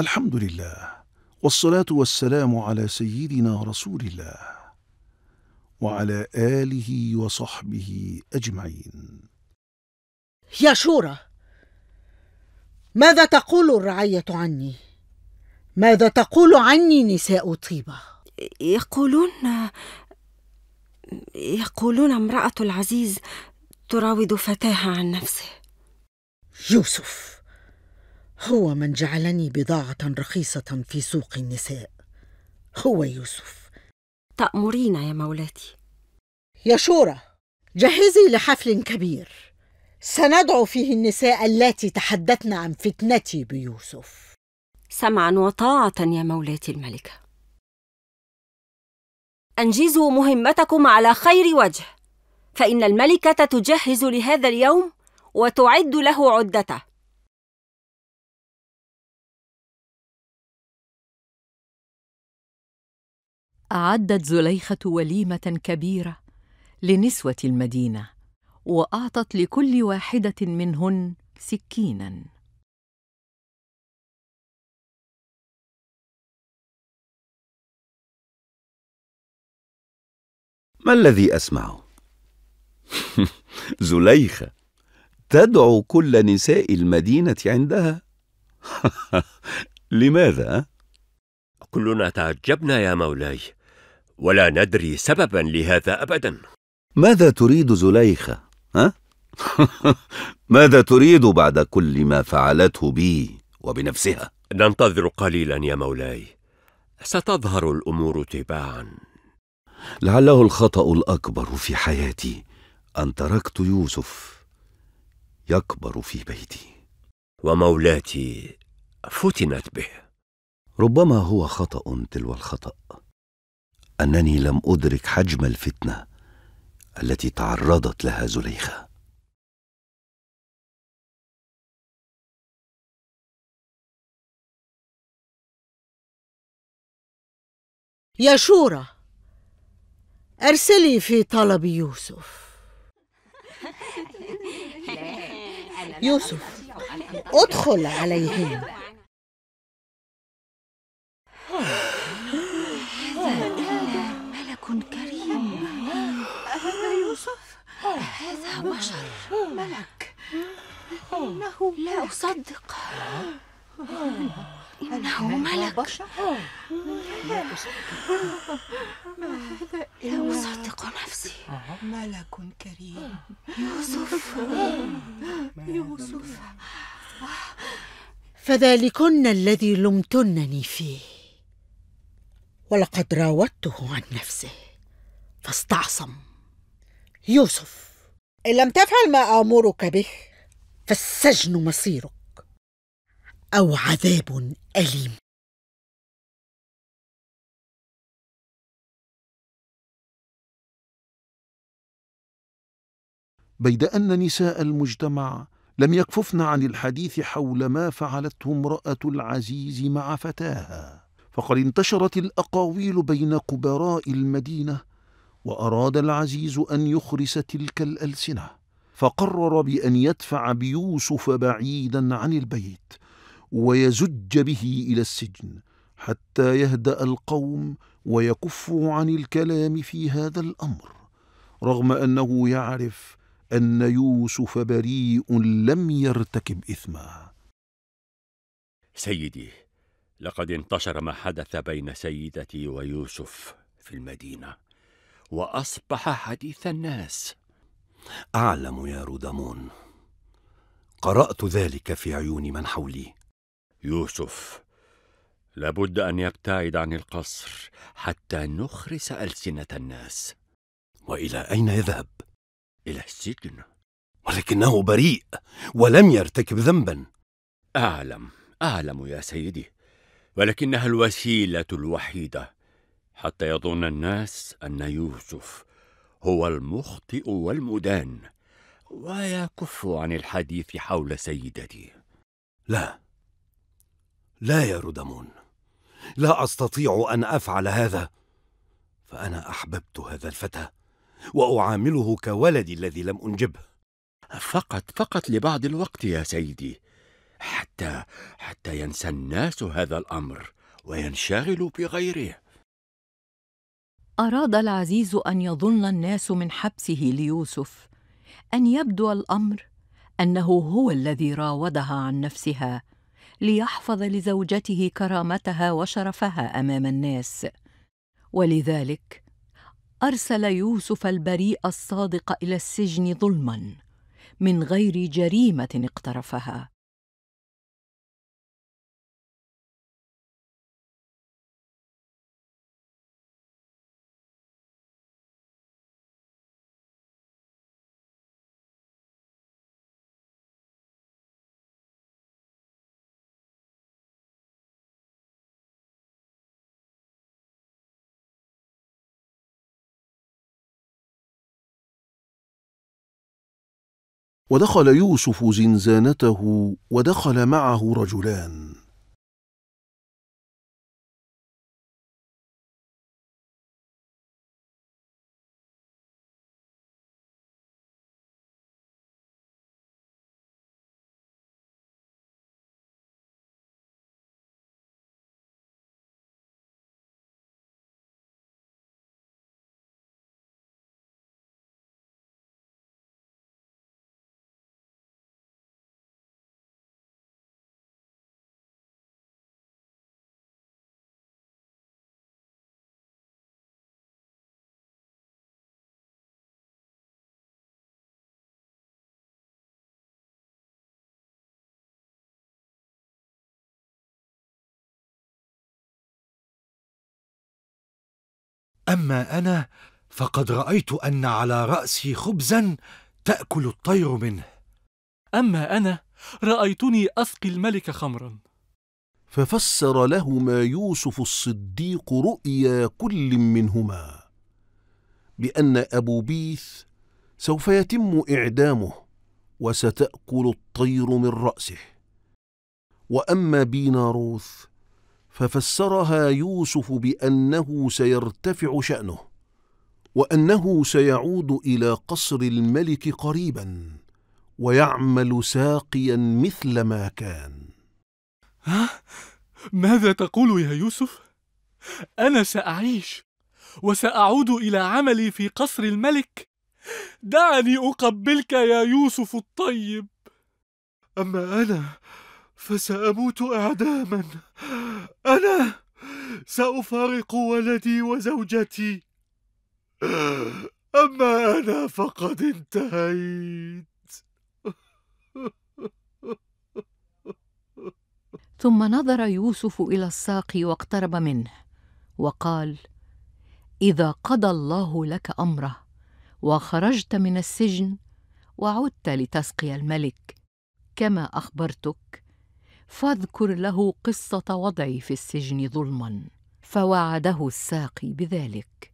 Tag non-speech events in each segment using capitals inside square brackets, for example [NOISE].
الحمد لله والصلاة والسلام على سيدنا رسول الله وعلى آله وصحبه أجمعين يا شورى ماذا تقول الرعية عني؟ ماذا تقول عني نساء طيبة؟ يقولون يقولون امرأة العزيز تراود فتاها عن نفسه يوسف هو من جعلني بضاعة رخيصة في سوق النساء هو يوسف تأمرين يا مولاتي يا شورى جهزي لحفل كبير سندعو فيه النساء اللاتي تحدثن عن فتنتي بيوسف سمعا وطاعة يا مولاتي الملكة أنجزوا مهمتكم على خير وجه فإن الملكة تجهز لهذا اليوم وتعد له عدته أعدت زليخة وليمة كبيرة لنسوة المدينة وأعطت لكل واحدة منهن سكيناً ما الذي أسمعه؟ [LAUGHS] زليخة تدعو كل نساء المدينة عندها [LAUGHS] لماذا؟ كلنا تعجبنا يا مولاي ولا ندري سببا لهذا أبدا ماذا تريد زليخة؟ ها؟ [LAUGHS] ماذا تريد بعد كل ما فعلته بي وبنفسها؟ ننتظر قليلا يا مولاي ستظهر الأمور تباعا لعله الخطأ الأكبر في حياتي أن تركت يوسف يكبر في بيتي ومولاتي فتنت به ربما هو خطأ تلو الخطأ انني لم ادرك حجم الفتنه التي تعرضت لها زليخه يا شورى ارسلي في طلب يوسف [LAUGHS] يوسف ادخل عليهم بشر ملك إنه لا أصدق إنه ملك بشر لا أصدق نفسي ملك كريم يوسف يوسف فذلكن الذي لمتنني فيه ولقد راودته عن نفسه فاستعصم يوسف إن لم تفعل ما آمرك به فالسجن مصيرك أو عذاب أليم بيد أن نساء المجتمع لم يكففن عن الحديث حول ما فعلته امرأة العزيز مع فتاها فقد انتشرت الأقاويل بين كبراء المدينة واراد العزيز ان يخرس تلك الالسنه فقرر بان يدفع بيوسف بعيدا عن البيت ويزج به الى السجن حتى يهدا القوم ويكفوا عن الكلام في هذا الامر رغم انه يعرف ان يوسف بريء لم يرتكب اثما سيدي لقد انتشر ما حدث بين سيدتي ويوسف في المدينه وأصبح حديث الناس أعلم يا رودامون قرأت ذلك في عيون من حولي يوسف لابد أن يبتعد عن القصر حتى نخرس ألسنة الناس وإلى أين يذهب؟ إلى السجن ولكنه بريء ولم يرتكب ذنبا أعلم أعلم يا سيدي ولكنها الوسيلة الوحيدة حتى يظن الناس ان يوسف هو المخطئ والمدان ويكف عن الحديث حول سيدتي لا لا يا ردمون لا استطيع ان افعل هذا فانا احببت هذا الفتى واعامله كولدي الذي لم انجبه فقط فقط لبعض الوقت يا سيدي حتى حتى ينسى الناس هذا الامر وينشغلوا بغيره اراد العزيز ان يظن الناس من حبسه ليوسف ان يبدو الامر انه هو الذي راودها عن نفسها ليحفظ لزوجته كرامتها وشرفها امام الناس ولذلك ارسل يوسف البريء الصادق الى السجن ظلما من غير جريمه اقترفها ودخل يوسف زنزانته ودخل معه رجلان اما انا فقد رايت ان على راسي خبزا تاكل الطير منه اما انا رايتني اسقي الملك خمرا ففسر لهما يوسف الصديق رؤيا كل منهما بان ابو بيث سوف يتم اعدامه وستاكل الطير من راسه واما بيناروث ففسرها يوسف بانه سيرتفع شانه وانه سيعود الى قصر الملك قريبا ويعمل ساقيا مثل ما كان ها ماذا تقول يا يوسف انا ساعيش وساعود الى عملي في قصر الملك دعني اقبلك يا يوسف الطيب اما انا فسأموت إعداما أنا سأفارق ولدي وزوجتي أما أنا فقد انتهيت ثم نظر يوسف إلى الساقي واقترب منه وقال إذا قضى الله لك أمره وخرجت من السجن وعدت لتسقي الملك كما أخبرتك فاذكر له قصه وضعي في السجن ظلما فوعده الساقي بذلك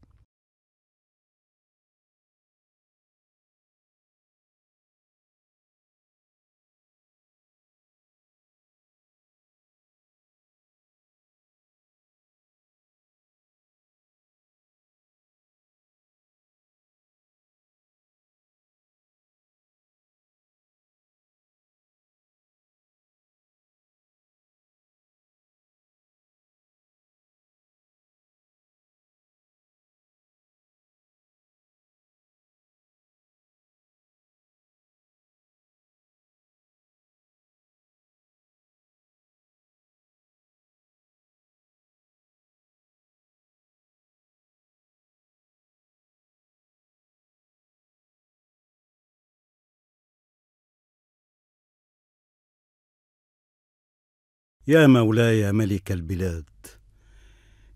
يا مولاي ملك البلاد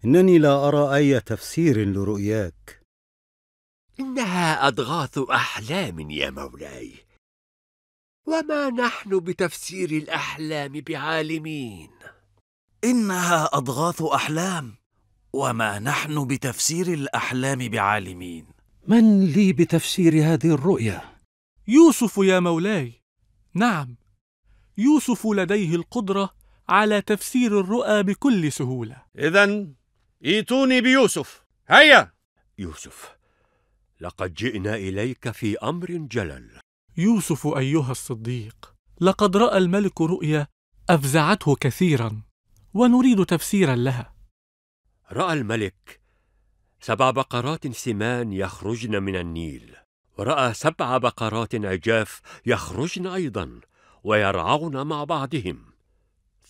انني لا ارى اي تفسير لرؤياك انها اضغاث احلام يا مولاي وما نحن بتفسير الاحلام بعالمين انها اضغاث احلام وما نحن بتفسير الاحلام بعالمين من لي بتفسير هذه الرؤيا يوسف يا مولاي نعم يوسف لديه القدره على تفسير الرؤى بكل سهولة إذا ايتوني بيوسف هيا يوسف لقد جئنا إليك في أمر جلل يوسف أيها الصديق لقد رأى الملك رؤيا أفزعته كثيرا ونريد تفسيرا لها رأى الملك سبع بقرات سمان يخرجن من النيل ورأى سبع بقرات عجاف يخرجن أيضا ويرعون مع بعضهم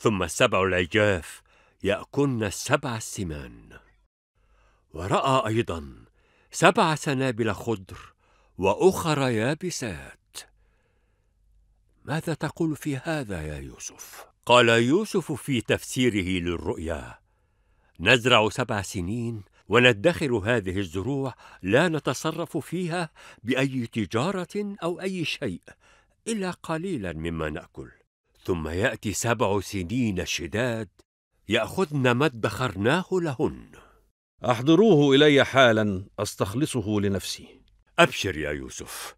ثم السبع العجاف يأكلن السبع السمان ورأى أيضا سبع سنابل خضر وأخر يابسات ماذا تقول في هذا يا يوسف؟ قال يوسف في تفسيره للرؤيا نزرع سبع سنين وندخر هذه الزروع لا نتصرف فيها بأي تجارة أو أي شيء إلا قليلا مما نأكل ثم يأتي سبع سنين شداد يأخذن ما ادخرناه لهن أحضروه إلي حالا أستخلصه لنفسي أبشر يا يوسف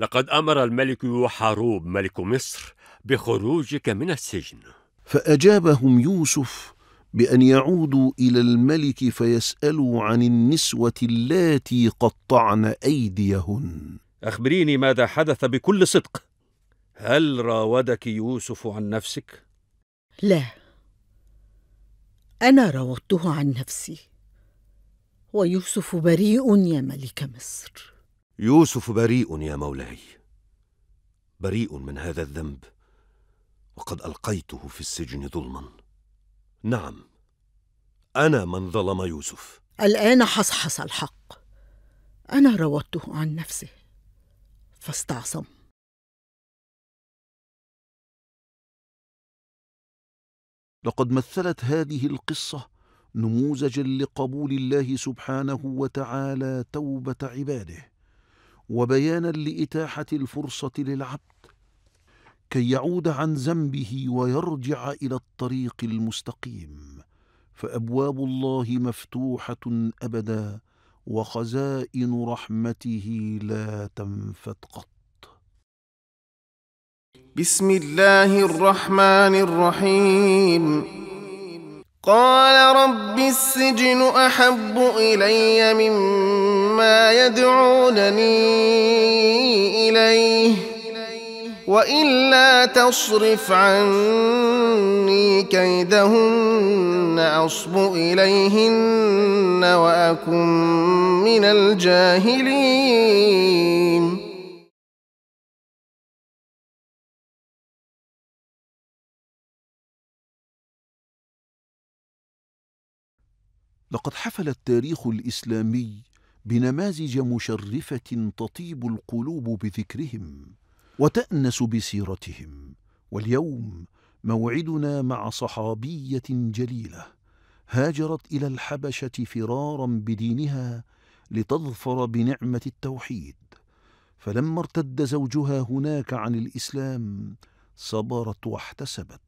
لقد أمر الملك حروب ملك مصر بخروجك من السجن فأجابهم يوسف بأن يعودوا إلى الملك فيسألوا عن النسوة اللاتي قطعن أيديهن أخبريني ماذا حدث بكل صدق هل راودك يوسف عن نفسك لا انا راودته عن نفسي ويوسف بريء يا ملك مصر يوسف بريء يا مولاي بريء من هذا الذنب وقد القيته في السجن ظلما نعم انا من ظلم يوسف الان حصحص الحق انا راودته عن نفسه فاستعصم لقد مثلت هذه القصة نموذجا لقبول الله سبحانه وتعالى توبة عباده وبيانا لإتاحة الفرصة للعبد كي يعود عن ذنبه ويرجع إلى الطريق المستقيم فأبواب الله مفتوحة أبدا وخزائن رحمته لا تنفد قط بسم الله الرحمن الرحيم قال رب السجن احب الي مما يدعونني اليه والا تصرف عني كيدهن اصب اليهن واكن من الجاهلين لقد حفل التاريخ الاسلامي بنماذج مشرفه تطيب القلوب بذكرهم وتانس بسيرتهم واليوم موعدنا مع صحابيه جليله هاجرت الى الحبشه فرارا بدينها لتظفر بنعمه التوحيد فلما ارتد زوجها هناك عن الاسلام صبرت واحتسبت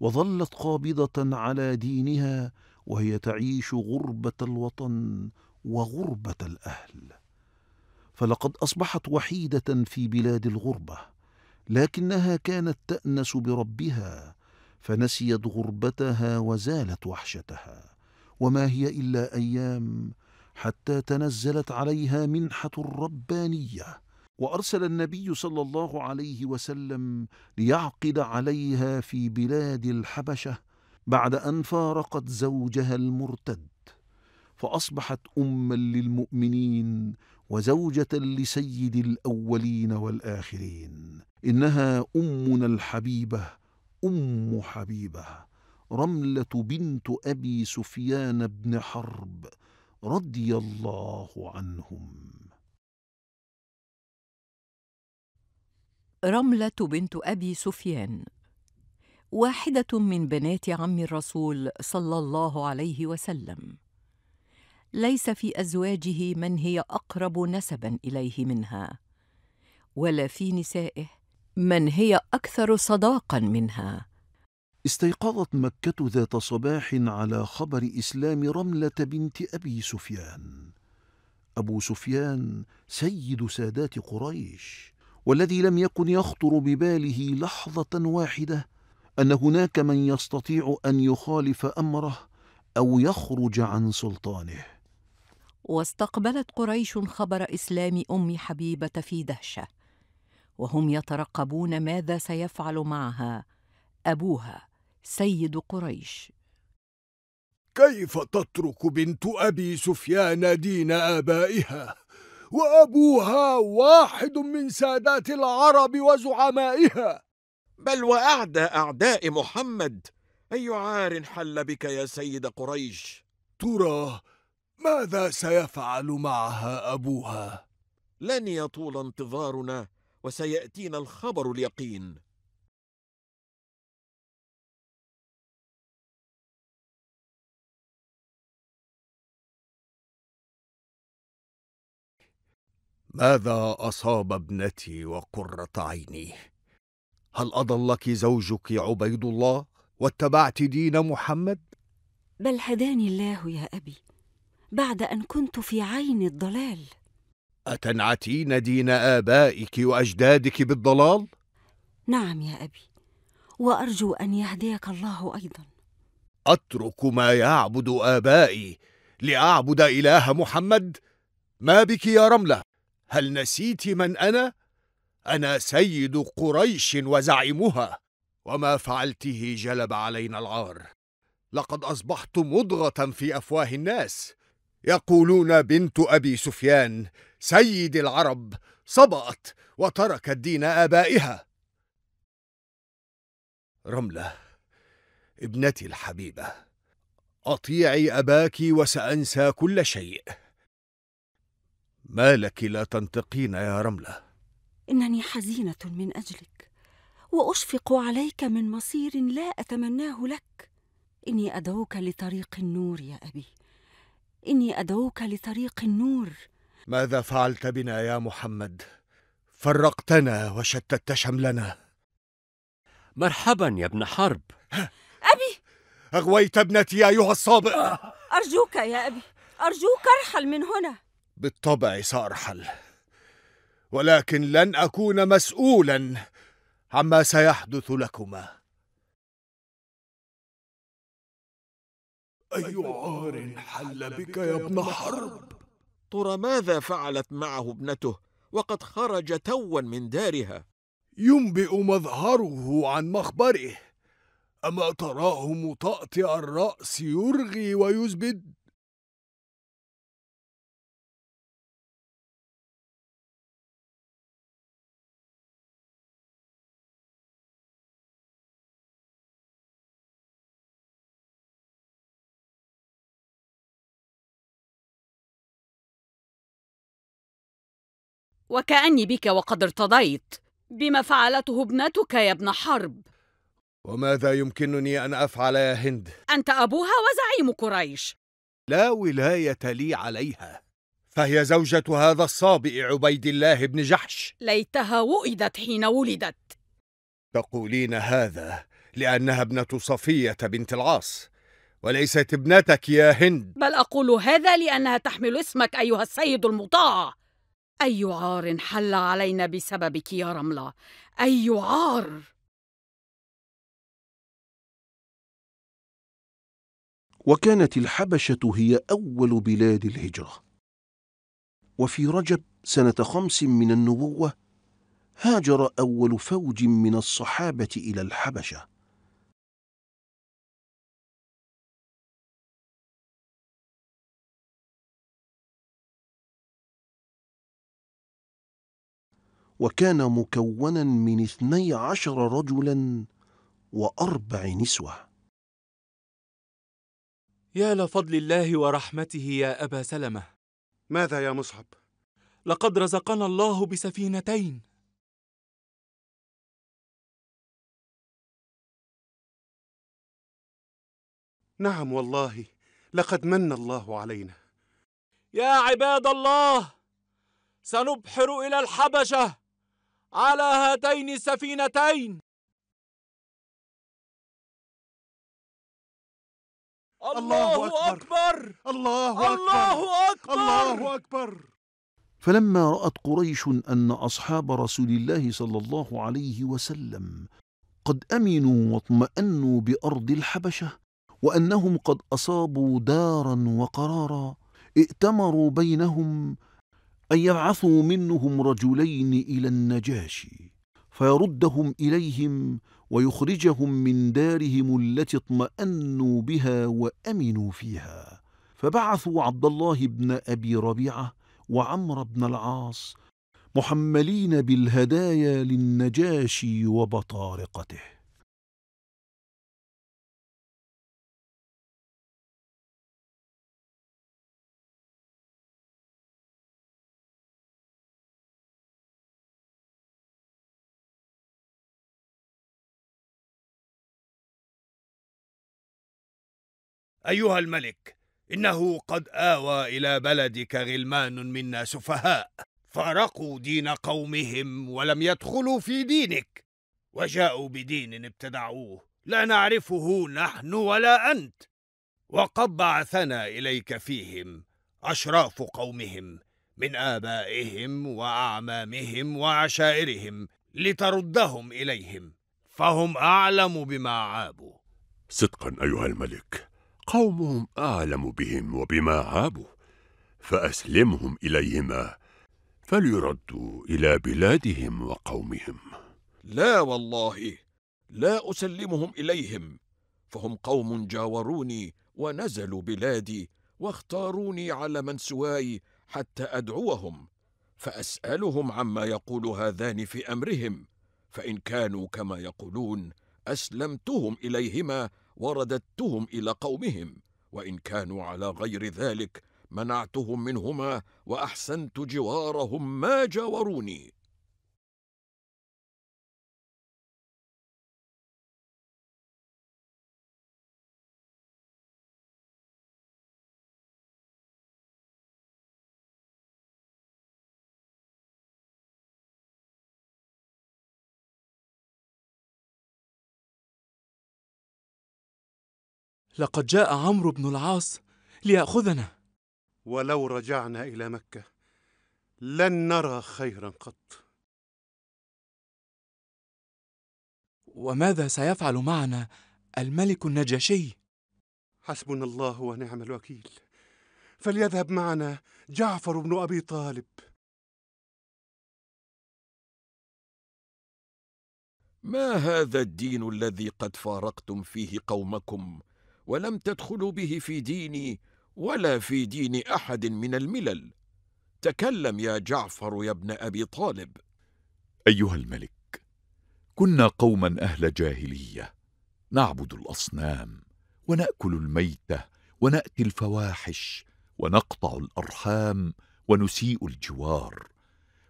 وظلت قابضه على دينها وهي تعيش غربة الوطن وغربة الأهل فلقد أصبحت وحيدة في بلاد الغربة لكنها كانت تأنس بربها فنسيت غربتها وزالت وحشتها وما هي إلا أيام حتى تنزلت عليها منحة الربانيه وأرسل النبي صلى الله عليه وسلم ليعقد عليها في بلاد الحبشة بعد أن فارقت زوجها المرتد فأصبحت أما للمؤمنين وزوجة لسيد الأولين والآخرين إنها أمنا الحبيبة أم حبيبة رملة بنت أبي سفيان بن حرب رضي الله عنهم رملة بنت أبي سفيان واحدة من بنات عم الرسول صلى الله عليه وسلم ليس في أزواجه من هي أقرب نسبا إليه منها ولا في نسائه من هي أكثر صداقا منها استيقظت مكة ذات صباح على خبر إسلام رملة بنت أبي سفيان أبو سفيان سيد سادات قريش والذي لم يكن يخطر بباله لحظة واحدة أن هناك من يستطيع أن يخالف أمره أو يخرج عن سلطانه واستقبلت قريش خبر إسلام أم حبيبة في دهشة وهم يترقبون ماذا سيفعل معها أبوها سيد قريش كيف تترك بنت أبي سفيان دين آبائها وأبوها واحد من سادات العرب وزعمائها بل وأعدى أعداء محمد أي عار حل بك يا سيد قريش ترى ماذا سيفعل معها أبوها؟ لن يطول انتظارنا وسيأتينا الخبر اليقين ماذا أصاب ابنتي وقرة عيني؟ هل أضلك زوجك عبيد الله واتبعت دين محمد؟ بل هداني الله يا أبي بعد أن كنت في عين الضلال أتنعتين دين آبائك وأجدادك بالضلال؟ نعم يا أبي وأرجو أن يهديك الله أيضا أترك ما يعبد آبائي لأعبد إله محمد؟ ما بك يا رملة؟ هل نسيت من أنا؟ أنا سيد قريش وزعيمها وما فعلته جلب علينا العار لقد أصبحت مضغة في أفواه الناس يقولون بنت أبي سفيان سيد العرب صبأت وتركت دين آبائها رملة ابنتي الحبيبة أطيعي أباك وسأنسى كل شيء ما لك لا تنطقين يا رمله انني حزينه من اجلك واشفق عليك من مصير لا اتمناه لك اني ادعوك لطريق النور يا ابي اني ادعوك لطريق النور ماذا فعلت بنا يا محمد فرقتنا وشتت شملنا مرحبا يا ابن حرب ابي اغويت ابنتي ايها الصابئ ارجوك يا ابي ارجوك ارحل من هنا بالطبع سارحل ولكن لن أكون مسؤولا عما سيحدث لكما أي أيوة. عار حل بك يا ابن حرب ترى ماذا فعلت معه ابنته وقد خرج توا من دارها ينبئ مظهره عن مخبره أما تراه مطأطئ الرأس يرغي ويزبد وكأني بك وقد ارتضيت بما فعلته ابنتك يا ابن حرب وماذا يمكنني أن أفعل يا هند؟ أنت أبوها وزعيم قريش لا ولاية لي عليها فهي زوجة هذا الصابئ عبيد الله بن جحش ليتها وئدت حين ولدت تقولين هذا لأنها ابنة صفية بنت العاص وليست ابنتك يا هند بل أقول هذا لأنها تحمل اسمك أيها السيد المطاع أي عار حل علينا بسببك يا رملة أي عار وكانت الحبشة هي أول بلاد الهجرة وفي رجب سنة خمس من النبوة هاجر أول فوج من الصحابة إلى الحبشة وكان مكونا من اثني عشر رجلا وأربع نسوة يا لفضل الله ورحمته يا أبا سلمة ماذا يا مصعب؟ لقد رزقنا الله بسفينتين نعم والله لقد من الله علينا يا عباد الله سنبحر إلى الحبشة على هاتين السفينتين الله, أكبر الله أكبر الله أكبر الله أكبر فلما رأت قريش أن أصحاب رسول الله صلى الله عليه وسلم قد أمنوا واطمأنوا بأرض الحبشة وأنهم قد أصابوا دارا وقرارا ائتمروا بينهم أن يبعثوا منهم رجلين إلى النجاشي فيردهم إليهم ويخرجهم من دارهم التي اطمأنوا بها وأمنوا فيها فبعثوا عبد الله بن أبي ربيعة وعمر بن العاص محملين بالهدايا للنجاشي وبطارقته أيها الملك إنه قد آوى إلى بلدك غلمان منا سفهاء فارقوا دين قومهم ولم يدخلوا في دينك وجاءوا بدين ابتدعوه لا نعرفه نحن ولا أنت وقد بعثنا إليك فيهم أشراف قومهم من آبائهم وأعمامهم وعشائرهم لتردهم إليهم فهم أعلم بما عابوا صدقا أيها الملك قومهم أعلم بهم وبما عابوا فأسلمهم إليهما فليردوا إلى بلادهم وقومهم لا والله لا أسلمهم إليهم فهم قوم جاوروني ونزلوا بلادي واختاروني على من سواي حتى أدعوهم فأسألهم عما يقول هذان في أمرهم فإن كانوا كما يقولون أسلمتهم إليهما ورددتهم الى قومهم وان كانوا على غير ذلك منعتهم منهما واحسنت جوارهم ما جاوروني لقد جاء عمرو بن العاص ليأخذنا ولو رجعنا إلى مكة لن نرى خيرا قط وماذا سيفعل معنا الملك النجاشي حسبنا الله ونعم الوكيل فليذهب معنا جعفر بن ابي طالب ما هذا الدين الذي قد فارقتم فيه قومكم ولم تدخلوا به في ديني ولا في دين احد من الملل تكلم يا جعفر يا ابن ابي طالب ايها الملك كنا قوما اهل جاهليه نعبد الاصنام وناكل الميته وناتي الفواحش ونقطع الارحام ونسيء الجوار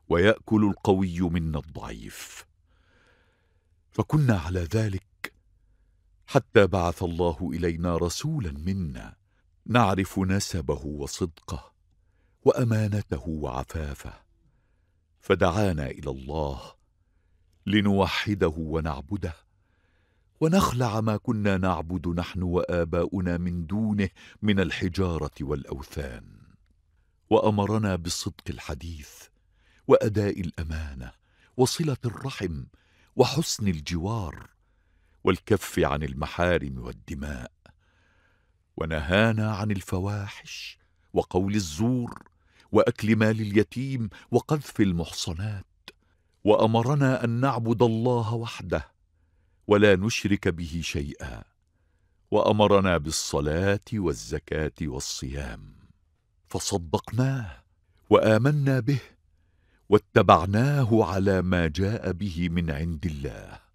وياكل القوي منا الضعيف فكنا على ذلك حتى بعث الله الينا رسولا منا نعرف نسبه وصدقه وامانته وعفافه فدعانا الى الله لنوحده ونعبده ونخلع ما كنا نعبد نحن واباؤنا من دونه من الحجاره والاوثان وامرنا بالصدق الحديث واداء الامانه وصله الرحم وحسن الجوار والكف عن المحارم والدماء ونهانا عن الفواحش وقول الزور واكل مال اليتيم وقذف المحصنات وامرنا ان نعبد الله وحده ولا نشرك به شيئا وامرنا بالصلاه والزكاه والصيام فصدقناه وامنا به واتبعناه على ما جاء به من عند الله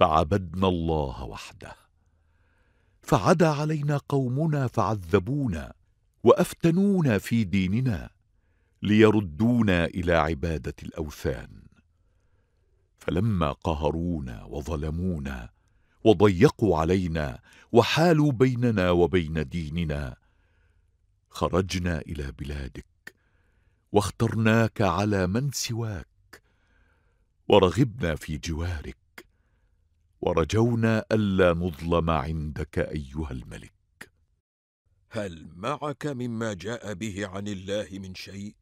فعبدنا الله وحده فعدا علينا قومنا فعذبونا وافتنونا في ديننا ليردونا الى عباده الاوثان فلما قهرونا وظلمونا وضيقوا علينا وحالوا بيننا وبين ديننا خرجنا الى بلادك واخترناك على من سواك ورغبنا في جوارك ورجونا الا نظلم عندك ايها الملك هل معك مما جاء به عن الله من شيء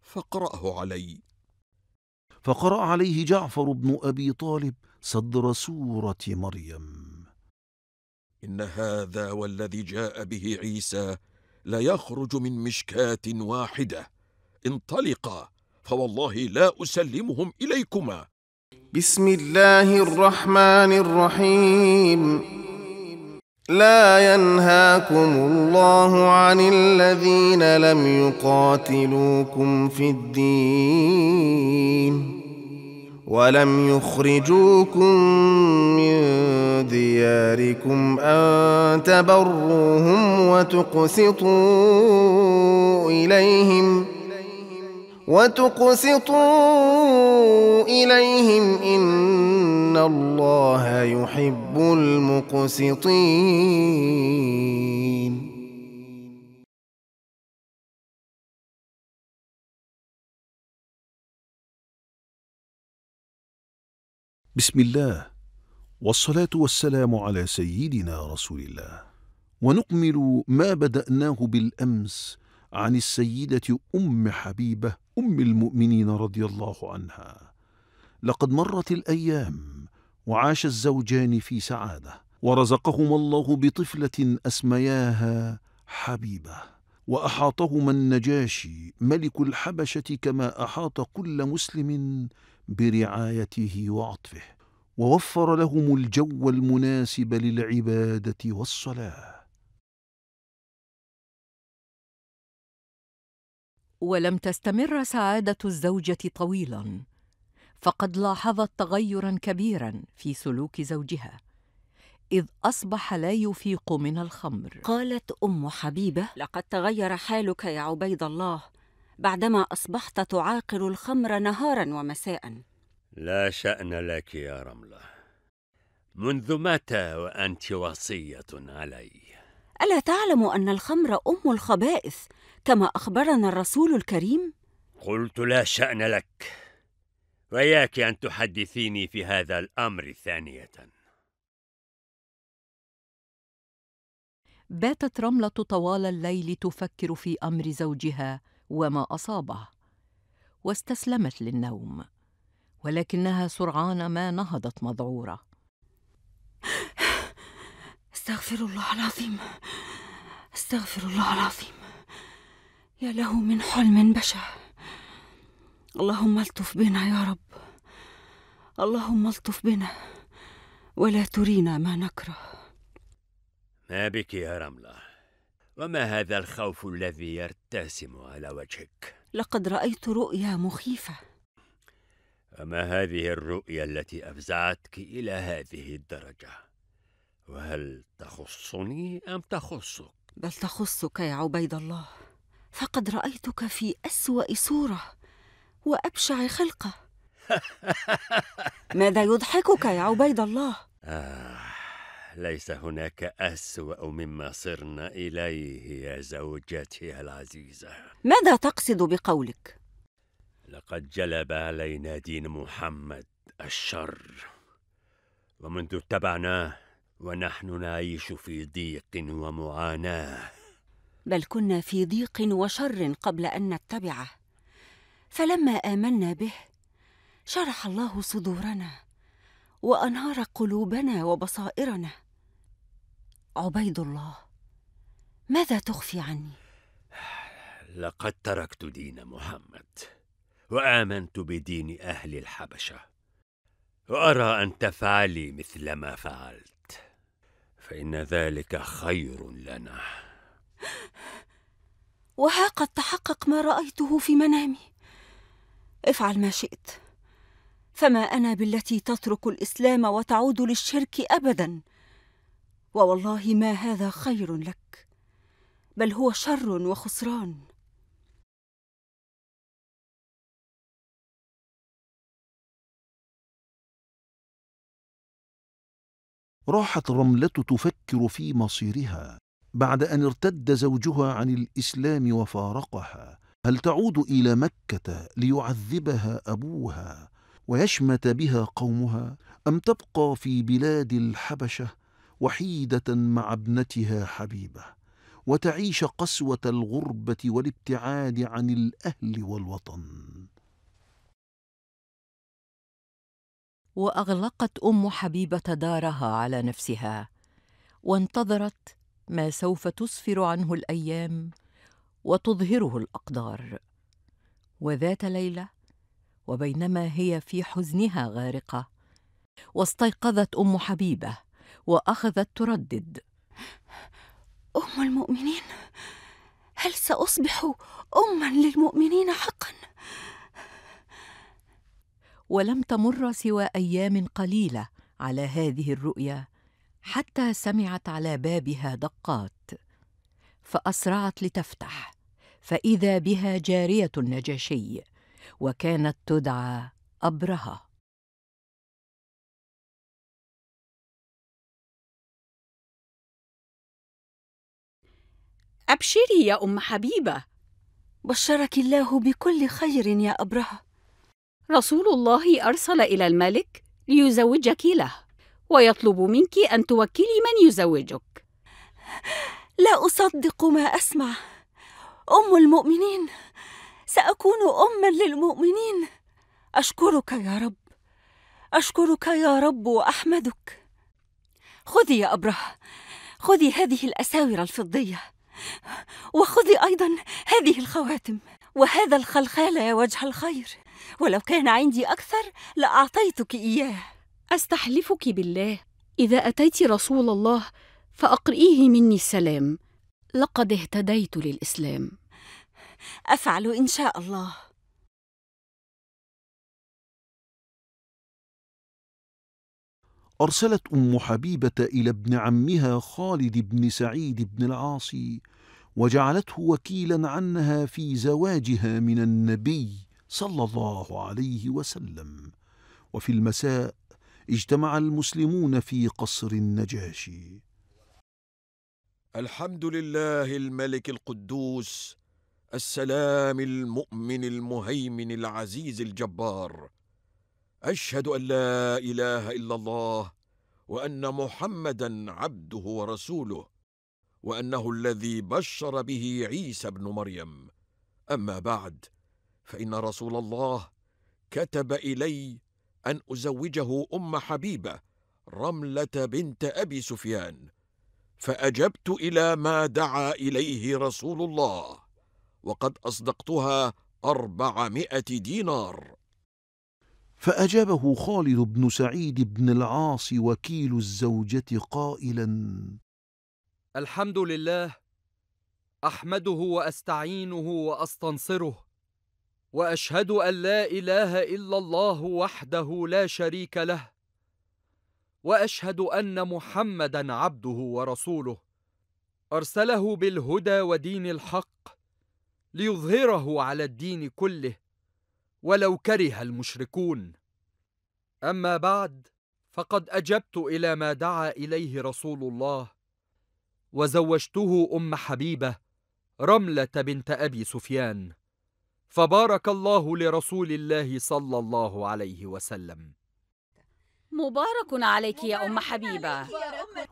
فاقراه علي فقرا عليه جعفر بن ابي طالب صدر سوره مريم ان هذا والذي جاء به عيسى ليخرج من مشكاه واحده انطلقا فوالله لا اسلمهم اليكما بسم الله الرحمن الرحيم لا ينهاكم الله عن الذين لم يقاتلوكم في الدين ولم يخرجوكم من دياركم ان تبروهم وتقسطوا اليهم وتقسطوا إليهم إن الله يحب المقسطين بسم الله والصلاة والسلام على سيدنا رسول الله ونكمل ما بدأناه بالأمس عن السيدة أم حبيبة ام المؤمنين رضي الله عنها لقد مرت الايام وعاش الزوجان في سعاده ورزقهما الله بطفله اسمياها حبيبه واحاطهما النجاشي ملك الحبشه كما احاط كل مسلم برعايته وعطفه ووفر لهم الجو المناسب للعباده والصلاه ولم تستمر سعاده الزوجه طويلا فقد لاحظت تغيرا كبيرا في سلوك زوجها اذ اصبح لا يفيق من الخمر قالت ام حبيبه لقد تغير حالك يا عبيد الله بعدما اصبحت تعاقل الخمر نهارا ومساء لا شان لك يا رمله منذ متى وانت وصيه علي الا تعلم ان الخمر ام الخبائث كما اخبرنا الرسول الكريم قلت لا شان لك وإياك أن تحدثيني في هذا الأمر ثانية. باتت رملة طوال الليل تفكر في أمر زوجها وما أصابه، واستسلمت للنوم، ولكنها سرعان ما نهضت مذعورة. [LAUGHS] استغفر الله العظيم استغفر الله العظيم يا له من حلم بشع اللهم الطف بنا يا رب اللهم الطف بنا ولا ترينا ما نكره ما بك يا رمله وما هذا الخوف الذي يرتسم على وجهك لقد رايت رؤيا مخيفه وما هذه الرؤيا التي افزعتك الى هذه الدرجه وهل تخصني أم تخصك؟ بل تخصك يا عبيد الله فقد رأيتك في أسوأ صورة وأبشع خلقة [LAUGHS] ماذا يضحكك يا عبيد الله؟ آه ليس هناك أسوأ مما صرنا إليه يا زوجتي العزيزة ماذا تقصد بقولك؟ لقد جلب علينا دين محمد الشر ومنذ اتبعناه ونحن نعيش في ضيق ومعاناه بل كنا في ضيق وشر قبل ان نتبعه فلما امنا به شرح الله صدورنا وانار قلوبنا وبصائرنا عبيد الله ماذا تخفي عني لقد تركت دين محمد وامنت بدين اهل الحبشه وارى ان تفعلي مثل ما فعلت فإن ذلك خير لنا وها قد تحقق ما رأيته في منامي افعل ما شئت فما أنا بالتي تترك الإسلام وتعود للشرك أبدا ووالله ما هذا خير لك بل هو شر وخسران راحت رملة تفكر في مصيرها بعد أن ارتد زوجها عن الإسلام وفارقها هل تعود إلى مكة ليعذبها أبوها ويشمت بها قومها أم تبقى في بلاد الحبشة وحيدة مع ابنتها حبيبة وتعيش قسوة الغربة والابتعاد عن الأهل والوطن واغلقت ام حبيبه دارها على نفسها وانتظرت ما سوف تسفر عنه الايام وتظهره الاقدار وذات ليله وبينما هي في حزنها غارقه واستيقظت ام حبيبه واخذت تردد ام المؤمنين هل ساصبح اما للمؤمنين حقا ولم تمر سوى ايام قليله على هذه الرؤيا حتى سمعت على بابها دقات فاسرعت لتفتح فاذا بها جاريه النجاشي وكانت تدعى ابرهه ابشري يا ام حبيبه بشرك الله بكل خير يا ابرهه رسول الله أرسل إلى الملك ليزوجك له ويطلب منك أن توكلي من يزوجك لا أصدق ما أسمع أم المؤمنين سأكون أما للمؤمنين أشكرك يا رب أشكرك يا رب وأحمدك خذي يا أبره خذي هذه الأساور الفضية وخذي أيضا هذه الخواتم وهذا الخلخال يا وجه الخير ولو كان عندي أكثر لأعطيتك إياه أستحلفك بالله إذا أتيت رسول الله فأقرئيه مني السلام لقد اهتديت للإسلام أفعل إن شاء الله أرسلت أم حبيبة إلى ابن عمها خالد بن سعيد بن العاصي وجعلته وكيلا عنها في زواجها من النبي صلى الله عليه وسلم وفي المساء اجتمع المسلمون في قصر النجاشي الحمد لله الملك القدوس السلام المؤمن المهيمن العزيز الجبار اشهد ان لا اله الا الله وان محمدا عبده ورسوله وانه الذي بشر به عيسى ابن مريم اما بعد فان رسول الله كتب الي ان ازوجه ام حبيبه رمله بنت ابي سفيان فاجبت الى ما دعا اليه رسول الله وقد اصدقتها اربعمائه دينار فاجابه خالد بن سعيد بن العاص وكيل الزوجه قائلا الحمد لله احمده واستعينه واستنصره واشهد ان لا اله الا الله وحده لا شريك له واشهد ان محمدا عبده ورسوله ارسله بالهدى ودين الحق ليظهره على الدين كله ولو كره المشركون اما بعد فقد اجبت الى ما دعا اليه رسول الله وزوجته ام حبيبه رمله بنت ابي سفيان فبارك الله لرسول الله صلى الله عليه وسلم مبارك عليك يا أم حبيبة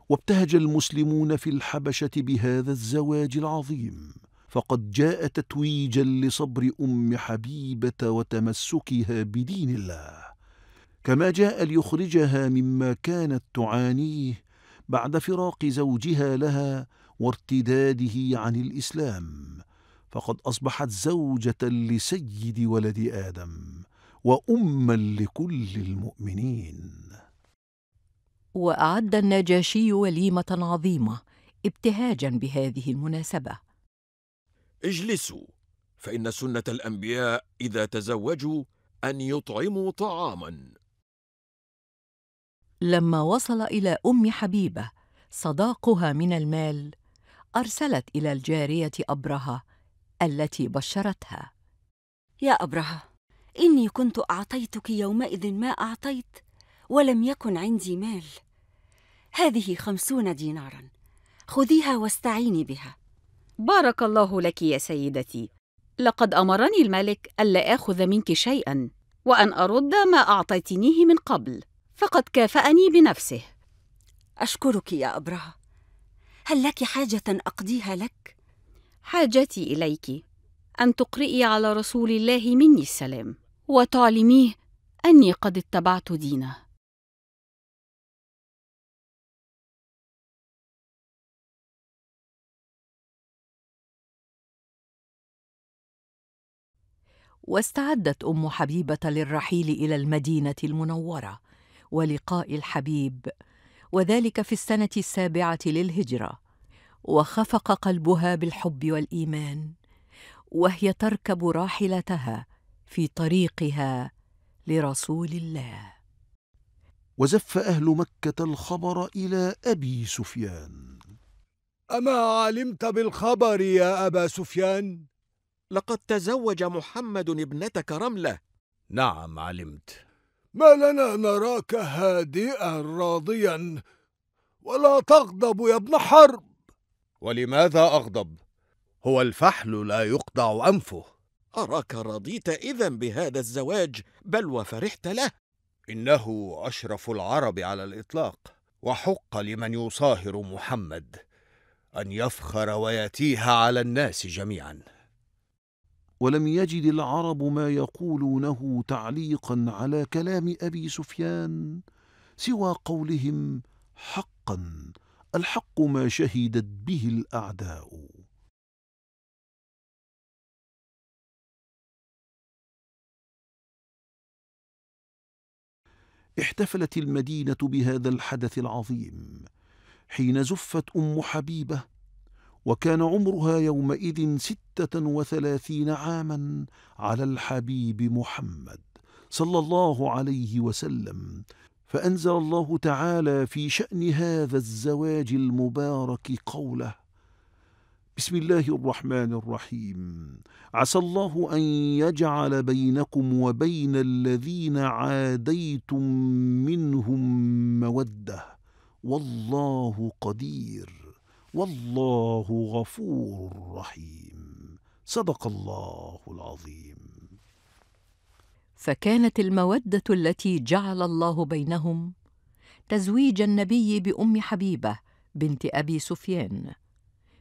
وابتهج المسلمون في الحبشة بهذا الزواج العظيم فقد جاء تتويجا لصبر أم حبيبة وتمسكها بدين الله كما جاء ليخرجها مما كانت تعانيه بعد فراق زوجها لها وارتداده عن الإسلام فقد أصبحت زوجة لسيد ولد آدم وأما لكل المؤمنين وأعد النجاشي وليمة عظيمة ابتهاجا بهذه المناسبة اجلسوا فإن سنة الأنبياء إذا تزوجوا أن يطعموا طعاما لما وصل إلى أم حبيبة صداقها من المال أرسلت إلى الجارية أبرهة التي بشرتها يا أبرهة إني كنت أعطيتك يومئذ ما أعطيت ولم يكن عندي مال هذه خمسون دينارا خذيها واستعيني بها بارك الله لك يا سيدتي لقد أمرني الملك ألا آخذ منك شيئا وأن أرد ما أعطيتنيه من قبل فقد كافأني بنفسه أشكرك يا أبرهة هل لك حاجة أقضيها لك؟ حاجتي اليك ان تقرئي على رسول الله مني السلام وتعلميه اني قد اتبعت دينه واستعدت ام حبيبه للرحيل الى المدينه المنوره ولقاء الحبيب وذلك في السنه السابعه للهجره وخفق قلبها بالحب والايمان وهي تركب راحلتها في طريقها لرسول الله وزف اهل مكه الخبر الى ابي سفيان اما علمت بالخبر يا ابا سفيان لقد تزوج محمد ابنتك رمله نعم علمت ما لنا نراك هادئا راضيا ولا تغضب يا ابن حرب ولماذا أغضب؟ هو الفحل لا يقطع أنفه أراك رضيت إذا بهذا الزواج بل وفرحت له إنه أشرف العرب على الإطلاق وحق لمن يصاهر محمد أن يفخر ويتيها على الناس جميعا ولم يجد العرب ما يقولونه تعليقا على كلام أبي سفيان سوى قولهم حقا الحق ما شهدت به الأعداء احتفلت المدينة بهذا الحدث العظيم حين زفت أم حبيبة وكان عمرها يومئذ ستة وثلاثين عاما على الحبيب محمد صلى الله عليه وسلم فأنزل الله تعالى في شأن هذا الزواج المبارك قوله بسم الله الرحمن الرحيم عسى الله أن يجعل بينكم وبين الذين عاديتم منهم مودة والله قدير والله غفور رحيم صدق الله العظيم فكانت الموده التي جعل الله بينهم تزويج النبي بام حبيبه بنت ابي سفيان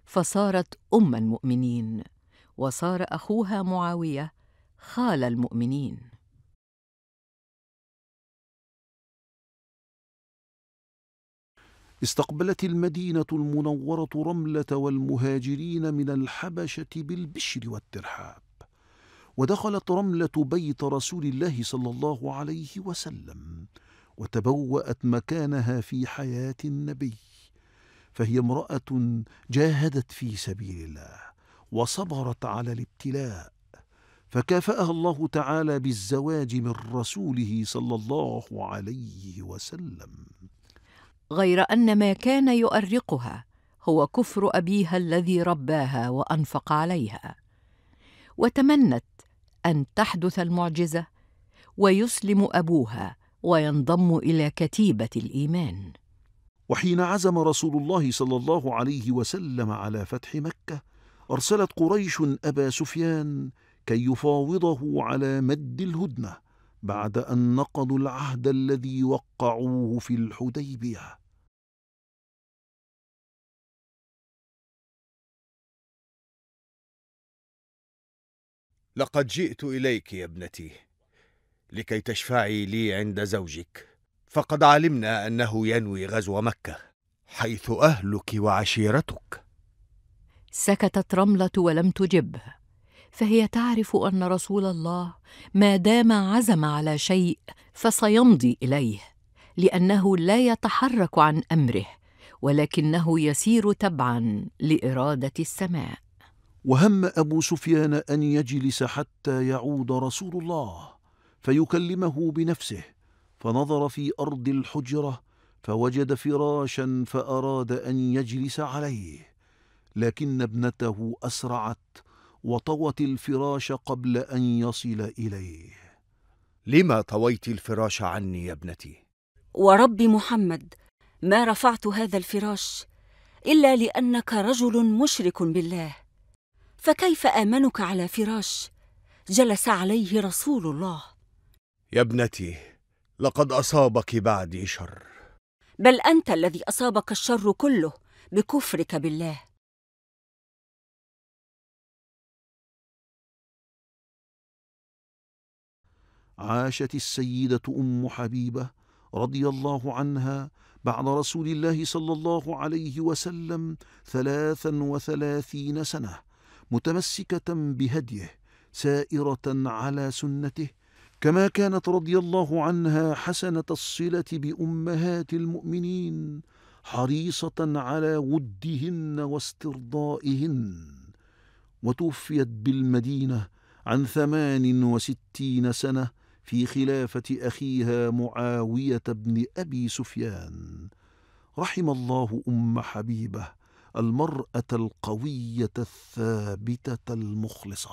فصارت ام المؤمنين وصار اخوها معاويه خال المؤمنين استقبلت المدينه المنوره رمله والمهاجرين من الحبشه بالبشر والترحاب ودخلت رملة بيت رسول الله صلى الله عليه وسلم وتبوأت مكانها في حياة النبي فهي امرأة جاهدت في سبيل الله وصبرت على الابتلاء فكافأها الله تعالى بالزواج من رسوله صلى الله عليه وسلم غير أن ما كان يؤرقها هو كفر أبيها الذي رباها وأنفق عليها وتمنت ان تحدث المعجزه ويسلم ابوها وينضم الى كتيبه الايمان وحين عزم رسول الله صلى الله عليه وسلم على فتح مكه ارسلت قريش ابا سفيان كي يفاوضه على مد الهدنه بعد ان نقضوا العهد الذي وقعوه في الحديبيه لقد جئت اليك يا ابنتي لكي تشفعي لي عند زوجك فقد علمنا انه ينوي غزو مكه حيث اهلك وعشيرتك سكتت رمله ولم تجبه فهي تعرف ان رسول الله ما دام عزم على شيء فسيمضي اليه لانه لا يتحرك عن امره ولكنه يسير تبعا لاراده السماء وهم أبو سفيان أن يجلس حتى يعود رسول الله فيكلمه بنفسه فنظر في أرض الحجرة فوجد فراشا فأراد أن يجلس عليه لكن ابنته أسرعت وطوت الفراش قبل أن يصل إليه لما طويت الفراش عني يا ابنتي؟ ورب محمد ما رفعت هذا الفراش إلا لأنك رجل مشرك بالله فكيف امنك على فراش جلس عليه رسول الله يا ابنتي لقد اصابك بعدي شر بل انت الذي اصابك الشر كله بكفرك بالله عاشت السيده ام حبيبه رضي الله عنها بعد رسول الله صلى الله عليه وسلم ثلاثا وثلاثين سنه متمسكه بهديه سائره على سنته كما كانت رضي الله عنها حسنه الصله بامهات المؤمنين حريصه على ودهن واسترضائهن وتوفيت بالمدينه عن ثمان وستين سنه في خلافه اخيها معاويه بن ابي سفيان رحم الله ام حبيبه المراه القويه الثابته المخلصه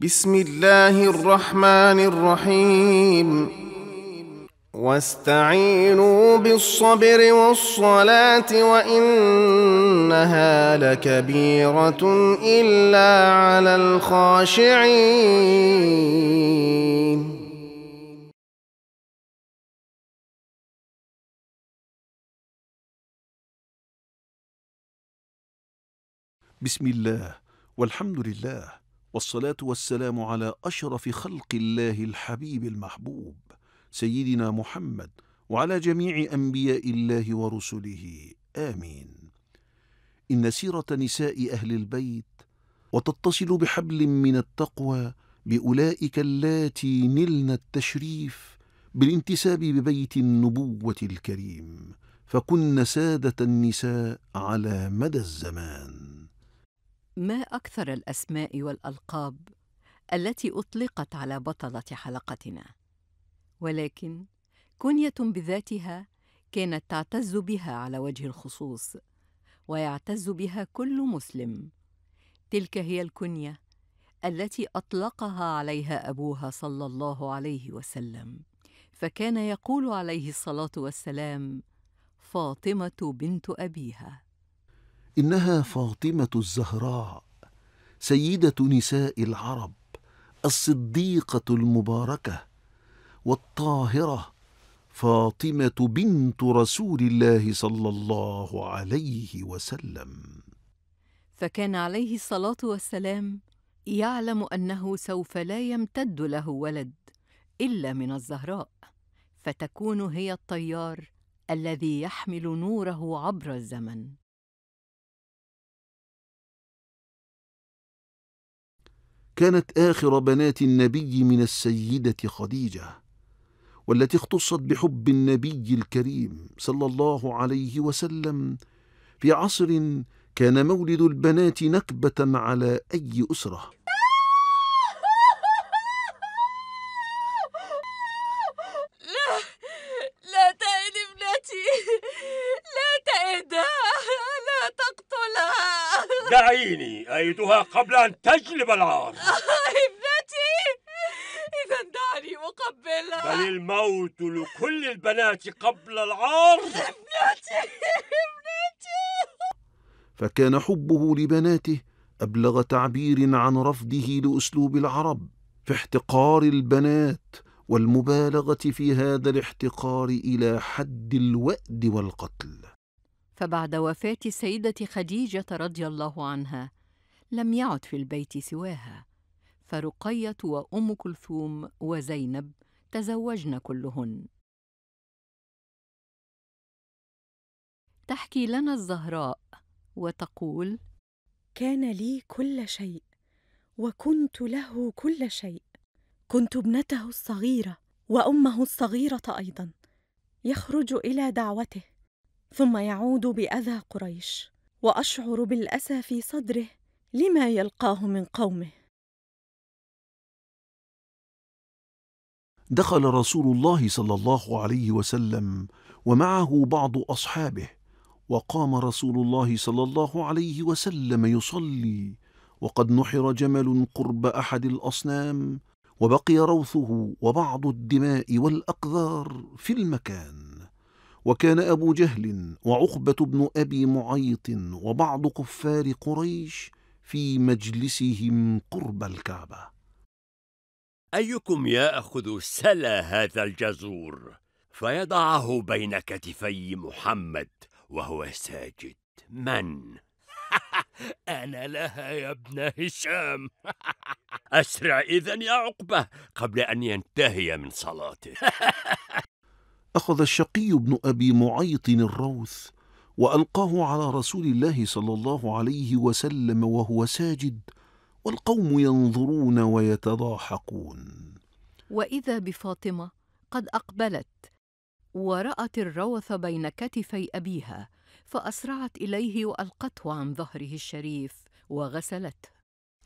بسم الله الرحمن الرحيم واستعينوا بالصبر والصلاة وإنها لكبيرة إلا على الخاشعين بسم الله والحمد لله والصلاة والسلام على أشرف خلق الله الحبيب المحبوب سيدنا محمد وعلى جميع أنبياء الله ورسله آمين إن سيرة نساء أهل البيت وتتصل بحبل من التقوى بأولئك اللاتي نلن التشريف بالانتساب ببيت النبوة الكريم فكن سادة النساء على مدى الزمان ما اكثر الاسماء والالقاب التي اطلقت على بطله حلقتنا ولكن كنيه بذاتها كانت تعتز بها على وجه الخصوص ويعتز بها كل مسلم تلك هي الكنيه التي اطلقها عليها ابوها صلى الله عليه وسلم فكان يقول عليه الصلاه والسلام فاطمه بنت ابيها انها فاطمه الزهراء سيده نساء العرب الصديقه المباركه والطاهره فاطمه بنت رسول الله صلى الله عليه وسلم فكان عليه الصلاه والسلام يعلم انه سوف لا يمتد له ولد الا من الزهراء فتكون هي الطيار الذي يحمل نوره عبر الزمن كانت آخر بنات النبي من السيدة خديجة والتي اختصت بحب النبي الكريم صلى الله عليه وسلم في عصر كان مولد البنات نكبة على أي أسرة دعيني أيدها قبل أن تجلب العار [LAUGHS] آه، ابنتي إذا دعني أقبلها بل الموت لكل البنات قبل العار ابنتي ابنتي فكان حبه لبناته أبلغ تعبير عن رفضه لأسلوب العرب في احتقار البنات والمبالغة في هذا الاحتقار إلى حد الوأد والقتل فبعد وفاة السيدة خديجة رضي الله عنها لم يعد في البيت سواها فرقية وأم كلثوم وزينب تزوجن كلهن تحكي لنا الزهراء وتقول كان لي كل شيء وكنت له كل شيء كنت ابنته الصغيره وامه الصغيره ايضا يخرج الى دعوته ثم يعود باذى قريش واشعر بالاسى في صدره لما يلقاه من قومه دخل رسول الله صلى الله عليه وسلم ومعه بعض اصحابه وقام رسول الله صلى الله عليه وسلم يصلي وقد نحر جمل قرب احد الاصنام وبقي روثه وبعض الدماء والاقذار في المكان وكان أبو جهل وعقبة بن أبي معيط وبعض كفار قريش في مجلسهم قرب الكعبة أيكم يأخذ سلا هذا الجزور فيضعه بين كتفي محمد وهو ساجد من؟ [LAUGHS] أنا لها يا ابن هشام [LAUGHS] أسرع إذا يا عقبة قبل أن ينتهي من صلاته [LAUGHS] أخذ الشقي بن أبي معيط الروث وألقاه على رسول الله صلى الله عليه وسلم وهو ساجد والقوم ينظرون ويتضاحكون وإذا بفاطمة قد أقبلت ورأت الروث بين كتفي أبيها فأسرعت إليه وألقته عن ظهره الشريف وغسلته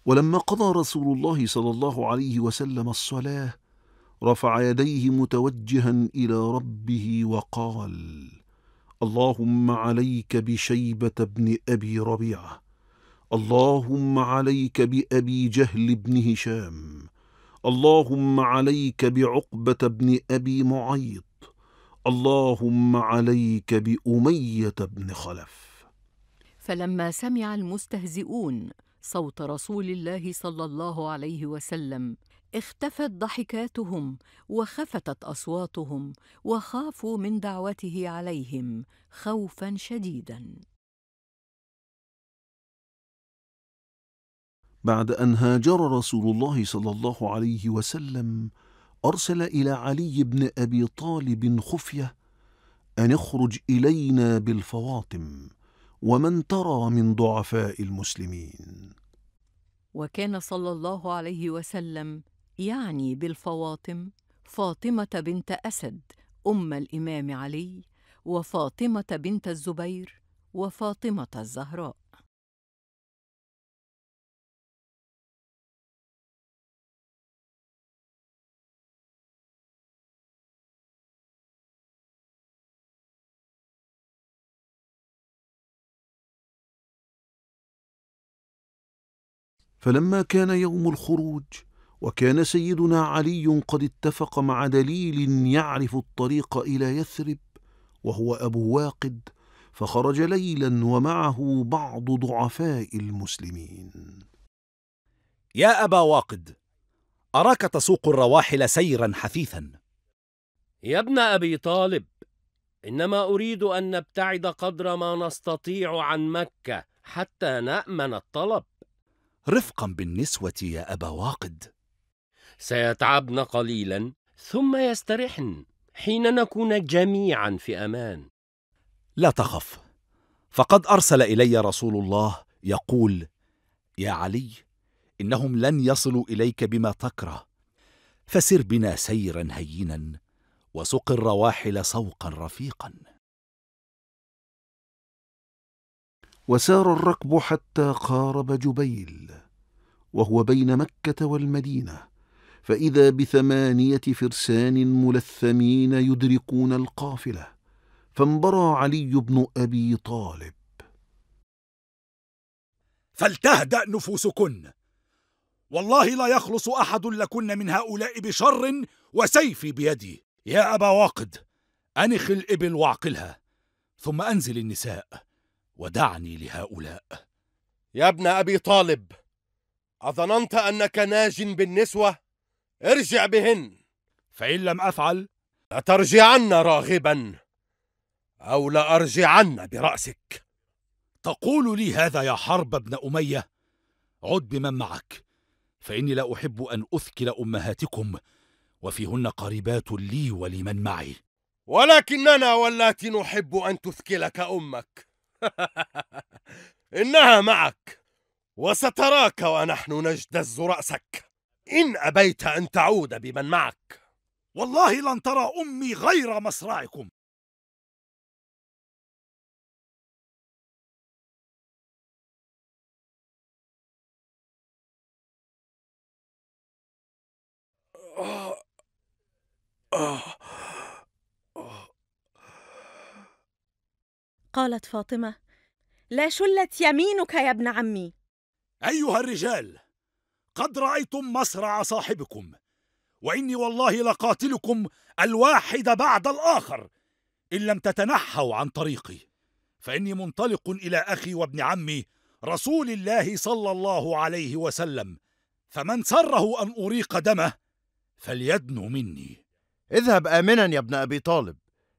ولما قضى رسول الله صلى الله عليه وسلم الصلاة رفع يديه متوجها إلى ربه وقال اللهم عليك بشيبة بن أبي ربيعة اللهم عليك بأبي جهل بن هشام اللهم عليك بعقبة بن أبي معيط اللهم عليك بأمية بن خلف فلما سمع المستهزئون صوت رسول الله صلى الله عليه وسلم اختفت ضحكاتهم وخفتت اصواتهم وخافوا من دعوته عليهم خوفا شديدا بعد ان هاجر رسول الله صلى الله عليه وسلم ارسل الى علي بن ابي طالب خفيه ان اخرج الينا بالفواطم ومن ترى من ضعفاء المسلمين وكان صلى الله عليه وسلم يعني بالفواطم فاطمة بنت أسد أم الإمام علي وفاطمة بنت الزبير وفاطمة الزهراء فلما كان يوم الخروج وكان سيدنا علي قد اتفق مع دليل يعرف الطريق إلى يثرب وهو أبو واقد فخرج ليلا ومعه بعض ضعفاء المسلمين يا أبا واقد أراك تسوق الرواحل سيرا حثيثا يا ابن أبي طالب إنما أريد أن نبتعد قدر ما نستطيع عن مكة حتى نأمن الطلب رفقا بالنسوة يا أبا واقد سيتعبن قليلا ثم يسترحن حين نكون جميعا في امان لا تخف فقد ارسل الي رسول الله يقول يا علي انهم لن يصلوا اليك بما تكره فسر بنا سيرا هينا وسق الرواحل سوقا رفيقا وسار الركب حتى قارب جبيل وهو بين مكه والمدينه فإذا بثمانية فرسان ملثمين يدركون القافلة فانبرى علي بن أبي طالب فلتهدأ نفوسكن والله لا يخلص أحد لكن من هؤلاء بشر وسيفي بيدي يا أبا واقد أنخ الإبل واعقلها ثم أنزل النساء ودعني لهؤلاء يا ابن أبي طالب أظننت أنك ناج بالنسوة؟ ارجع بهن فإن لم أفعل لترجعن راغبا أو لأرجعن برأسك تقول لي هذا يا حرب ابن أمية عد بمن معك فإني لا أحب أن أثكل أمهاتكم وفيهن قريبات لي ولمن معي ولكننا واللاتي نحب أن تثكلك أمك [LAUGHS] إنها معك وستراك ونحن نجتز رأسك إن أبيت أن تعود بمن معك والله لن ترى أمي غير مصرعكم قالت فاطمة لا شلت يمينك يا ابن عمي أيها الرجال قد رأيتم مصرع صاحبكم وإني والله لقاتلكم الواحد بعد الآخر إن لم تتنحوا عن طريقي فإني منطلق إلى أخي وابن عمي رسول الله صلى الله عليه وسلم فمن سره أن أريق دمه فليدنو مني اذهب آمنا يا ابن أبي طالب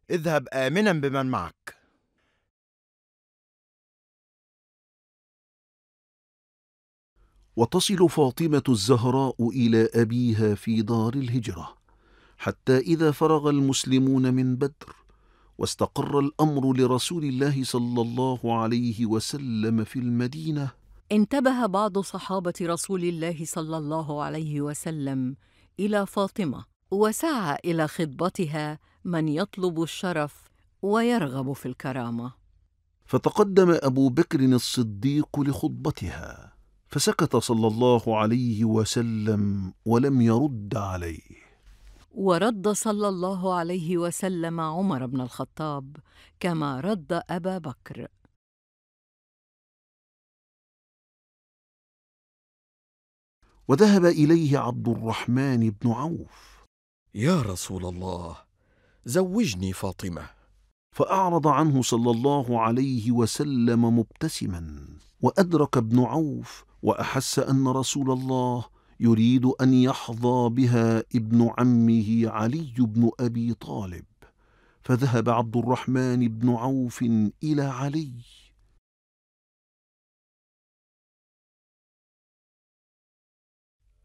اذهب آمنا بمن معك وتصل فاطمة الزهراء إلى أبيها في دار الهجرة حتى إذا فرغ المسلمون من بدر واستقر الأمر لرسول الله صلى الله عليه وسلم في المدينة انتبه بعض صحابة رسول الله صلى الله عليه وسلم إلى فاطمة وسعى إلى خطبتها من يطلب الشرف ويرغب في الكرامة فتقدم أبو بكر الصديق لخطبتها فسكت صلى الله عليه وسلم ولم يرد عليه ورد صلى الله عليه وسلم عمر بن الخطاب كما رد ابا بكر وذهب اليه عبد الرحمن بن عوف يا رسول الله زوجني فاطمه فاعرض عنه صلى الله عليه وسلم مبتسما وادرك ابن عوف وأحس أن رسول الله يريد أن يحظى بها ابن عمه علي بن أبي طالب فذهب عبد الرحمن بن عوف إلى علي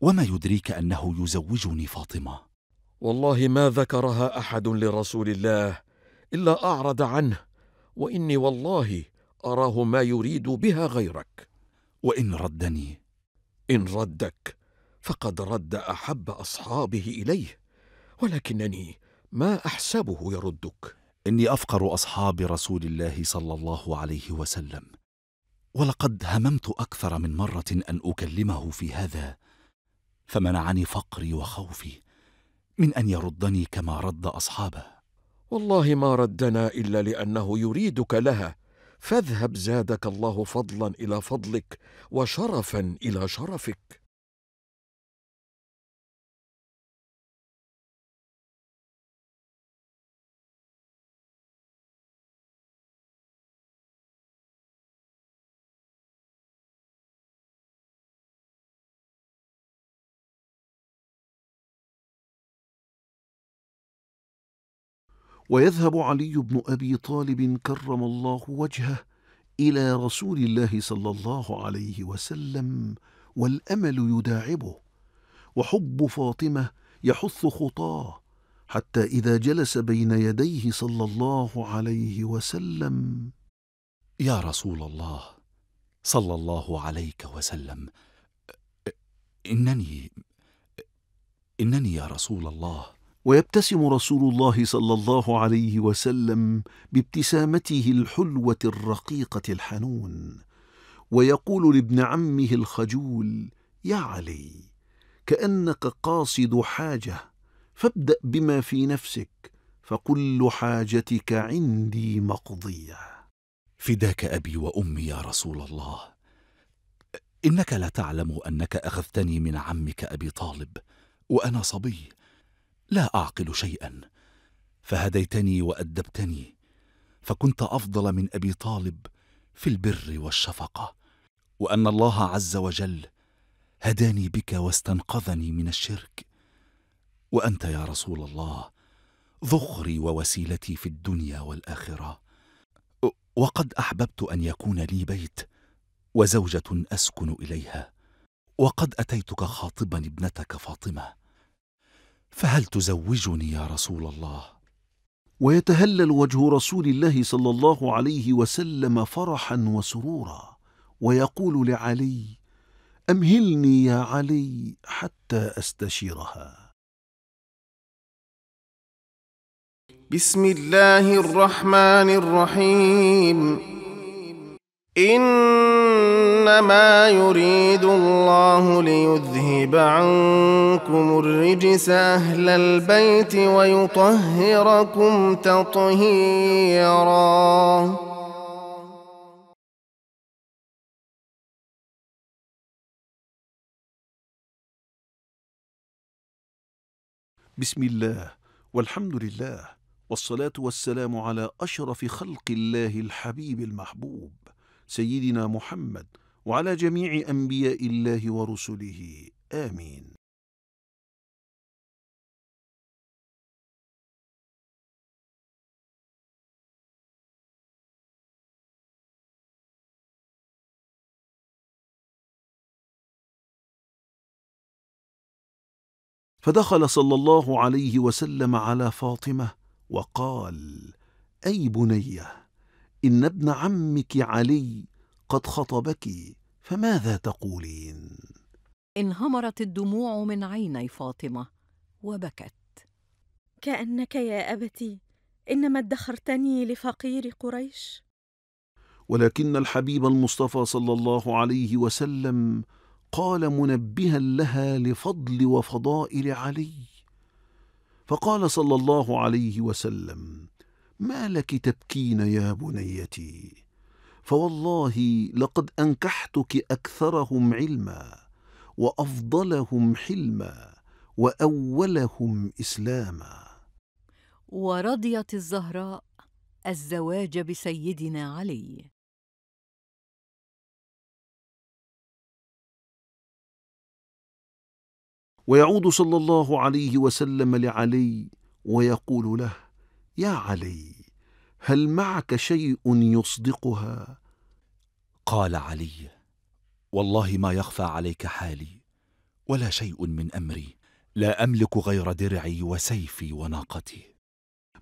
وما يدريك أنه يزوجني فاطمة والله ما ذكرها أحد لرسول الله إلا أعرض عنه وإني والله أراه ما يريد بها غيرك وان ردني ان ردك فقد رد احب اصحابه اليه ولكنني ما احسبه يردك اني افقر اصحاب رسول الله صلى الله عليه وسلم ولقد هممت اكثر من مره ان اكلمه في هذا فمنعني فقري وخوفي من ان يردني كما رد اصحابه والله ما ردنا الا لانه يريدك لها فاذهب زادك الله فضلا الى فضلك وشرفا الى شرفك ويذهب علي بن ابي طالب كرم الله وجهه الى رسول الله صلى الله عليه وسلم والامل يداعبه وحب فاطمه يحث خطاه حتى اذا جلس بين يديه صلى الله عليه وسلم يا رسول الله صلى الله عليك وسلم انني انني يا رسول الله ويبتسم رسول الله صلى الله عليه وسلم بابتسامته الحلوه الرقيقه الحنون ويقول لابن عمه الخجول يا علي كانك قاصد حاجه فابدا بما في نفسك فكل حاجتك عندي مقضيه فداك ابي وامي يا رسول الله انك لا تعلم انك اخذتني من عمك ابي طالب وانا صبي لا اعقل شيئا فهديتني وادبتني فكنت افضل من ابي طالب في البر والشفقه وان الله عز وجل هداني بك واستنقذني من الشرك وانت يا رسول الله ذخري ووسيلتي في الدنيا والاخره وقد احببت ان يكون لي بيت وزوجه اسكن اليها وقد اتيتك خاطبا ابنتك فاطمه فهل تزوجني يا رسول الله ويتهلل وجه رسول الله صلى الله عليه وسلم فرحا وسرورا ويقول لعلي امهلني يا علي حتى استشيرها بسم الله الرحمن الرحيم انما يريد الله ليذهب عنكم الرجس اهل البيت ويطهركم تطهيرا بسم الله والحمد لله والصلاه والسلام على اشرف خلق الله الحبيب المحبوب سيدنا محمد وعلى جميع انبياء الله ورسله امين فدخل صلى الله عليه وسلم على فاطمه وقال اي بنيه إن ابن عمك علي قد خطبك فماذا تقولين؟ انهمرت الدموع من عيني فاطمة وبكت كأنك يا أبتي إنما ادخرتني لفقير قريش ولكن الحبيب المصطفى صلى الله عليه وسلم قال منبها لها لفضل وفضائل علي فقال صلى الله عليه وسلم ما لك تبكين يا بنيتي فوالله لقد أنكحتك أكثرهم علما وأفضلهم حلما وأولهم إسلاما ورضيت الزهراء الزواج بسيدنا علي ويعود صلى الله عليه وسلم لعلي ويقول له يا علي هل معك شيء يصدقها قال علي والله ما يخفى عليك حالي ولا شيء من امري لا املك غير درعي وسيفي وناقتي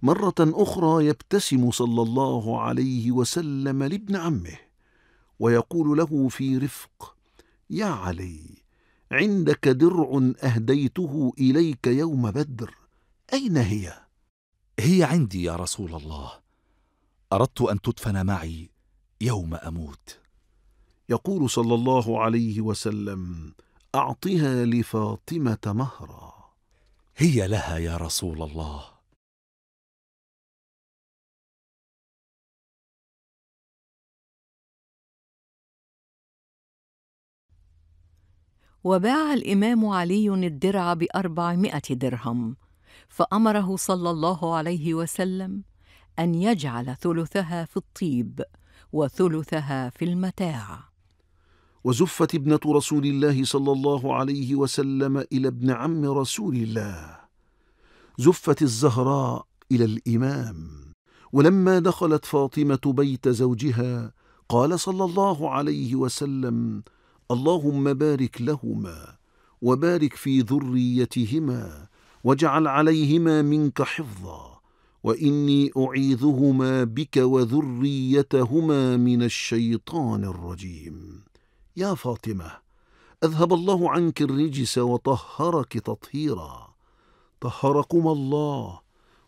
مره اخرى يبتسم صلى الله عليه وسلم لابن عمه ويقول له في رفق يا علي عندك درع اهديته اليك يوم بدر اين هي هي عندي يا رسول الله اردت ان تدفن معي يوم اموت يقول صلى الله عليه وسلم اعطها لفاطمه مهرا هي لها يا رسول الله وباع الامام علي الدرع باربعمائه درهم فامره صلى الله عليه وسلم ان يجعل ثلثها في الطيب وثلثها في المتاع وزفت ابنه رسول الله صلى الله عليه وسلم الى ابن عم رسول الله زفت الزهراء الى الامام ولما دخلت فاطمه بيت زوجها قال صلى الله عليه وسلم اللهم بارك لهما وبارك في ذريتهما واجعل عليهما منك حفظا واني اعيذهما بك وذريتهما من الشيطان الرجيم يا فاطمه اذهب الله عنك الرجس وطهرك تطهيرا طهركما الله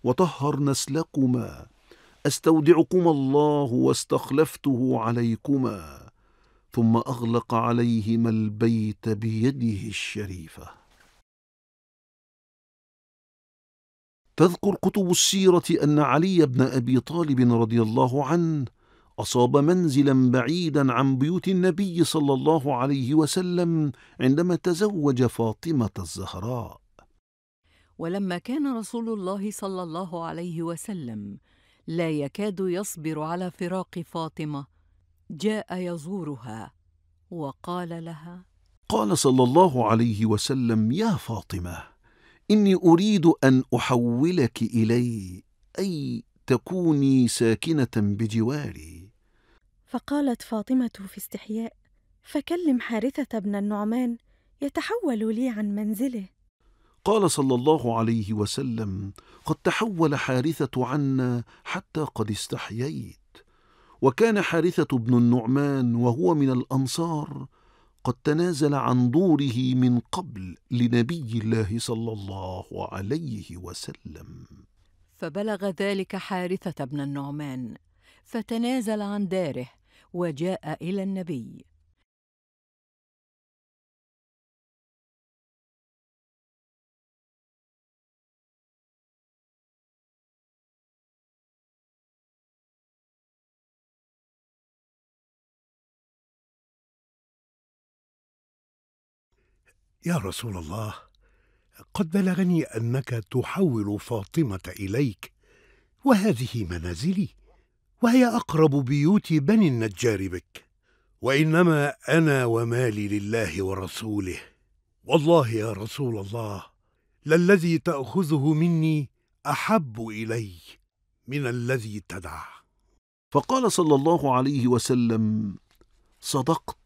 وطهر نسلكما استودعكما الله واستخلفته عليكما ثم اغلق عليهما البيت بيده الشريفه تذكر كتب السيرة أن علي بن أبي طالب رضي الله عنه أصاب منزلا بعيدا عن بيوت النبي صلى الله عليه وسلم عندما تزوج فاطمة الزهراء ولما كان رسول الله صلى الله عليه وسلم لا يكاد يصبر على فراق فاطمة جاء يزورها وقال لها قال صلى الله عليه وسلم يا فاطمه إني أريد أن أحولك إلي أي تكوني ساكنة بجواري فقالت فاطمة في استحياء فكلم حارثة بن النعمان يتحول لي عن منزله قال صلى الله عليه وسلم قد تحول حارثة عنا حتى قد استحييت وكان حارثة بن النعمان وهو من الأنصار قد تنازل عن دوره من قبل لنبي الله صلى الله عليه وسلم فبلغ ذلك حارثه بن النعمان فتنازل عن داره وجاء الى النبي يا رسول الله قد بلغني انك تحول فاطمه اليك وهذه منازلي وهي اقرب بيوت بني النجار بك وانما انا ومالي لله ورسوله والله يا رسول الله للذي تاخذه مني احب الي من الذي تدع فقال صلى الله عليه وسلم صدقت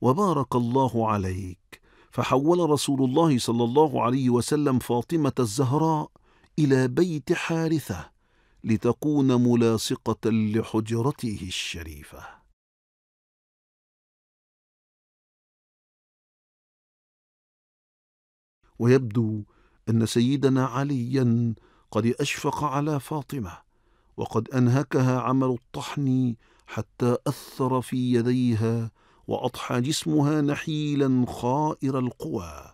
وبارك الله عليك فحول رسول الله صلى الله عليه وسلم فاطمة الزهراء إلى بيت حارثة لتكون ملاصقة لحجرته الشريفة ويبدو أن سيدنا عليا قد أشفق على فاطمة وقد أنهكها عمل الطحن حتى أثر في يديها وأضحى جسمها نحيلا خائر القوى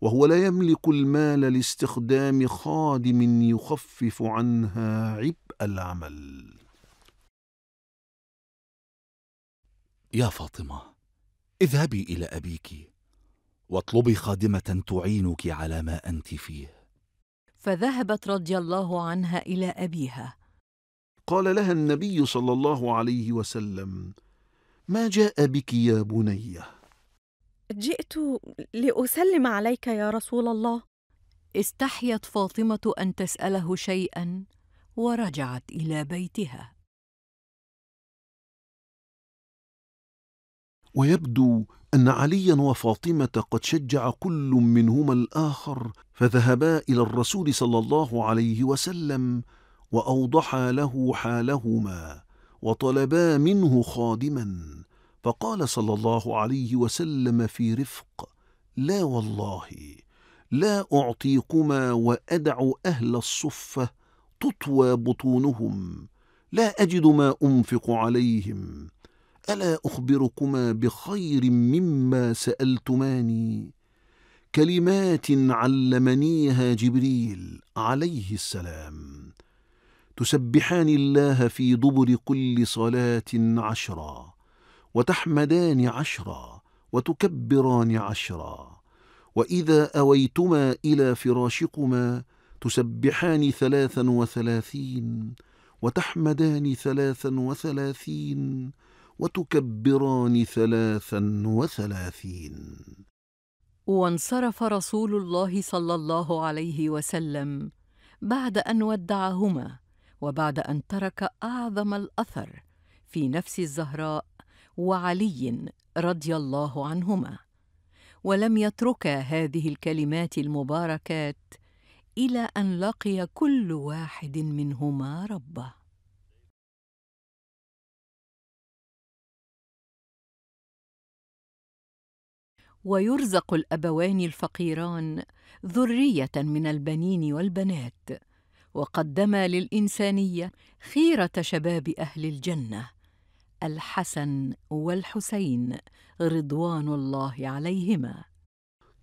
وهو لا يملك المال لاستخدام خادم يخفف عنها عبء العمل يا فاطمة اذهبي إلى أبيك واطلبي خادمة تعينك على ما أنت فيه فذهبت رضي الله عنها إلى أبيها قال لها النبي صلى الله عليه وسلم ما جاء بك يا بنيه جئت لاسلم عليك يا رسول الله استحيت فاطمه ان تساله شيئا ورجعت الى بيتها ويبدو ان عليا وفاطمه قد شجع كل منهما الاخر فذهبا الى الرسول صلى الله عليه وسلم واوضحا له حالهما وطلبا منه خادما فقال صلى الله عليه وسلم في رفق لا والله لا أعطيكما وأدع أهل الصفة تطوى بطونهم لا أجد ما أنفق عليهم ألا أخبركما بخير مما سألتماني كلمات علمنيها جبريل عليه السلام تسبحان الله في دبر كل صلاة عشرا وتحمدان عشرا وتكبران عشرا وإذا أويتما إلى فراشكما تسبحان ثلاثا وثلاثين وتحمدان ثلاثا وثلاثين وتكبران ثلاثا وثلاثين وانصرف رسول الله صلى الله عليه وسلم بعد أن ودعهما وبعد أن ترك أعظم الأثر في نفس الزهراء وعلي رضي الله عنهما ولم يتركا هذه الكلمات المباركات إلى أن لقي كل واحد منهما ربه ويرزق الابوان الفقيران ذريه من البنين والبنات وقدم للانسانيه خيره شباب اهل الجنه الحسن والحسين رضوان الله عليهما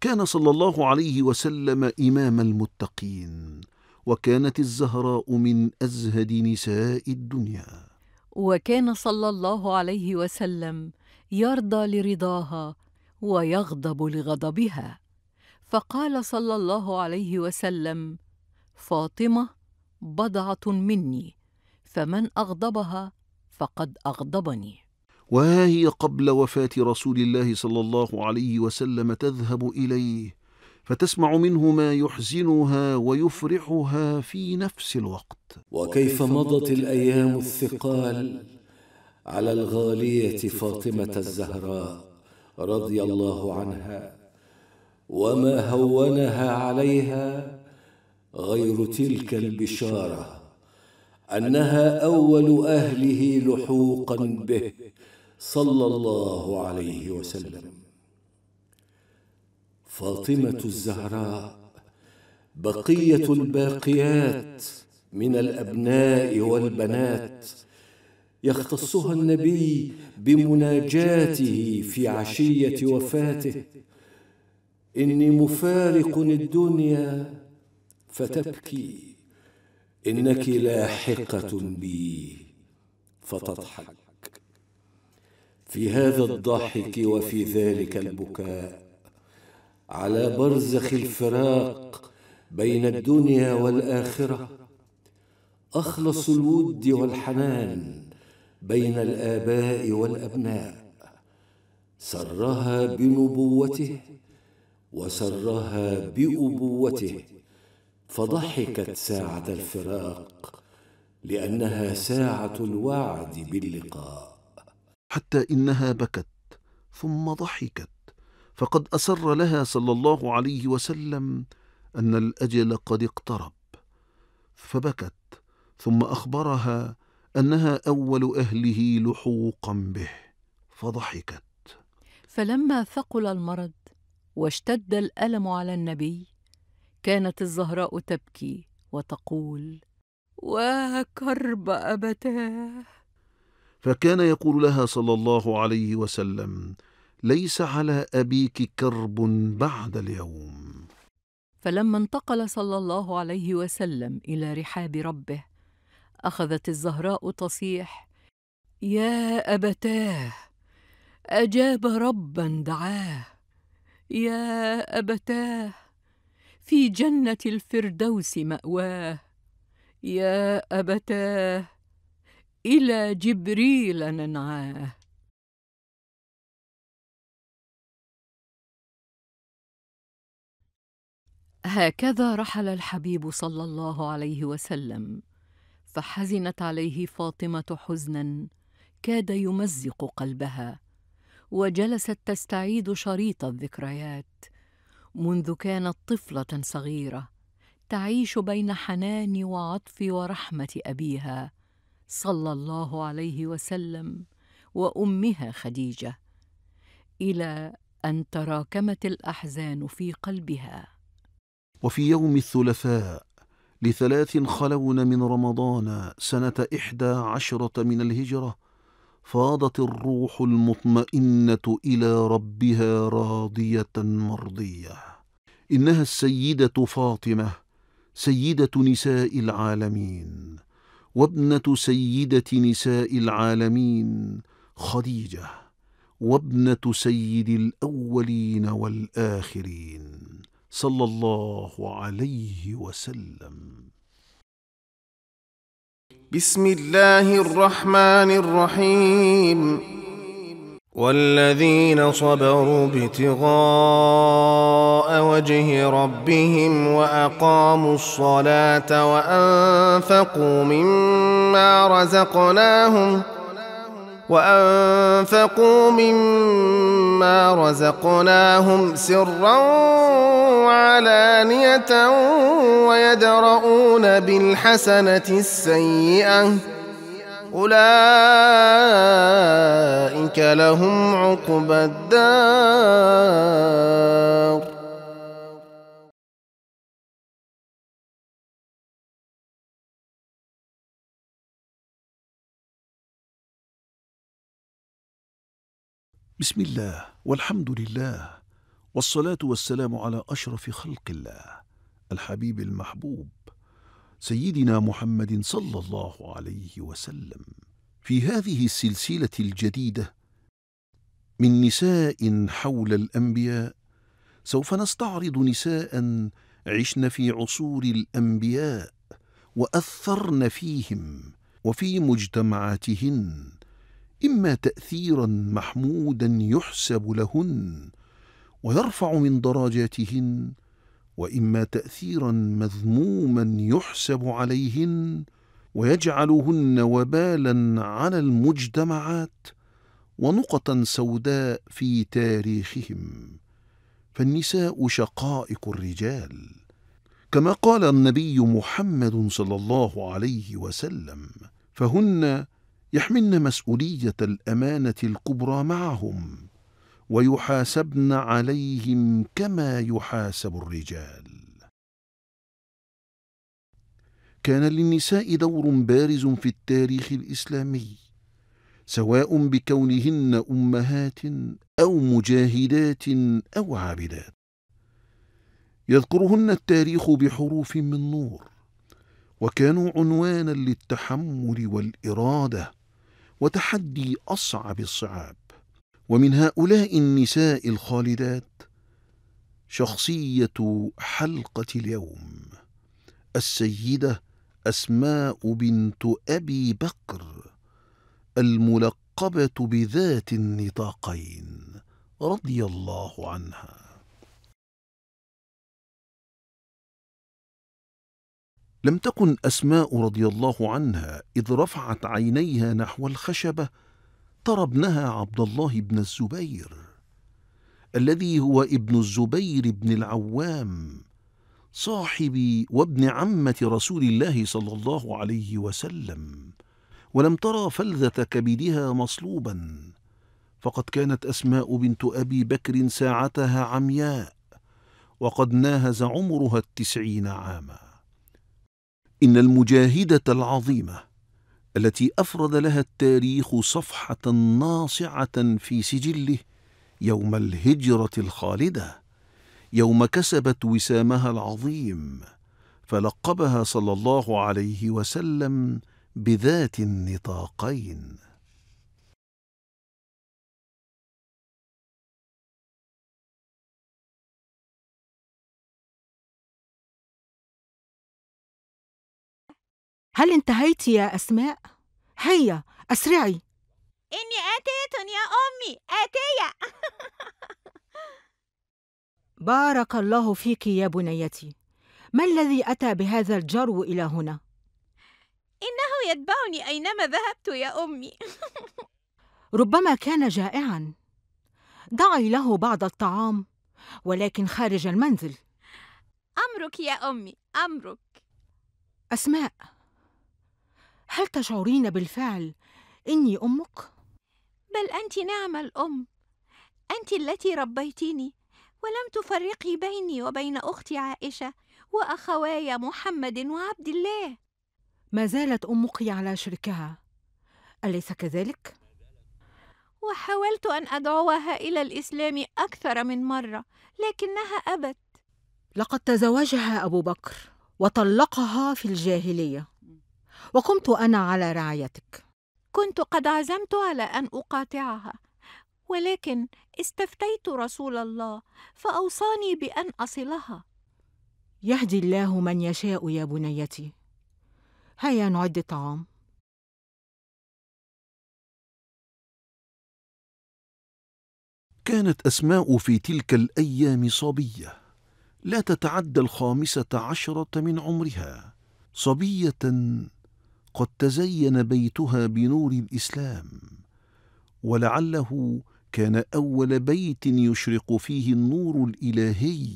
كان صلى الله عليه وسلم امام المتقين وكانت الزهراء من ازهد نساء الدنيا وكان صلى الله عليه وسلم يرضى لرضاها ويغضب لغضبها فقال صلى الله عليه وسلم فاطمه بضعه مني فمن اغضبها فقد اغضبني وها هي قبل وفاه رسول الله صلى الله عليه وسلم تذهب اليه فتسمع منه ما يحزنها ويفرحها في نفس الوقت وكيف مضت الايام الثقال على الغاليه فاطمه الزهراء رضي الله عنها وما هونها عليها غير تلك البشاره انها اول اهله لحوقا به صلى الله عليه وسلم فاطمه الزهراء بقيه الباقيات من الابناء والبنات يختصها النبي بمناجاته في عشيه وفاته اني مفارق الدنيا فتبكي إنك لاحقة بي فتضحك في هذا الضحك وفي ذلك البكاء على برزخ الفراق بين الدنيا والآخرة أخلص الود والحنان بين الآباء والأبناء سرها بنبوته وسرها بأبوته فضحكت ساعة الفراق لأنها ساعة الوعد باللقاء حتى إنها بكت ثم ضحكت فقد أسر لها صلى الله عليه وسلم أن الأجل قد اقترب فبكت ثم أخبرها أنها أول أهله لحوقا به فضحكت فلما ثقل المرض واشتد الألم على النبي كانت الزهراء تبكي وتقول كرب أبتاه فكان يقول لها صلى الله عليه وسلم ليس على أبيك كرب بعد اليوم فلما انتقل صلى الله عليه وسلم إلى رحاب ربه أخذت الزهراء تصيح يا أبتاه أجاب ربا دعاه يا أبتاه في جنة الفردوس مأواه يا أبتاه إلى جبريل ننعاه هكذا رحل الحبيب صلى الله عليه وسلم فحزنت عليه فاطمه حزنا كاد يمزق قلبها وجلست تستعيد شريط الذكريات منذ كانت طفله صغيره تعيش بين حنان وعطف ورحمه ابيها صلى الله عليه وسلم وامها خديجه الى ان تراكمت الاحزان في قلبها وفي يوم الثلاثاء لثلاث خلون من رمضان سنه احدى عشره من الهجره فاضت الروح المطمئنه الى ربها راضيه مرضيه انها السيده فاطمه سيده نساء العالمين وابنه سيده نساء العالمين خديجه وابنه سيد الاولين والاخرين صلى الله عليه وسلم بسم الله الرحمن الرحيم والذين صبروا ابتغاء وجه ربهم واقاموا الصلاه وانفقوا مما رزقناهم وأنفقوا مما رزقناهم سرا وعلانية ويدرؤون بالحسنة السيئة أولئك لهم عقبى الدار بسم الله والحمد لله والصلاة والسلام على أشرف خلق الله الحبيب المحبوب سيدنا محمد صلى الله عليه وسلم في هذه السلسلة الجديدة من نساء حول الأنبياء سوف نستعرض نساء عشن في عصور الأنبياء وأثرن فيهم وفي مجتمعاتهن إما تأثيرا محمودا يحسب لهن ويرفع من درجاتهن وإما تأثيرا مذموما يحسب عليهن ويجعلهن وبالا على المجتمعات ونقطا سوداء في تاريخهم فالنساء شقائق الرجال كما قال النبي محمد صلى الله عليه وسلم فهن يحملن مسؤولية الأمانة الكبرى معهم ويحاسبن عليهم كما يحاسب الرجال كان للنساء دور بارز في التاريخ الإسلامي سواء بكونهن أمهات أو مجاهدات أو عابدات يذكرهن التاريخ بحروف من نور وكانوا عنوانا للتحمل والإرادة وتحدي أصعب الصعاب ومن هؤلاء النساء الخالدات شخصية حلقة اليوم السيدة أسماء بنت أبي بكر الملقبة بذات النطاقين رضي الله عنها لم تكن أسماء رضي الله عنها إذ رفعت عينيها نحو الخشبة ترى ابنها عبد الله بن الزبير الذي هو ابن الزبير بن العوام صاحبي وابن عمة رسول الله صلى الله عليه وسلم ولم ترى فلذة كبدها مصلوبا فقد كانت أسماء بنت أبي بكر ساعتها عمياء وقد ناهز عمرها التسعين عاماً إن المجاهدة العظيمة التي أفرد لها التاريخ صفحة ناصعة في سجله يوم الهجرة الخالدة يوم كسبت وسامها العظيم فلقبها صلى الله عليه وسلم بذات النطاقين هل انتهيت يا أسماء؟ هيا أسرعي إني آتية يا أمي آتية [LAUGHS] بارك الله فيك يا بنيتي ما الذي أتى بهذا الجرو إلى هنا؟ إنه يتبعني أينما ذهبت يا أمي [LAUGHS] ربما كان جائعا ضعي له بعض الطعام ولكن خارج المنزل أمرك يا أمي أمرك أسماء هل تشعرين بالفعل إني أمك؟ بل أنت نعم الأم أنت التي ربيتيني ولم تفرقي بيني وبين أختي عائشة وأخواي محمد وعبد الله ما زالت أمك على شركها أليس كذلك؟ وحاولت أن أدعوها إلى الإسلام أكثر من مرة لكنها أبت لقد تزوجها أبو بكر وطلقها في الجاهلية وقمت انا على رعايتك كنت قد عزمت على ان اقاطعها ولكن استفتيت رسول الله فاوصاني بان اصلها يهدي الله من يشاء يا بنيتي هيا نعد الطعام كانت اسماء في تلك الايام صبيه لا تتعدى الخامسه عشره من عمرها صبيه قد تزين بيتها بنور الاسلام ولعله كان اول بيت يشرق فيه النور الالهي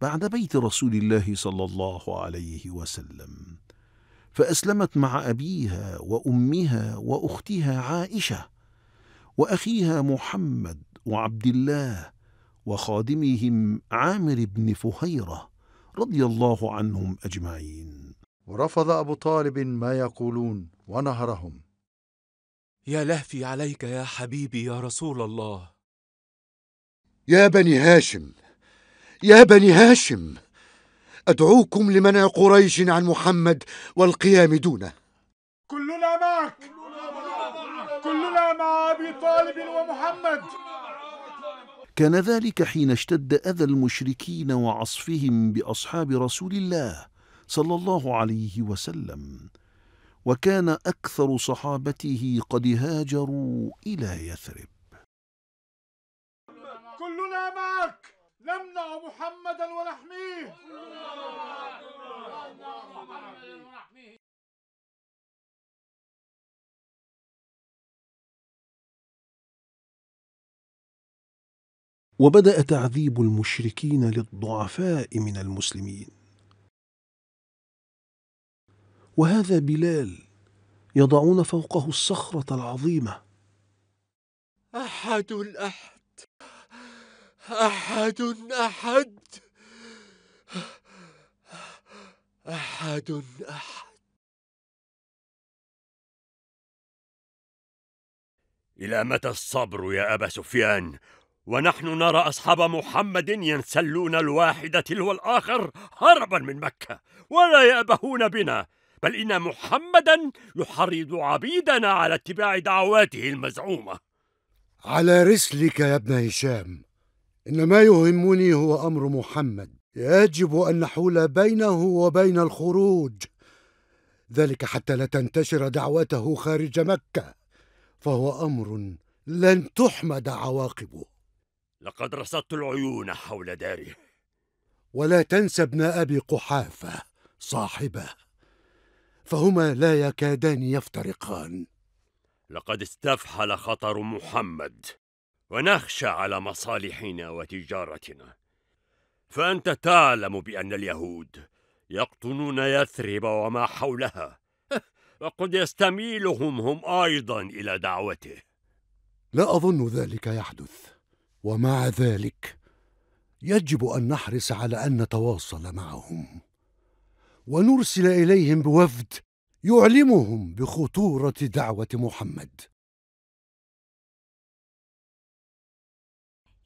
بعد بيت رسول الله صلى الله عليه وسلم فاسلمت مع ابيها وامها واختها عائشه واخيها محمد وعبد الله وخادمهم عامر بن فهيره رضي الله عنهم اجمعين ورفض أبو طالب ما يقولون ونهرهم يا لهفي عليك يا حبيبي يا رسول الله يا بني هاشم يا بني هاشم أدعوكم لمنع قريش عن محمد والقيام دونه كلنا معك كلنا مع أبي طالب ومحمد كان ذلك حين اشتد أذى المشركين وعصفهم بأصحاب رسول الله صلى الله عليه وسلم وكان أكثر صحابته قد هاجروا إلى يثرب كلنا معك نمنع محمدا ونحميه وبدأ تعذيب المشركين للضعفاء من المسلمين وهذا بلال يضعون فوقه الصخرة العظيمة أحد أحد أحد أحد أحد أحد إلى متى الصبر يا أبا سفيان؟ ونحن نرى أصحاب محمد ينسلون الواحد تلو الآخر هربا من مكة ولا يأبهون بنا بل إن محمدا يحرض عبيدنا على اتباع دعواته المزعومة على رسلك يا ابن هشام إن ما يهمني هو أمر محمد يجب أن نحول بينه وبين الخروج ذلك حتى لا تنتشر دعوته خارج مكة فهو أمر لن تحمد عواقبه لقد رصدت العيون حول داره ولا تنس ابن أبي قحافة صاحبه فهما لا يكادان يفترقان لقد استفحل خطر محمد ونخشى على مصالحنا وتجارتنا فانت تعلم بان اليهود يقطنون يثرب وما حولها [LAUGHS] وقد يستميلهم هم ايضا الى دعوته لا اظن ذلك يحدث ومع ذلك يجب ان نحرص على ان نتواصل معهم ونرسل اليهم بوفد يعلمهم بخطوره دعوه محمد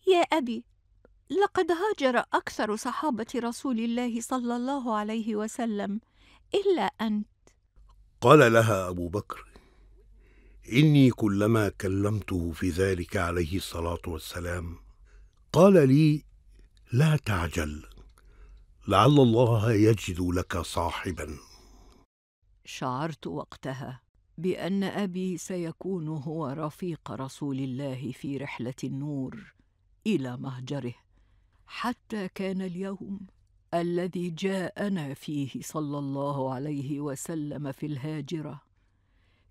يا ابي لقد هاجر اكثر صحابه رسول الله صلى الله عليه وسلم الا انت قال لها ابو بكر اني كلما كلمته في ذلك عليه الصلاه والسلام قال لي لا تعجل لعل الله يجد لك صاحبا شعرت وقتها بان ابي سيكون هو رفيق رسول الله في رحله النور الى مهجره حتى كان اليوم الذي جاءنا فيه صلى الله عليه وسلم في الهاجره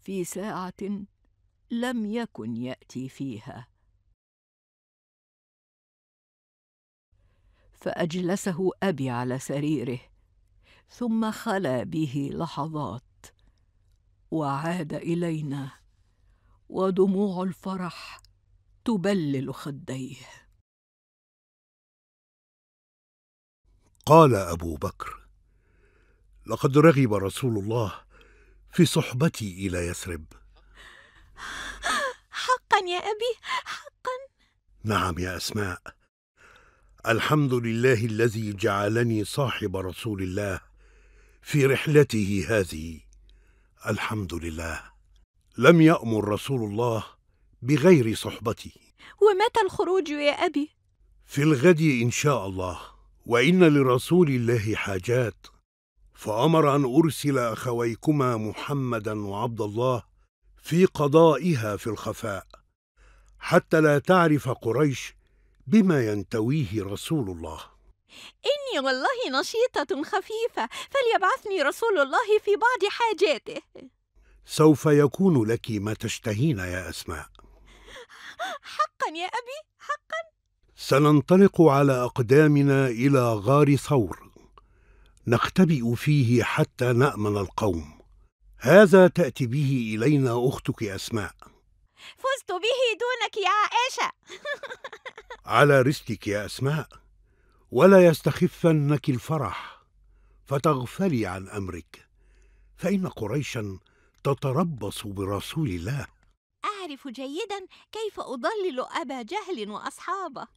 في ساعه لم يكن ياتي فيها فاجلسه ابي على سريره ثم خلا به لحظات وعاد الينا ودموع الفرح تبلل خديه قال ابو بكر لقد رغب رسول الله في صحبتي الى يثرب حقا يا ابي حقا نعم يا اسماء الحمد لله الذي جعلني صاحب رسول الله في رحلته هذه الحمد لله لم يامر رسول الله بغير صحبتي ومتى الخروج يا ابي في الغد ان شاء الله وان لرسول الله حاجات فامر ان ارسل اخويكما محمدا وعبد الله في قضائها في الخفاء حتى لا تعرف قريش بما ينتويه رسول الله اني والله نشيطه خفيفه فليبعثني رسول الله في بعض حاجاته سوف يكون لك ما تشتهين يا اسماء حقا يا ابي حقا سننطلق على اقدامنا الى غار ثور نختبئ فيه حتى نامن القوم هذا تاتي به الينا اختك اسماء فزت به دونك يا عائشة [LAUGHS] على رزقك يا أسماء ولا يستخفنك الفرح فتغفلي عن أمرك فإن قريشا تتربص برسول الله أعرف جيدا كيف أضلل أبا جهل وأصحابه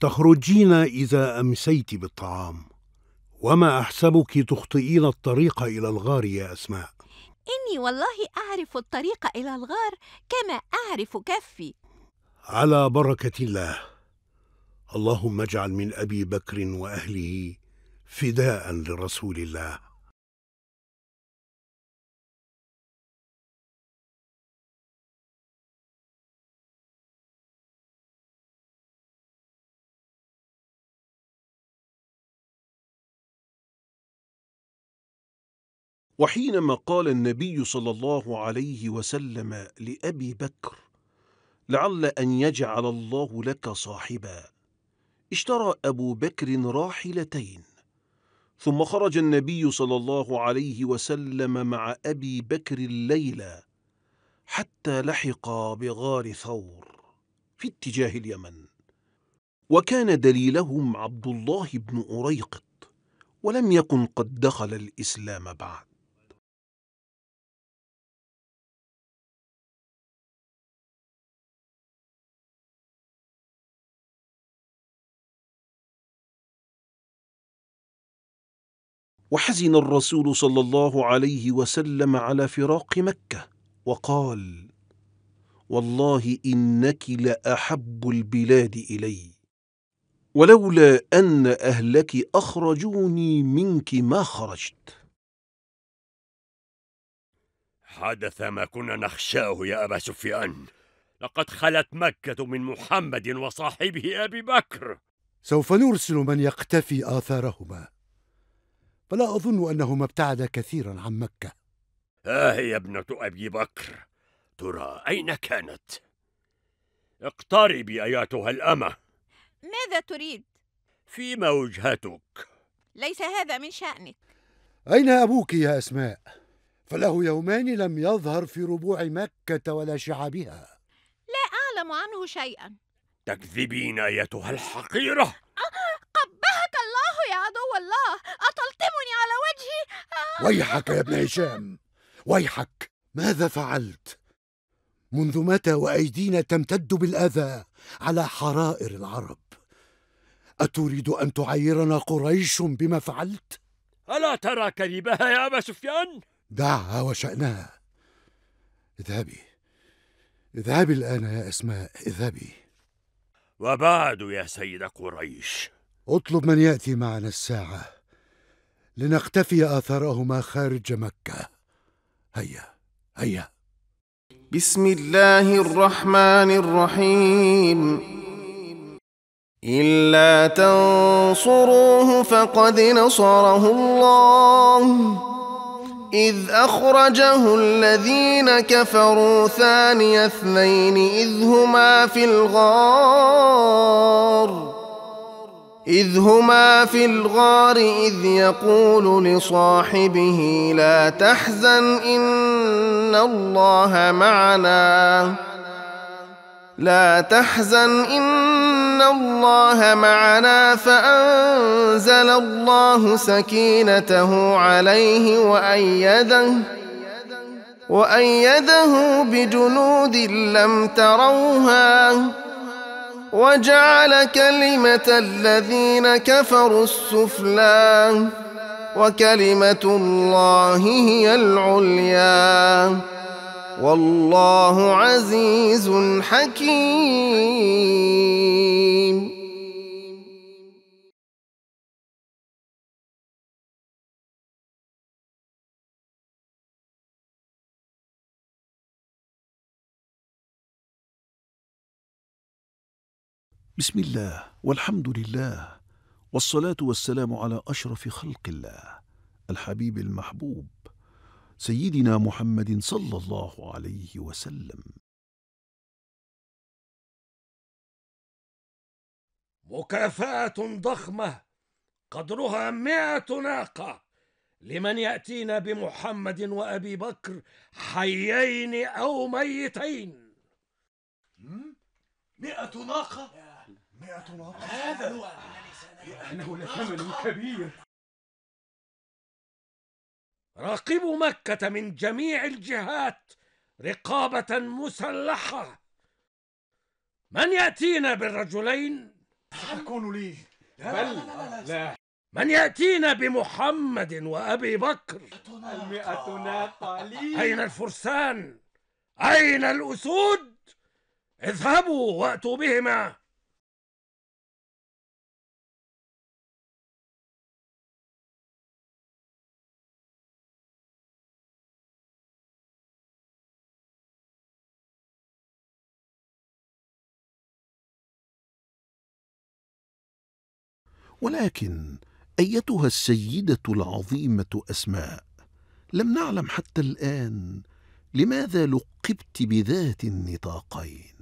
تخرجين إذا أمسيت بالطعام وما أحسبك تخطئين الطريق إلى الغار يا أسماء إني والله أعرف الطريق إلى الغار كما أعرف كفي على بركة الله اللهم اجعل من أبي بكر وأهله فداء لرسول الله وحينما قال النبي صلى الله عليه وسلم لأبي بكر لعل أن يجعل الله لك صاحبا اشترى أبو بكر راحلتين ثم خرج النبي صلى الله عليه وسلم مع أبي بكر الليلة حتى لحقا بغار ثور في اتجاه اليمن وكان دليلهم عبد الله بن أريقط ولم يكن قد دخل الإسلام بعد وحزن الرسول صلى الله عليه وسلم على فراق مكه وقال والله انك لاحب البلاد الي ولولا ان اهلك اخرجوني منك ما خرجت حدث ما كنا نخشاه يا ابا سفيان لقد خلت مكه من محمد وصاحبه ابي بكر سوف نرسل من يقتفي اثارهما فلا أظن أنهما ابتعدا كثيرا عن مكة آه يا ابنة أبي بكر ترى أين كانت؟ اقتربي أيتها الأمة ماذا تريد؟ فيما وجهتك؟ ليس هذا من شأنك أين أبوك يا أسماء؟ فله يومان لم يظهر في ربوع مكة ولا شعبها لا أعلم عنه شيئا تكذبين أيتها الحقيرة آه، عدو الله أطلتمني على وجهي آه. ويحك يا ابن هشام ويحك ماذا فعلت منذ متى وأيدينا تمتد بالأذى على حرائر العرب أتريد أن تعيرنا قريش بما فعلت؟ ألا ترى كذبها يا أبا سفيان؟ دعها وشأنها اذهبي اذهبي الآن يا أسماء اذهبي وبعد يا سيد قريش اطلب من ياتي معنا الساعه لنقتفي اثارهما خارج مكه هيا هيا بسم الله الرحمن الرحيم الا تنصروه فقد نصره الله إذ أخرجه الذين كفروا ثاني اثنين إذ هما في الغار إذ هما في الغار إذ يقول لصاحبه لا تحزن إن الله معنا لا تحزن إن الله معنا فأنزل الله سكينته عليه وأيده وأيده بجنود لم تروها وجعل كلمة الذين كفروا السفلى وكلمة الله هي العليا والله عزيز حكيم بسم الله والحمد لله والصلاة والسلام على أشرف خلق الله الحبيب المحبوب سيدنا محمد صلى الله عليه وسلم مكافأة ضخمة قدرها مئة ناقة لمن يأتينا بمحمد وأبي بكر حيين أو ميتين مئة ناقة مئة ناقة هذا هو إنه لثمن كبير راقبوا مكة من جميع الجهات رقابة مسلحة من يأتينا بالرجلين؟ سيكون لي لا بل لا, لا, لا, لا من يأتينا بمحمد وأبي بكر؟ المئة ناقة لي أين الفرسان؟ أين الأسود؟ اذهبوا وأتوا بهما ولكن ايتها السيده العظيمه اسماء لم نعلم حتى الان لماذا لقبت بذات النطاقين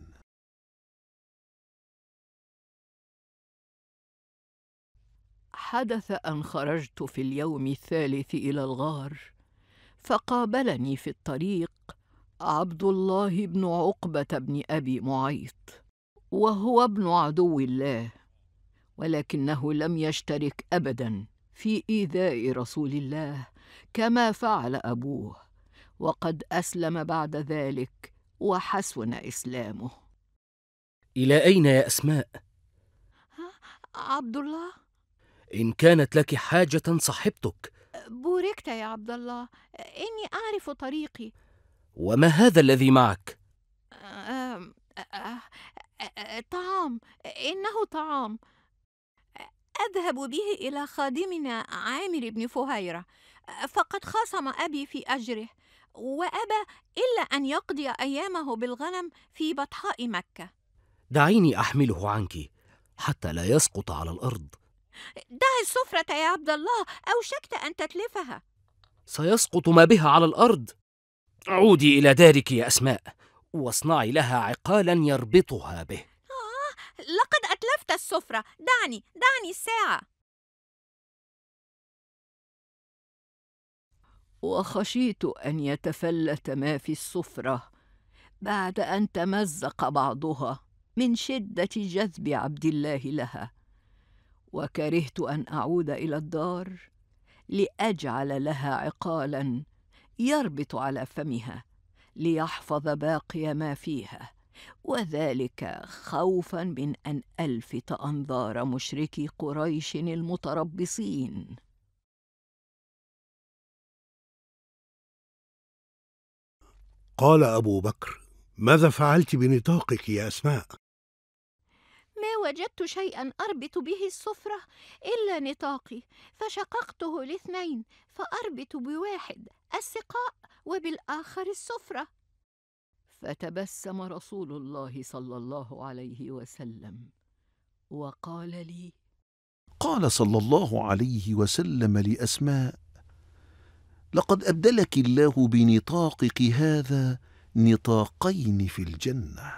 حدث ان خرجت في اليوم الثالث الى الغار فقابلني في الطريق عبد الله بن عقبه بن ابي معيط وهو ابن عدو الله ولكنه لم يشترك أبدا في إيذاء رسول الله كما فعل أبوه وقد أسلم بعد ذلك وحسن إسلامه إلى أين يا أسماء؟ عبد الله إن كانت لك حاجة صحبتك بوركت يا عبد الله إني أعرف طريقي وما هذا الذي معك؟ أه، أه، أه، طعام إنه طعام أذهب به إلى خادمنا عامر بن فهيرة فقد خاصم أبي في أجره وأبى إلا أن يقضي أيامه بالغنم في بطحاء مكة دعيني أحمله عنك حتى لا يسقط على الأرض دع السفرة يا عبد الله أوشكت أن تتلفها سيسقط ما بها على الأرض عودي إلى دارك يا أسماء واصنعي لها عقالا يربطها به لقد أتلفت السفرة دعني دعني الساعة وخشيت أن يتفلت ما في السفرة بعد أن تمزق بعضها من شدة جذب عبد الله لها وكرهت أن أعود إلى الدار لأجعل لها عقالا يربط على فمها ليحفظ باقي ما فيها وذلك خوفا من ان الفت انظار مشركي قريش المتربصين قال ابو بكر ماذا فعلت بنطاقك يا اسماء ما وجدت شيئا اربط به السفره الا نطاقي فشققته لاثنين فاربط بواحد السقاء وبالاخر السفره فتبسم رسول الله صلى الله عليه وسلم وقال لي قال صلى الله عليه وسلم لاسماء لقد ابدلك الله بنطاقك هذا نطاقين في الجنه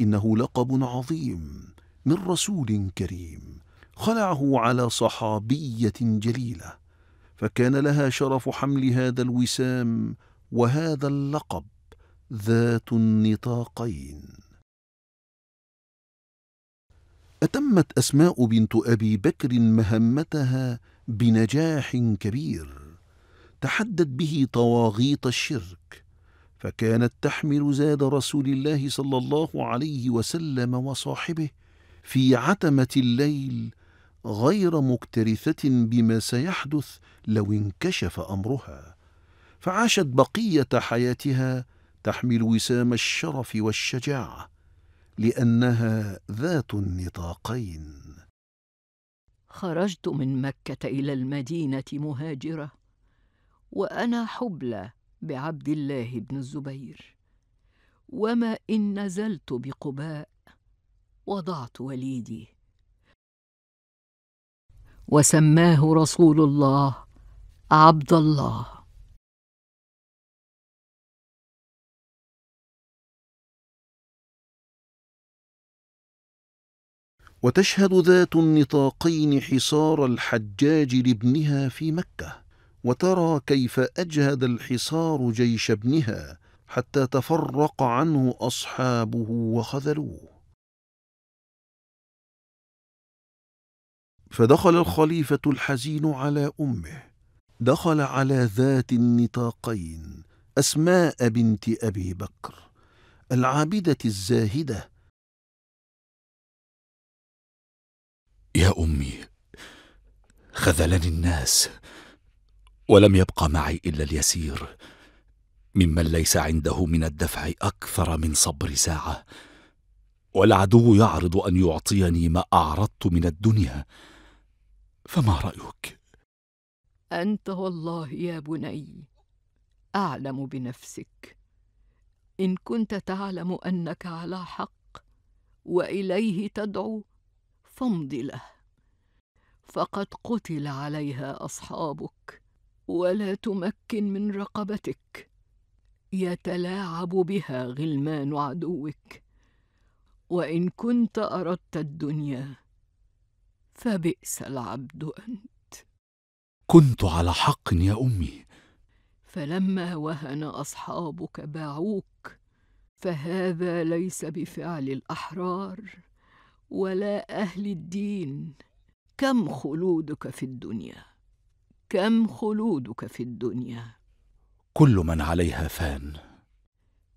انه لقب عظيم من رسول كريم خلعه على صحابيه جليله فكان لها شرف حمل هذا الوسام وهذا اللقب ذات النطاقين أتمت أسماء بنت أبي بكر مهمتها بنجاح كبير تحدت به طواغيط الشرك فكانت تحمل زاد رسول الله صلى الله عليه وسلم وصاحبه في عتمة الليل غير مكترثة بما سيحدث لو انكشف أمرها فعاشت بقية حياتها تحمل وسام الشرف والشجاعه لانها ذات النطاقين خرجت من مكه الى المدينه مهاجره وانا حبلى بعبد الله بن الزبير وما ان نزلت بقباء وضعت وليدي وسماه رسول الله عبد الله وتشهد ذات النطاقين حصار الحجاج لابنها في مكه وترى كيف اجهد الحصار جيش ابنها حتى تفرق عنه اصحابه وخذلوه فدخل الخليفه الحزين على امه دخل على ذات النطاقين اسماء بنت ابي بكر العابده الزاهده يا امي خذلني الناس ولم يبقى معي الا اليسير ممن ليس عنده من الدفع اكثر من صبر ساعه والعدو يعرض ان يعطيني ما اعرضت من الدنيا فما رايك انت والله يا بني اعلم بنفسك ان كنت تعلم انك على حق واليه تدعو فامض له فقد قتل عليها اصحابك ولا تمكن من رقبتك يتلاعب بها غلمان عدوك وان كنت اردت الدنيا فبئس العبد انت كنت على حق يا امي فلما وهن اصحابك باعوك فهذا ليس بفعل الاحرار ولا اهل الدين كم خلودك في الدنيا كم خلودك في الدنيا كل من عليها فان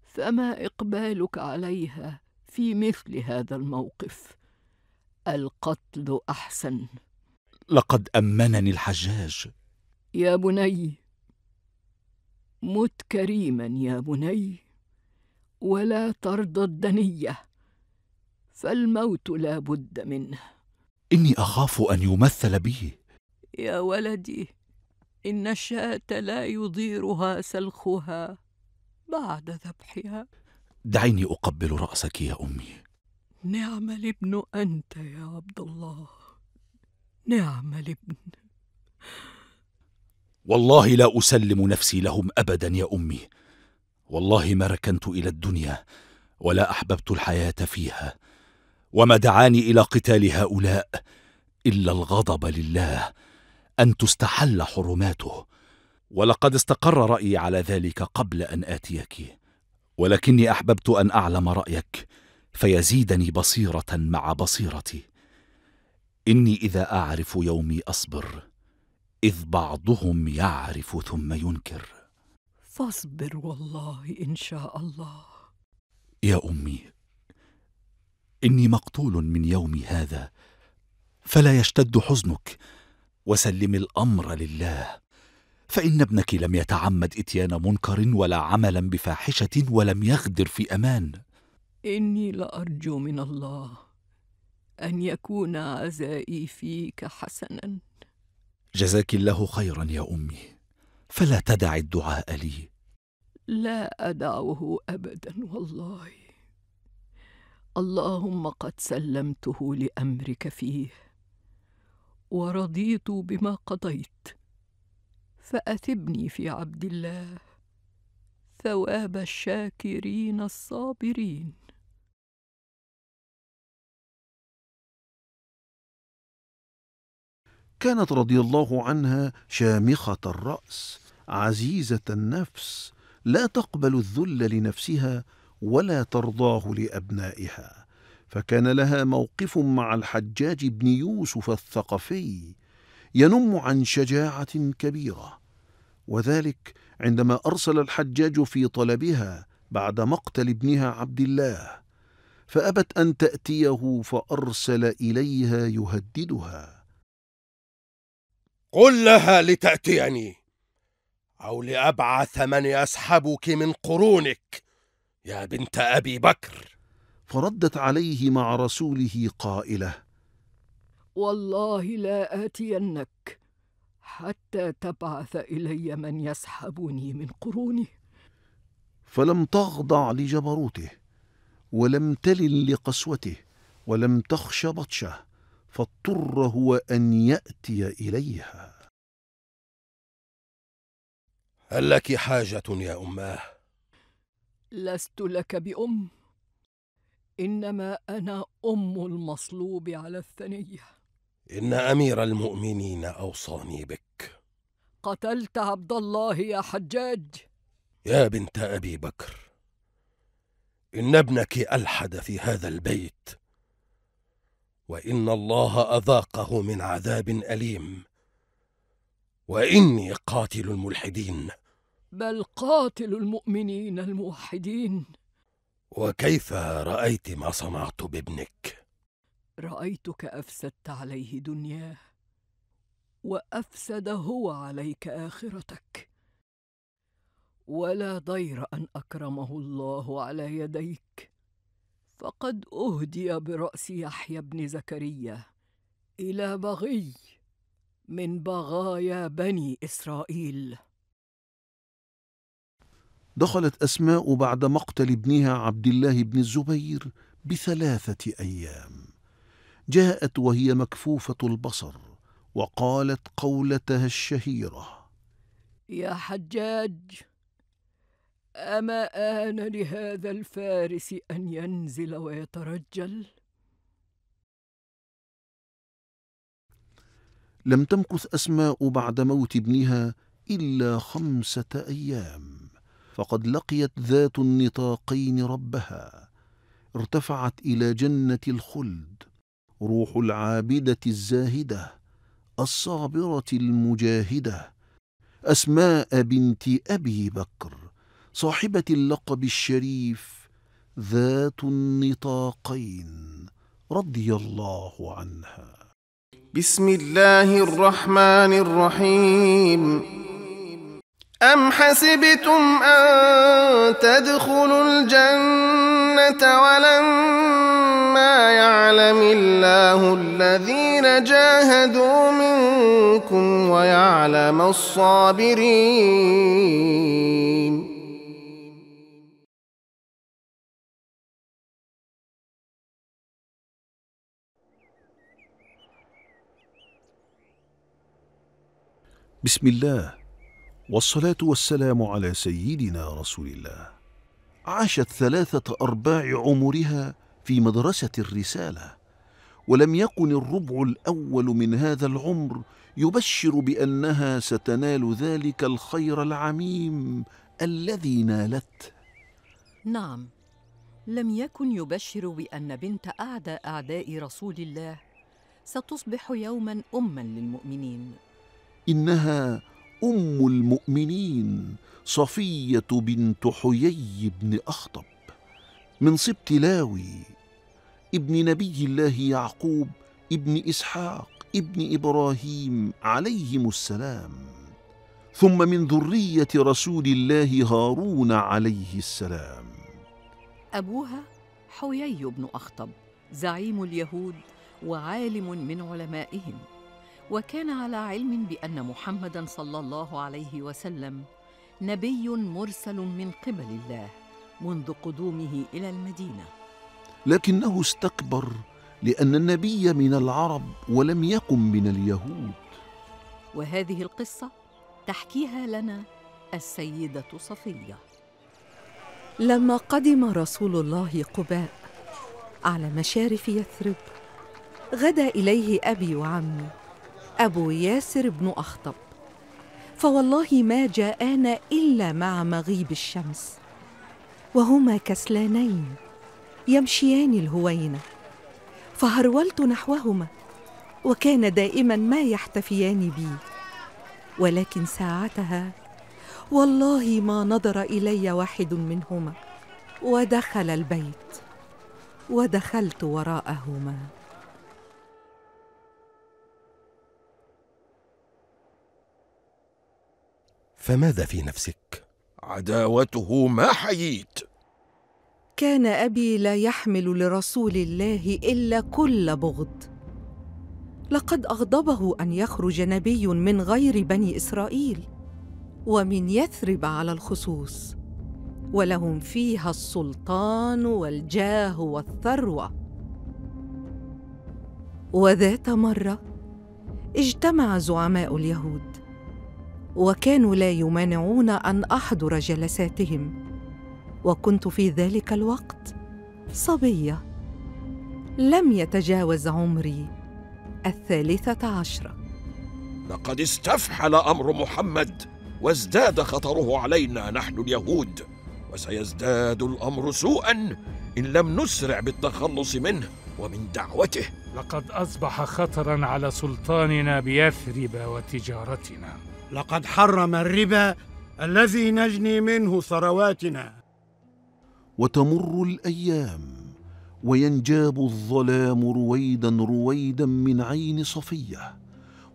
فما اقبالك عليها في مثل هذا الموقف القتل احسن لقد امنني الحجاج يا بني مت كريما يا بني ولا ترضى الدنيه فالموت لا بد منه اني اخاف ان يمثل بي يا ولدي ان الشاه لا يضيرها سلخها بعد ذبحها دعيني اقبل راسك يا امي نعم الابن انت يا عبد الله نعم الابن والله لا اسلم نفسي لهم ابدا يا امي والله ما ركنت الى الدنيا ولا احببت الحياه فيها وما دعاني الى قتال هؤلاء الا الغضب لله ان تستحل حرماته ولقد استقر رايي على ذلك قبل ان اتيك ولكني احببت ان اعلم رايك فيزيدني بصيره مع بصيرتي اني اذا اعرف يومي اصبر اذ بعضهم يعرف ثم ينكر فاصبر والله ان شاء الله يا امي اني مقتول من يومي هذا فلا يشتد حزنك وسلم الامر لله فان ابنك لم يتعمد اتيان منكر ولا عملا بفاحشه ولم يغدر في امان اني لارجو من الله ان يكون عزائي فيك حسنا جزاك الله خيرا يا امي فلا تدع الدعاء لي لا ادعه ابدا والله اللهم قد سلمته لامرك فيه ورضيت بما قضيت فاثبني في عبد الله ثواب الشاكرين الصابرين كانت رضي الله عنها شامخه الراس عزيزه النفس لا تقبل الذل لنفسها ولا ترضاه لابنائها فكان لها موقف مع الحجاج بن يوسف الثقفي ينم عن شجاعه كبيره وذلك عندما ارسل الحجاج في طلبها بعد مقتل ابنها عبد الله فابت ان تاتيه فارسل اليها يهددها قل لها لتاتيني او لابعث من يسحبك من قرونك يا بنت ابي بكر فردت عليه مع رسوله قائله والله لا اتينك حتى تبعث الي من يسحبني من قروني فلم تخضع لجبروته ولم تلل لقسوته ولم تخش بطشه فاضطر هو ان ياتي اليها هل لك حاجه يا اماه لست لك بأم إنما أنا أم المصلوب على الثنية إن أمير المؤمنين أوصاني بك قتلت عبد الله يا حجاج يا بنت أبي بكر إن ابنك ألحد في هذا البيت وإن الله أذاقه من عذاب أليم وإني قاتل الملحدين بل قاتل المؤمنين الموحدين وكيف رايت ما صنعت بابنك رايتك افسدت عليه دنياه وافسد هو عليك اخرتك ولا ضير ان اكرمه الله على يديك فقد اهدي براس يحيى بن زكريا الى بغي من بغايا بني اسرائيل دخلت أسماء بعد مقتل ابنها عبد الله بن الزبير بثلاثة أيام جاءت وهي مكفوفة البصر وقالت قولتها الشهيرة يا حجاج أما آن لهذا الفارس أن ينزل ويترجل؟ لم تمكث أسماء بعد موت ابنها إلا خمسة أيام فقد لقيت ذات النطاقين ربها ارتفعت الى جنه الخلد روح العابده الزاهده الصابره المجاهده اسماء بنت ابي بكر صاحبه اللقب الشريف ذات النطاقين رضي الله عنها بسم الله الرحمن الرحيم أم حسبتم أن تدخلوا الجنة ولما يعلم الله الذين جاهدوا منكم ويعلم الصابرين بسم الله والصلاة والسلام على سيدنا رسول الله عاشت ثلاثة أرباع عمرها في مدرسة الرسالة ولم يكن الربع الأول من هذا العمر يبشر بأنها ستنال ذلك الخير العميم الذي نالته نعم لم يكن يبشر بأن بنت أعدى أعداء رسول الله ستصبح يوما أما للمؤمنين إنها ام المؤمنين صفيه بنت حيي بن اخطب من سبط لاوي ابن نبي الله يعقوب ابن اسحاق ابن ابراهيم عليهم السلام ثم من ذريه رسول الله هارون عليه السلام ابوها حيي بن اخطب زعيم اليهود وعالم من علمائهم وكان على علم بان محمدا صلى الله عليه وسلم نبي مرسل من قبل الله منذ قدومه الى المدينه لكنه استكبر لان النبي من العرب ولم يقم من اليهود وهذه القصه تحكيها لنا السيده صفيه لما قدم رسول الله قباء على مشارف يثرب غدا اليه ابي وعمي أبو ياسر بن أخطب فوالله ما جاءانا إلا مع مغيب الشمس وهما كسلانين يمشيان الهوينة فهرولت نحوهما وكان دائما ما يحتفيان بي ولكن ساعتها والله ما نظر الي واحد منهما ودخل البيت ودخلت وراءهما فماذا في نفسك عداوته ما حييت كان ابي لا يحمل لرسول الله الا كل بغض لقد اغضبه ان يخرج نبي من غير بني اسرائيل ومن يثرب على الخصوص ولهم فيها السلطان والجاه والثروه وذات مره اجتمع زعماء اليهود وكانوا لا يمانعون ان احضر جلساتهم وكنت في ذلك الوقت صبيه لم يتجاوز عمري الثالثه عشره لقد استفحل امر محمد وازداد خطره علينا نحن اليهود وسيزداد الامر سوءا ان لم نسرع بالتخلص منه ومن دعوته لقد اصبح خطرا على سلطاننا بيثرب وتجارتنا لقد حرم الربا الذي نجني منه ثرواتنا وتمر الايام وينجاب الظلام رويدا رويدا من عين صفيه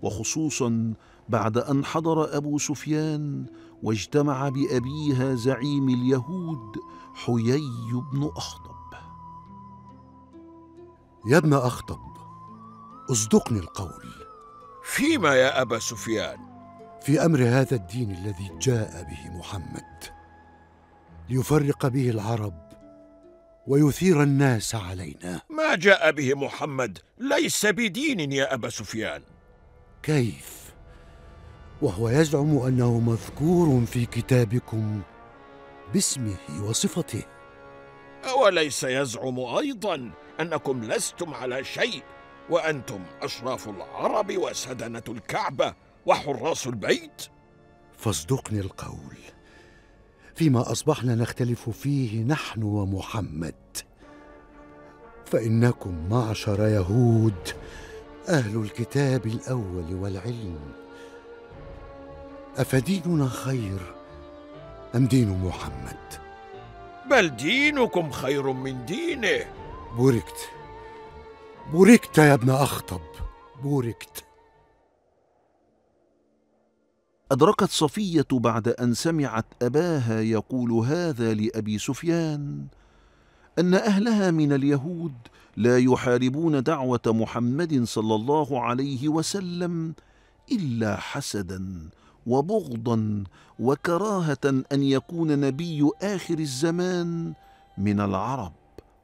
وخصوصا بعد ان حضر ابو سفيان واجتمع بابيها زعيم اليهود حيي بن اخطب يا ابن اخطب اصدقني القول فيما يا ابا سفيان في امر هذا الدين الذي جاء به محمد ليفرق به العرب ويثير الناس علينا ما جاء به محمد ليس بدين يا ابا سفيان كيف وهو يزعم انه مذكور في كتابكم باسمه وصفته اوليس يزعم ايضا انكم لستم على شيء وانتم اشراف العرب وسدنه الكعبه وحراس البيت فاصدقني القول فيما اصبحنا نختلف فيه نحن ومحمد فانكم معشر يهود اهل الكتاب الاول والعلم افديننا خير ام دين محمد بل دينكم خير من دينه بوركت بوركت يا ابن اخطب بوركت أدركت صفية بعد أن سمعت أباها يقول هذا لأبي سفيان أن أهلها من اليهود لا يحاربون دعوة محمد صلى الله عليه وسلم إلا حسدا وبغضا وكراهة أن يكون نبي آخر الزمان من العرب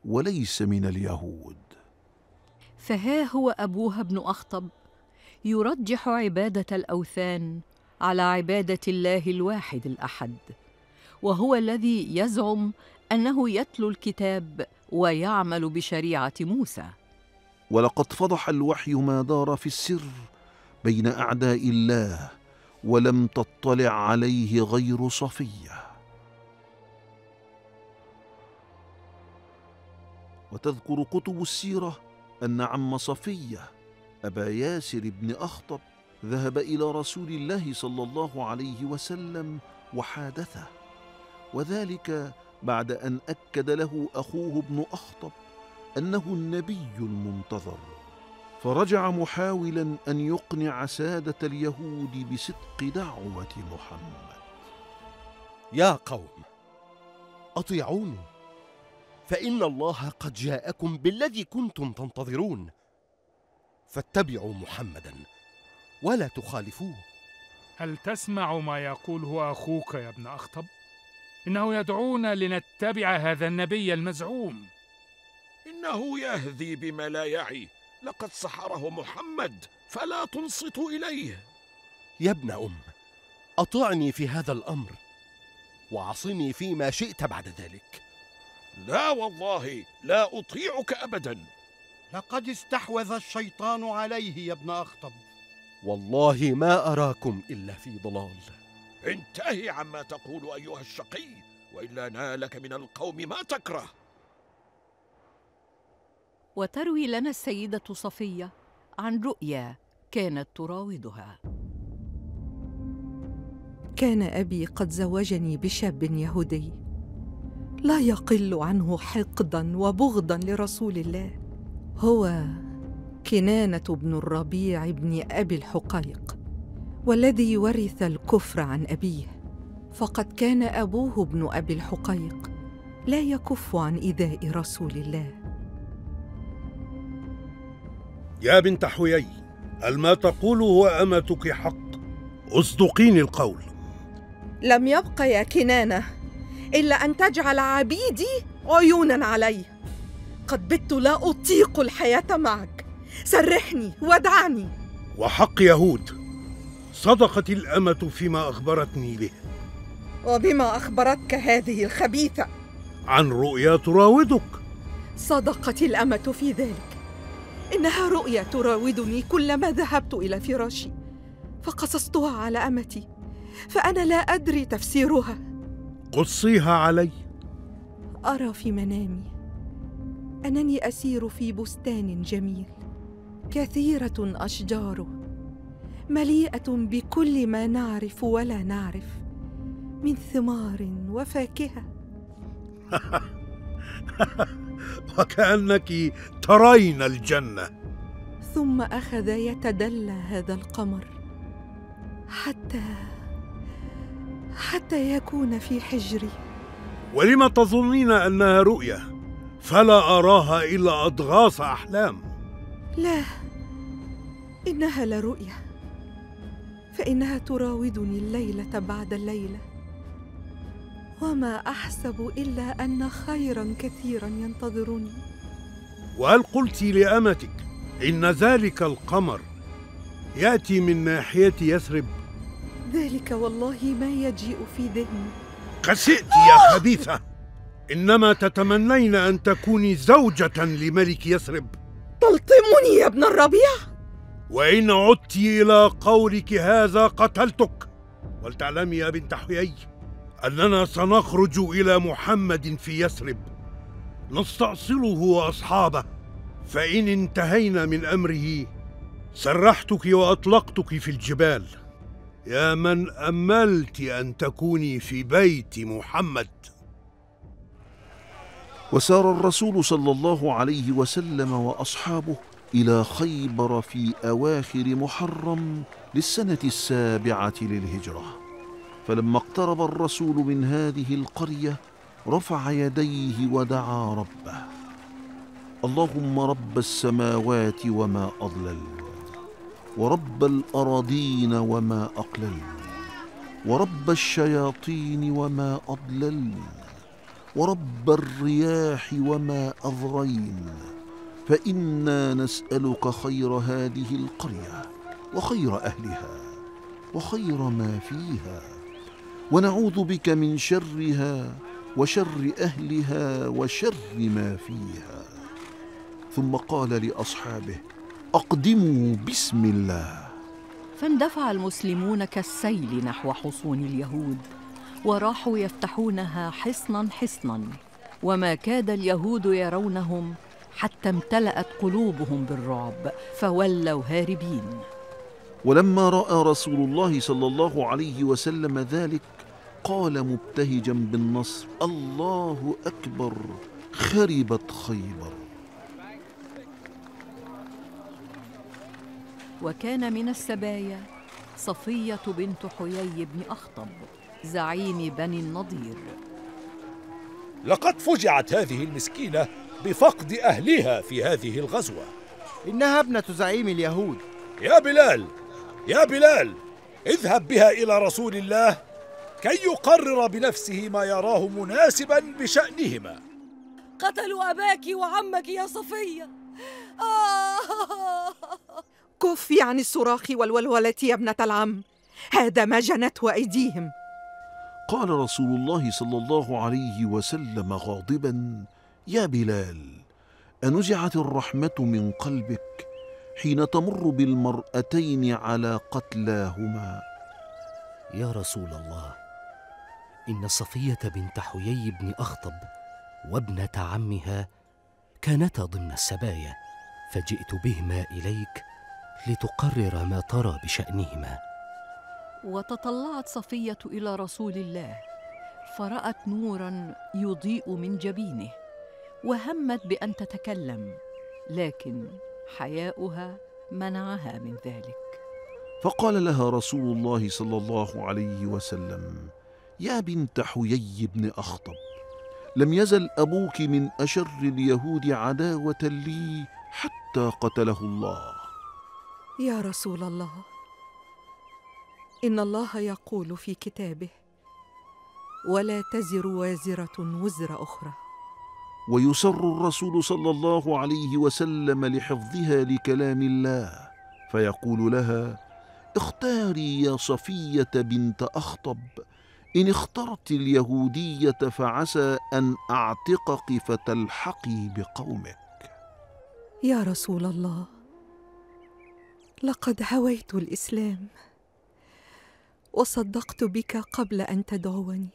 وليس من اليهود فها هو أبوها بن أخطب يرجح عبادة الأوثان على عباده الله الواحد الاحد وهو الذي يزعم انه يتلو الكتاب ويعمل بشريعه موسى ولقد فضح الوحي ما دار في السر بين اعداء الله ولم تطلع عليه غير صفيه وتذكر كتب السيره ان عم صفيه ابا ياسر بن اخطب ذهب الى رسول الله صلى الله عليه وسلم وحادثه وذلك بعد ان اكد له اخوه ابن اخطب انه النبي المنتظر فرجع محاولا ان يقنع ساده اليهود بصدق دعوه محمد يا قوم اطيعوني فان الله قد جاءكم بالذي كنتم تنتظرون فاتبعوا محمدا ولا تخالفوه هل تسمع ما يقوله اخوك يا ابن اخطب انه يدعونا لنتبع هذا النبي المزعوم انه يهذي بما لا يعي لقد سحره محمد فلا تنصت اليه يا ابن ام اطعني في هذا الامر وعصني فيما شئت بعد ذلك لا والله لا اطيعك ابدا لقد استحوذ الشيطان عليه يا ابن اخطب والله ما أراكم إلا في ضلال انتهي عما تقول أيها الشقي وإلا نالك من القوم ما تكره وتروي لنا السيدة صفية عن رؤيا كانت تراودها كان أبي قد زوجني بشاب يهودي لا يقل عنه حقدا وبغضا لرسول الله هو كنانة بن الربيع بن أبي الحقيق والذي ورث الكفر عن أبيه فقد كان أبوه بن أبي الحقيق لا يكف عن إيذاء رسول الله يا بنت حيي ما تقوله أمتك حق اصدقيني القول لم يبق يا كنانة إلا أن تجعل عبيدي عيونا علي قد بت لا أطيق الحياة معك سرحني وادعني وحق يهود صدقت الأمة فيما أخبرتني به وبما أخبرتك هذه الخبيثة عن رؤيا تراودك صدقت الأمة في ذلك إنها رؤيا تراودني كلما ذهبت إلى فراشي فقصصتها على أمتي فأنا لا أدري تفسيرها قصيها علي أرى في منامي أنني أسير في بستان جميل كثيره اشجاره مليئه بكل ما نعرف ولا نعرف من ثمار وفاكهه [LAUGHS] وكانك ترين الجنه ثم اخذ يتدلى هذا القمر حتى حتى يكون في حجري ولم تظنين انها رؤيه فلا اراها الا اضغاث احلام لا انها لرؤيا فانها تراودني الليله بعد الليله وما احسب الا ان خيرا كثيرا ينتظرني وهل قلت لامتك ان ذلك القمر ياتي من ناحيه يثرب ذلك والله ما يجيء في ذهني كسئت يا خبيثه انما تتمنين ان تكوني زوجه لملك يثرب تلطمني يا ابن الربيع وإن عدت إلى قولك هذا قتلتك ولتعلمي يا بنت حيي أننا سنخرج إلى محمد في يثرب نستأصله وأصحابه فإن انتهينا من أمره سرحتك وأطلقتك في الجبال يا من أملت أن تكوني في بيت محمد وسار الرسول صلى الله عليه وسلم وأصحابه إلى خيبر في أواخر محرم للسنة السابعة للهجرة فلما اقترب الرسول من هذه القرية رفع يديه ودعا ربه اللهم رب السماوات وما أضلل ورب الأراضين وما أقلل ورب الشياطين وما أضلل ورب الرياح وما أضرين فانا نسالك خير هذه القريه وخير اهلها وخير ما فيها ونعوذ بك من شرها وشر اهلها وشر ما فيها ثم قال لاصحابه اقدموا بسم الله فاندفع المسلمون كالسيل نحو حصون اليهود وراحوا يفتحونها حصنا حصنا وما كاد اليهود يرونهم حتى امتلأت قلوبهم بالرعب فولوا هاربين ولما راى رسول الله صلى الله عليه وسلم ذلك قال مبتهجا بالنصر الله اكبر خربت خيبر وكان من السبايا صفيه بنت حيي بن اخطب زعيم بني النضير لقد فجعت هذه المسكينه بفقد أهلها في هذه الغزوة إنها ابنة زعيم اليهود يا بلال يا بلال اذهب بها إلى رسول الله كي يقرر بنفسه ما يراه مناسبا بشأنهما قتلوا أباك وعمك يا صفية آه. كفي عن الصراخ والولولة يا ابنة العم هذا ما جنته أيديهم قال رسول الله صلى الله عليه وسلم غاضبا يا بلال انزعت الرحمه من قلبك حين تمر بالمراتين على قتلاهما يا رسول الله ان صفيه بنت حيي بن اخطب وابنه عمها كانتا ضمن السبايا فجئت بهما اليك لتقرر ما ترى بشانهما وتطلعت صفيه الى رسول الله فرات نورا يضيء من جبينه وهمت بان تتكلم لكن حياؤها منعها من ذلك فقال لها رسول الله صلى الله عليه وسلم يا بنت حيي بن اخطب لم يزل ابوك من اشر اليهود عداوه لي حتى قتله الله يا رسول الله ان الله يقول في كتابه ولا تزر وازره وزر اخرى ويسر الرسول صلى الله عليه وسلم لحفظها لكلام الله فيقول لها اختاري يا صفيه بنت اخطب ان اخترت اليهوديه فعسى ان اعتقك فتلحقي بقومك يا رسول الله لقد هويت الاسلام وصدقت بك قبل ان تدعوني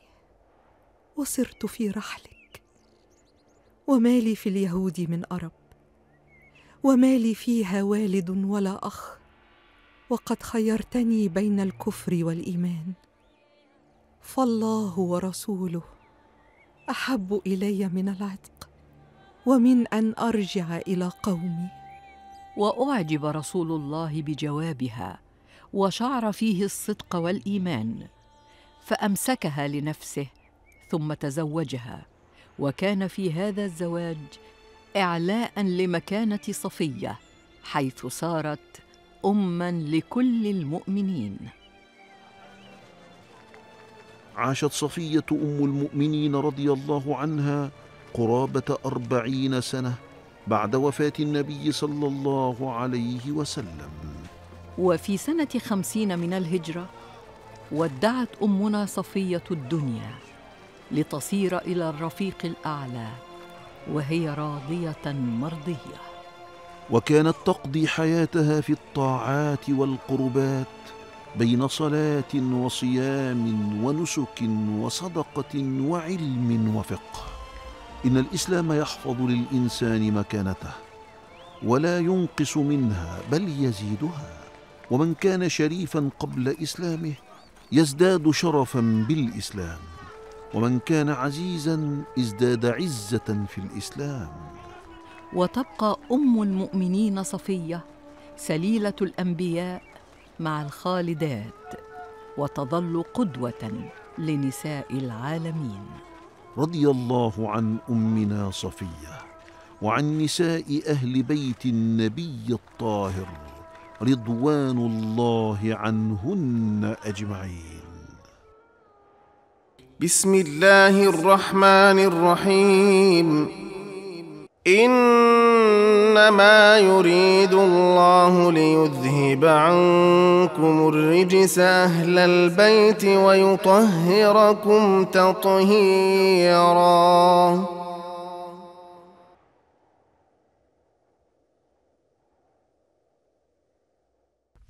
وصرت في رحلك وما لي في اليهود من ارب وما لي فيها والد ولا اخ وقد خيرتني بين الكفر والايمان فالله ورسوله احب الي من العتق ومن ان ارجع الى قومي واعجب رسول الله بجوابها وشعر فيه الصدق والايمان فامسكها لنفسه ثم تزوجها وكان في هذا الزواج اعلاء لمكانه صفيه حيث صارت اما لكل المؤمنين عاشت صفيه ام المؤمنين رضي الله عنها قرابه اربعين سنه بعد وفاه النبي صلى الله عليه وسلم وفي سنه خمسين من الهجره ودعت امنا صفيه الدنيا لتصير إلى الرفيق الأعلى وهي راضية مرضية وكانت تقضي حياتها في الطاعات والقربات بين صلاة وصيام ونسك وصدقة وعلم وفقه إن الإسلام يحفظ للإنسان مكانته ولا ينقص منها بل يزيدها ومن كان شريفا قبل إسلامه يزداد شرفا بالإسلام ومن كان عزيزا ازداد عزه في الاسلام وتبقى ام المؤمنين صفيه سليله الانبياء مع الخالدات وتظل قدوه لنساء العالمين رضي الله عن امنا صفيه وعن نساء اهل بيت النبي الطاهر رضوان الله عنهن اجمعين بسم الله الرحمن الرحيم انما يريد الله ليذهب عنكم الرجس اهل البيت ويطهركم تطهيرا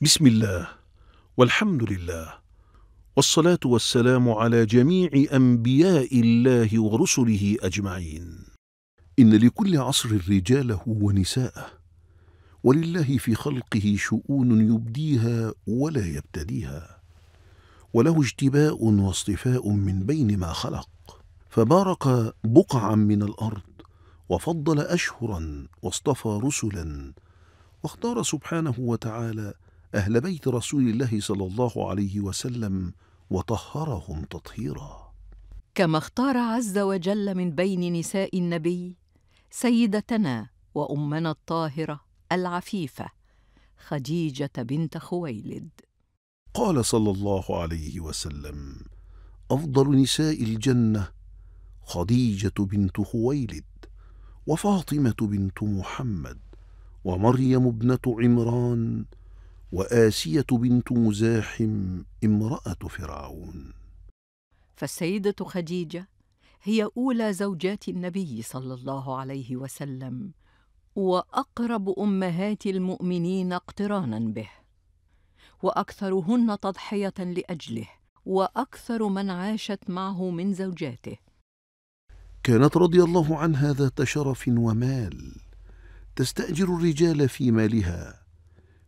بسم الله والحمد لله والصلاة والسلام على جميع أنبياء الله ورسله أجمعين إن لكل عصر رجاله ونساءه ولله في خلقه شؤون يبديها ولا يبتديها وله اجتباء واصطفاء من بين ما خلق فبارك بقعا من الأرض وفضل أشهرا واصطفى رسلا واختار سبحانه وتعالى أهل بيت رسول الله صلى الله عليه وسلم وطهرهم تطهيرا كما اختار عز وجل من بين نساء النبي سيدتنا وامنا الطاهره العفيفه خديجه بنت خويلد قال صلى الله عليه وسلم افضل نساء الجنه خديجه بنت خويلد وفاطمه بنت محمد ومريم ابنه عمران وآسية بنت مزاحم امرأة فرعون فالسيدة خديجة هي أولى زوجات النبي صلى الله عليه وسلم وأقرب أمهات المؤمنين اقترانا به وأكثرهن تضحية لأجله وأكثر من عاشت معه من زوجاته كانت رضي الله عنها ذات شرف ومال تستأجر الرجال في مالها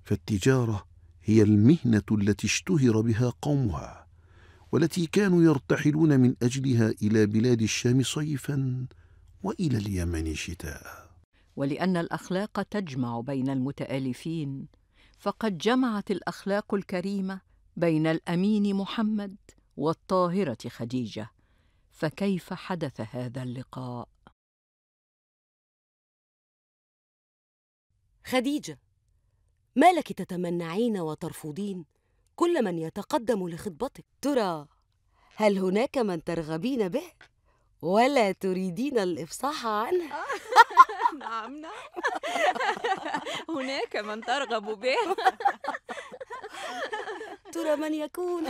فالتجارة هي المهنة التي اشتهر بها قومها والتي كانوا يرتحلون من أجلها إلى بلاد الشام صيفا وإلى اليمن شتاء ولأن الأخلاق تجمع بين المتآلفين فقد جمعت الأخلاق الكريمة بين الأمين محمد والطاهرة خديجة فكيف حدث هذا اللقاء؟ خديجة ما لك تتمنعين وترفضين كل من يتقدم لخطبتك ترى هل هناك من ترغبين به ولا تريدين الإفصاح عنه آه. [LAUGHS] نعم نعم [LAUGHS] هناك من ترغب به [LAUGHS] ترى من يكون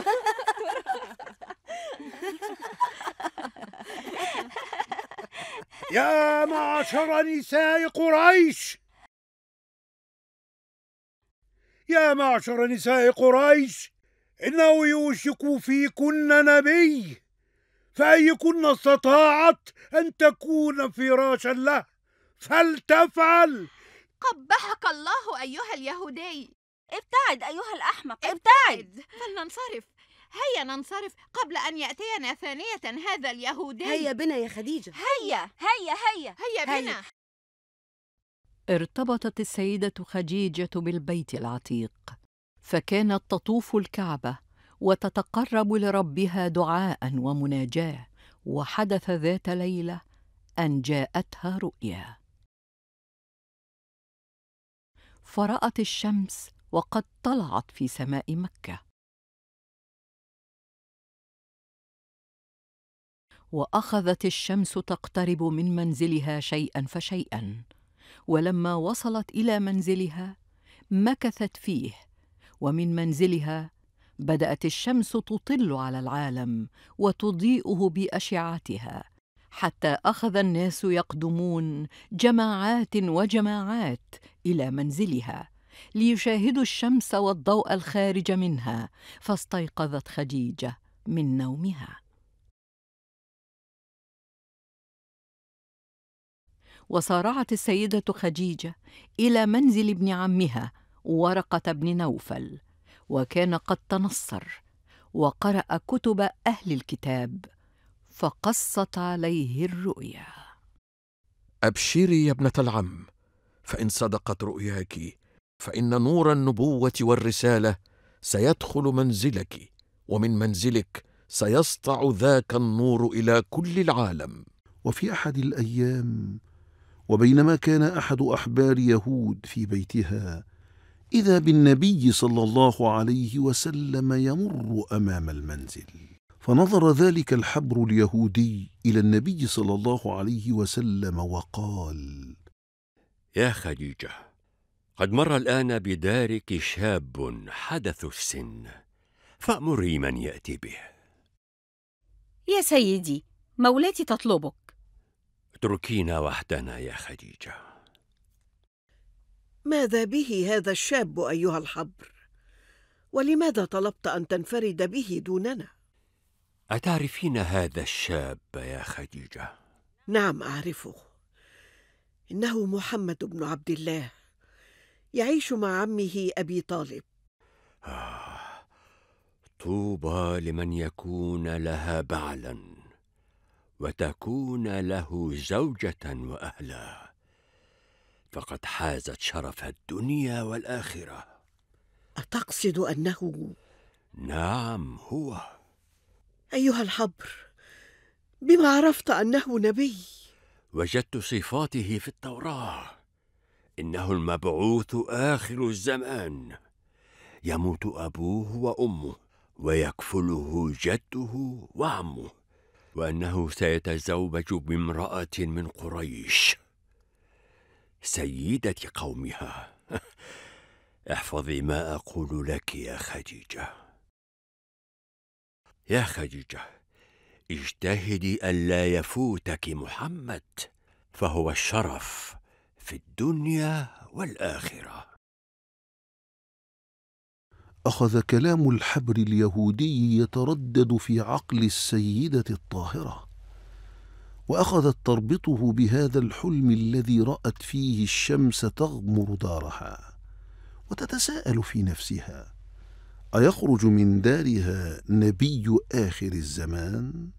يا معشر نساء قريش يا معشر نساء قريش إنه يوشك فيكن نبي فأيكن استطاعت أن تكون فراشا له فلتفعل قبحك الله أيها اليهودي ابتعد أيها الأحمق ابتعد فلننصرف هيا ننصرف قبل أن يأتينا ثانية هذا اليهودي هيا بنا يا خديجة هيا هيا هيا هيا, هيا بنا ارتبطت السيدة خديجة بالبيت العتيق، فكانت تطوف الكعبة وتتقرب لربها دعاء ومناجاة، وحدث ذات ليلة أن جاءتها رؤيا. فرأت الشمس وقد طلعت في سماء مكة. وأخذت الشمس تقترب من منزلها شيئا فشيئا، ولما وصلت الى منزلها مكثت فيه ومن منزلها بدات الشمس تطل على العالم وتضيئه باشعتها حتى اخذ الناس يقدمون جماعات وجماعات الى منزلها ليشاهدوا الشمس والضوء الخارج منها فاستيقظت خديجه من نومها وصارعت السيدة خديجة إلى منزل ابن عمها ورقة بن نوفل وكان قد تنصر وقرأ كتب أهل الكتاب فقصت عليه الرؤيا أبشري يا ابنة العم فإن صدقت رؤياك فإن نور النبوة والرسالة سيدخل منزلك ومن منزلك سيسطع ذاك النور إلى كل العالم وفي أحد الأيام وبينما كان أحد أحبار يهود في بيتها إذا بالنبي صلى الله عليه وسلم يمر أمام المنزل فنظر ذلك الحبر اليهودي إلى النبي صلى الله عليه وسلم وقال يا خديجة قد مر الآن بدارك شاب حدث السن فأمري من يأتي به يا سيدي مولاتي تطلبك اتركينا وحدنا يا خديجة ماذا به هذا الشاب أيها الحبر؟ ولماذا طلبت أن تنفرد به دوننا؟ أتعرفين هذا الشاب يا خديجة؟ نعم أعرفه إنه محمد بن عبد الله يعيش مع عمه أبي طالب آه. طوبى لمن يكون لها بعلا وتكون له زوجة وأهلا فقد حازت شرف الدنيا والآخرة أتقصد أنه نعم هو أيها الحبر بما عرفت أنه نبي وجدت صفاته في التوراة إنه المبعوث آخر الزمان يموت أبوه وأمه ويكفله جده وعمه وأنه سيتزوج بامرأة من قريش سيدة قومها [LAUGHS] احفظي ما أقول لك يا خديجة يا خديجة اجتهدي ألا يفوتك محمد فهو الشرف في الدنيا والآخره أخذ كلام الحبر اليهودي يتردد في عقل السيدة الطاهرة وأخذت تربطه بهذا الحلم الذي رأت فيه الشمس تغمر دارها وتتساءل في نفسها أيخرج من دارها نبي آخر الزمان؟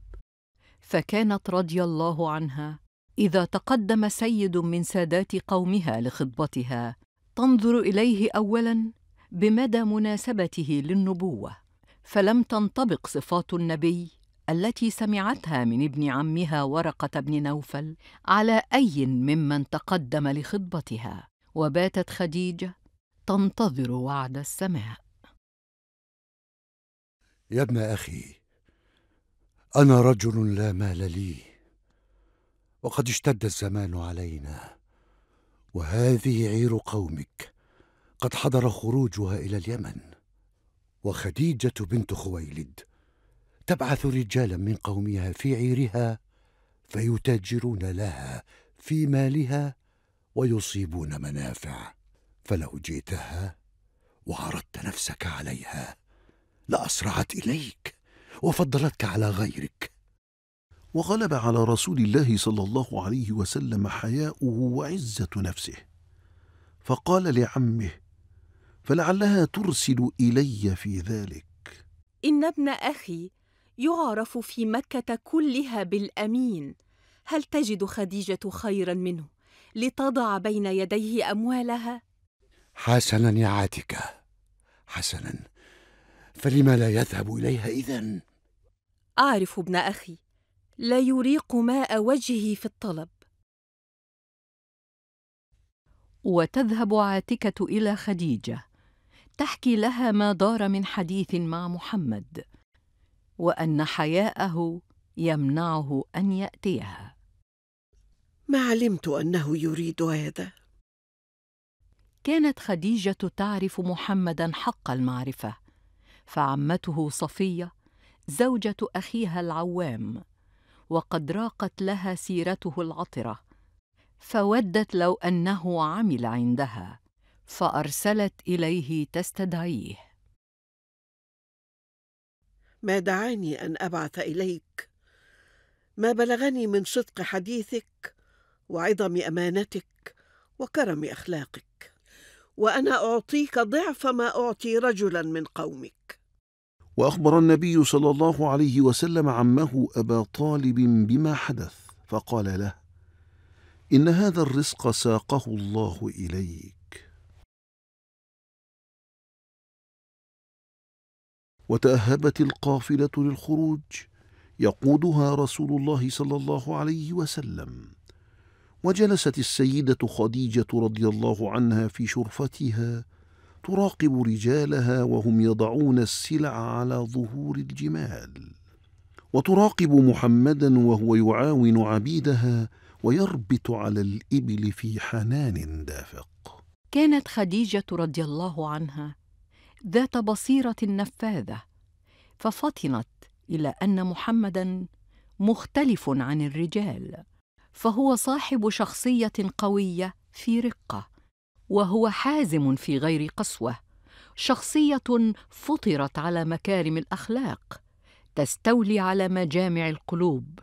فكانت رضي الله عنها إذا تقدم سيد من سادات قومها لخطبتها تنظر إليه أولاً بمدى مناسبته للنبوه فلم تنطبق صفات النبي التي سمعتها من ابن عمها ورقه بن نوفل على اي ممن تقدم لخطبتها وباتت خديجه تنتظر وعد السماء يا ابن اخي انا رجل لا مال لي وقد اشتد الزمان علينا وهذه عير قومك قد حضر خروجها الى اليمن وخديجه بنت خويلد تبعث رجالا من قومها في عيرها فيتاجرون لها في مالها ويصيبون منافع فلو جئتها وعرضت نفسك عليها لاسرعت اليك وفضلتك على غيرك وغلب على رسول الله صلى الله عليه وسلم حياؤه وعزه نفسه فقال لعمه فلعلها ترسل الي في ذلك ان ابن اخي يعرف في مكه كلها بالامين هل تجد خديجه خيرا منه لتضع بين يديه اموالها حسنا يا عاتكه حسنا فلما لا يذهب اليها اذا اعرف ابن اخي لا يريق ماء وجهه في الطلب وتذهب عاتكه الى خديجه تحكي لها ما دار من حديث مع محمد وان حياءه يمنعه ان ياتيها ما علمت انه يريد هذا كانت خديجه تعرف محمدا حق المعرفه فعمته صفيه زوجه اخيها العوام وقد راقت لها سيرته العطره فودت لو انه عمل عندها فارسلت اليه تستدعيه ما دعاني ان ابعث اليك ما بلغني من صدق حديثك وعظم امانتك وكرم اخلاقك وانا اعطيك ضعف ما اعطي رجلا من قومك واخبر النبي صلى الله عليه وسلم عمه ابا طالب بما حدث فقال له ان هذا الرزق ساقه الله اليك وتاهبت القافله للخروج يقودها رسول الله صلى الله عليه وسلم وجلست السيده خديجه رضي الله عنها في شرفتها تراقب رجالها وهم يضعون السلع على ظهور الجمال وتراقب محمدا وهو يعاون عبيدها ويربت على الابل في حنان دافق كانت خديجه رضي الله عنها ذات بصيره نفاذه ففطنت الى ان محمدا مختلف عن الرجال فهو صاحب شخصيه قويه في رقه وهو حازم في غير قسوه شخصيه فطرت على مكارم الاخلاق تستولي على مجامع القلوب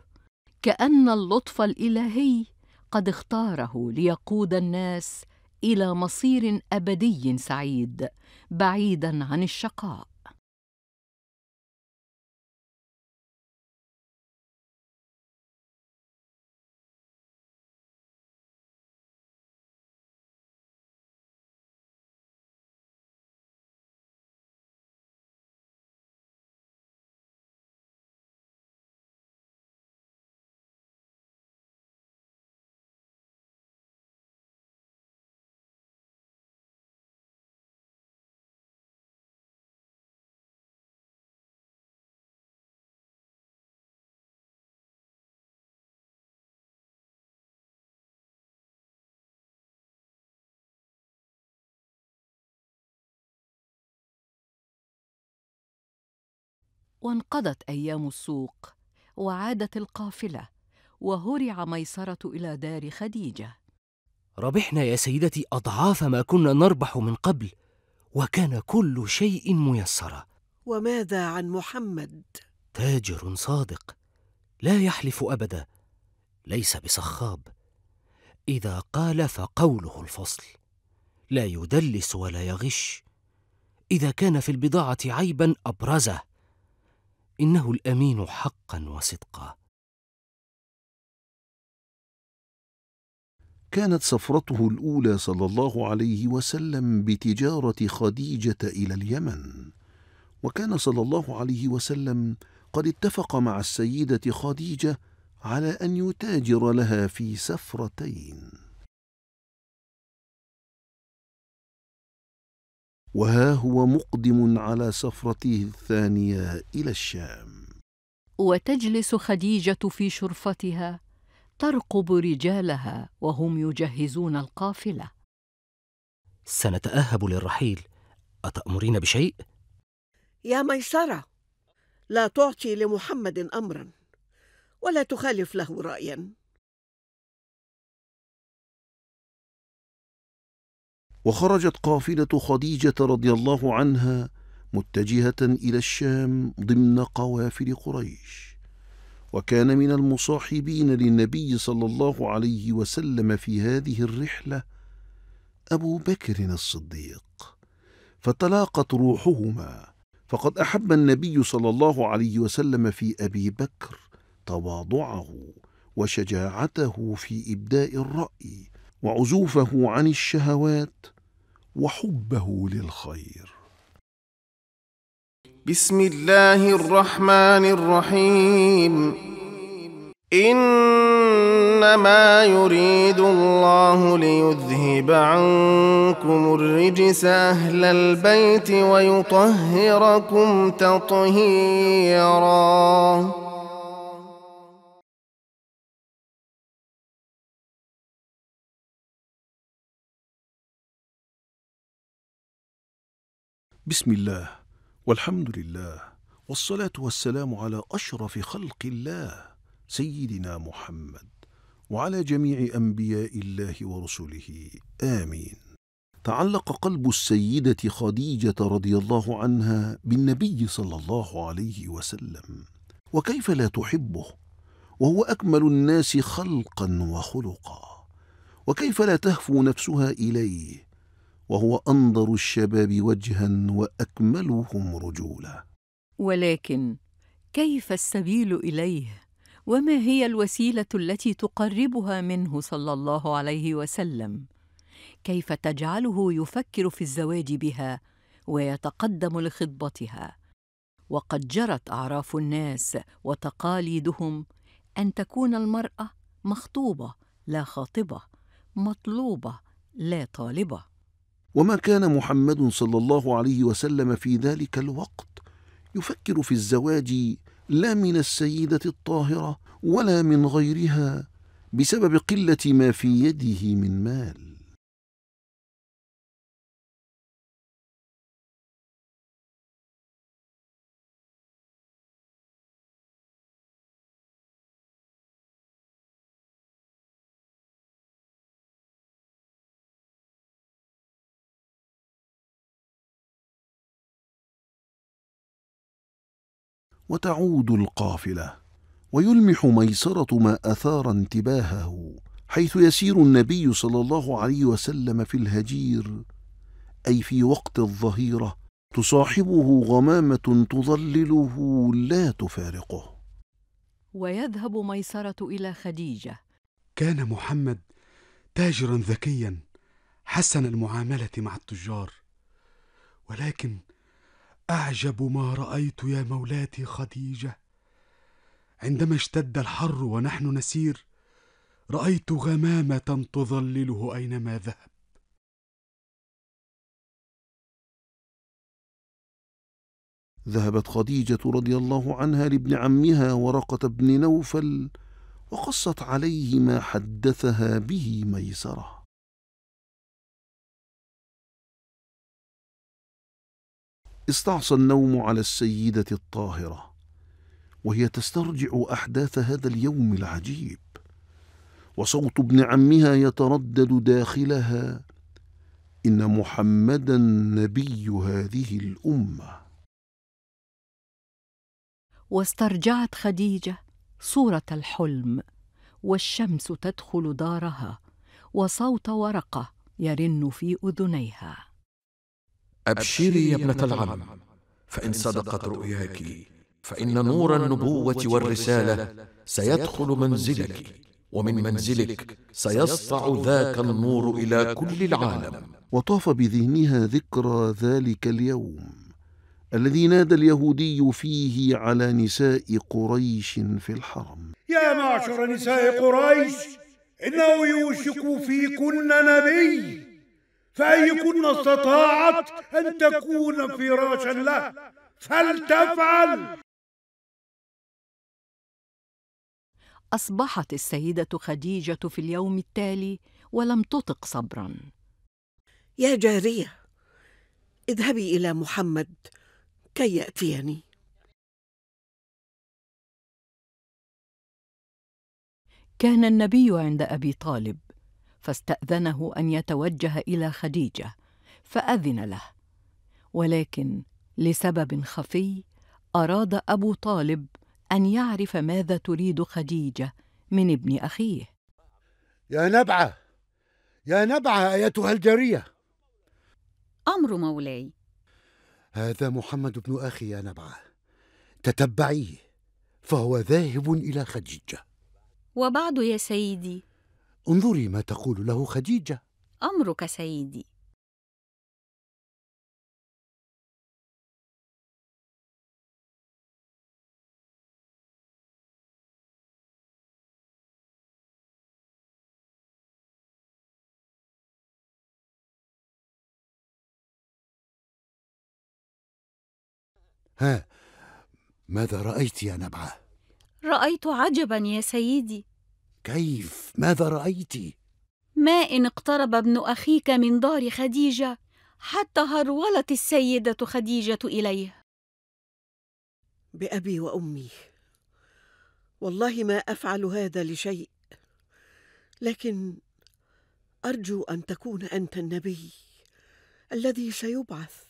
كان اللطف الالهي قد اختاره ليقود الناس الى مصير ابدي سعيد بعيدا عن الشقاء وانقضت ايام السوق وعادت القافله وهرع ميسره الى دار خديجه ربحنا يا سيدتي اضعاف ما كنا نربح من قبل وكان كل شيء ميسرا وماذا عن محمد تاجر صادق لا يحلف ابدا ليس بصخاب اذا قال فقوله الفصل لا يدلس ولا يغش اذا كان في البضاعه عيبا ابرزه انه الامين حقا وصدقا كانت سفرته الاولى صلى الله عليه وسلم بتجاره خديجه الى اليمن وكان صلى الله عليه وسلم قد اتفق مع السيده خديجه على ان يتاجر لها في سفرتين وها هو مقدم على سفرته الثانيه الى الشام وتجلس خديجه في شرفتها ترقب رجالها وهم يجهزون القافله سنتاهب للرحيل اتامرين بشيء يا ميسره لا تعطي لمحمد امرا ولا تخالف له رايا وخرجت قافلة خديجة رضي الله عنها متجهة إلى الشام ضمن قوافل قريش وكان من المصاحبين للنبي صلى الله عليه وسلم في هذه الرحلة أبو بكر الصديق فتلاقت روحهما فقد أحب النبي صلى الله عليه وسلم في أبي بكر تواضعه وشجاعته في إبداء الرأي وعزوفه عن الشهوات وحبه للخير بسم الله الرحمن الرحيم انما يريد الله ليذهب عنكم الرجس اهل البيت ويطهركم تطهيرا بسم الله والحمد لله والصلاة والسلام على أشرف خلق الله سيدنا محمد وعلى جميع أنبياء الله ورسله آمين تعلق قلب السيدة خديجة رضي الله عنها بالنبي صلى الله عليه وسلم وكيف لا تحبه وهو أكمل الناس خلقا وخلقا وكيف لا تهفو نفسها إليه وهو أنظر الشباب وجها وأكملهم رجولة ولكن كيف السبيل إليه؟ وما هي الوسيلة التي تقربها منه صلى الله عليه وسلم؟ كيف تجعله يفكر في الزواج بها ويتقدم لخطبتها؟ وقد جرت أعراف الناس وتقاليدهم أن تكون المرأة مخطوبة لا خاطبة، مطلوبة لا طالبة. وما كان محمد صلى الله عليه وسلم في ذلك الوقت يفكر في الزواج لا من السيدة الطاهرة ولا من غيرها بسبب قلة ما في يده من مال وتعود القافلة ويلمح ميسرة ما أثار انتباهه حيث يسير النبي صلى الله عليه وسلم في الهجير أي في وقت الظهيرة تصاحبه غمامة تظلله لا تفارقه ويذهب ميسرة إلى خديجة كان محمد تاجرا ذكيا حسن المعاملة مع التجار ولكن اعجب ما رايت يا مولاتي خديجه عندما اشتد الحر ونحن نسير رايت غمامه تظلله اينما ذهب ذهبت خديجه رضي الله عنها لابن عمها ورقه بن نوفل وقصت عليه ما حدثها به ميسره استعصى النوم على السيدة الطاهرة وهي تسترجع أحداث هذا اليوم العجيب وصوت ابن عمها يتردد داخلها إن محمدا نبي هذه الأمة واسترجعت خديجة صورة الحلم والشمس تدخل دارها وصوت ورقة يرن في أذنيها أبشري يا ابنة العم فإن صدقت رؤياك فإن نور النبوة والرسالة سيدخل منزلك ومن منزلك سيسطع ذاك النور إلى كل العالم وطاف بذهنها ذكرى ذلك اليوم الذي نادى اليهودي فيه على نساء قريش في الحرم يا معشر نساء قريش إنه يوشك فيكن نبي فأيكن استطاعت أن تكون فراشا له فلتفعل أصبحت السيدة خديجة في اليوم التالي ولم تطق صبرا يا جارية اذهبي إلى محمد كي يأتيني كان النبي عند أبي طالب فاستاذنه ان يتوجه الى خديجه فاذن له ولكن لسبب خفي اراد ابو طالب ان يعرف ماذا تريد خديجه من ابن اخيه يا نبعه يا نبعه ايتها الجاريه امر مولاي هذا محمد بن اخي يا نبعه تتبعيه فهو ذاهب الى خديجه وبعد يا سيدي انظري ما تقول له خديجة أمرك سيدي ها ماذا رأيت يا نبعة؟ رأيت عجبا يا سيدي كيف ماذا رايت ما ان اقترب ابن اخيك من دار خديجه حتى هرولت السيده خديجه اليه بابي وامي والله ما افعل هذا لشيء لكن ارجو ان تكون انت النبي الذي سيبعث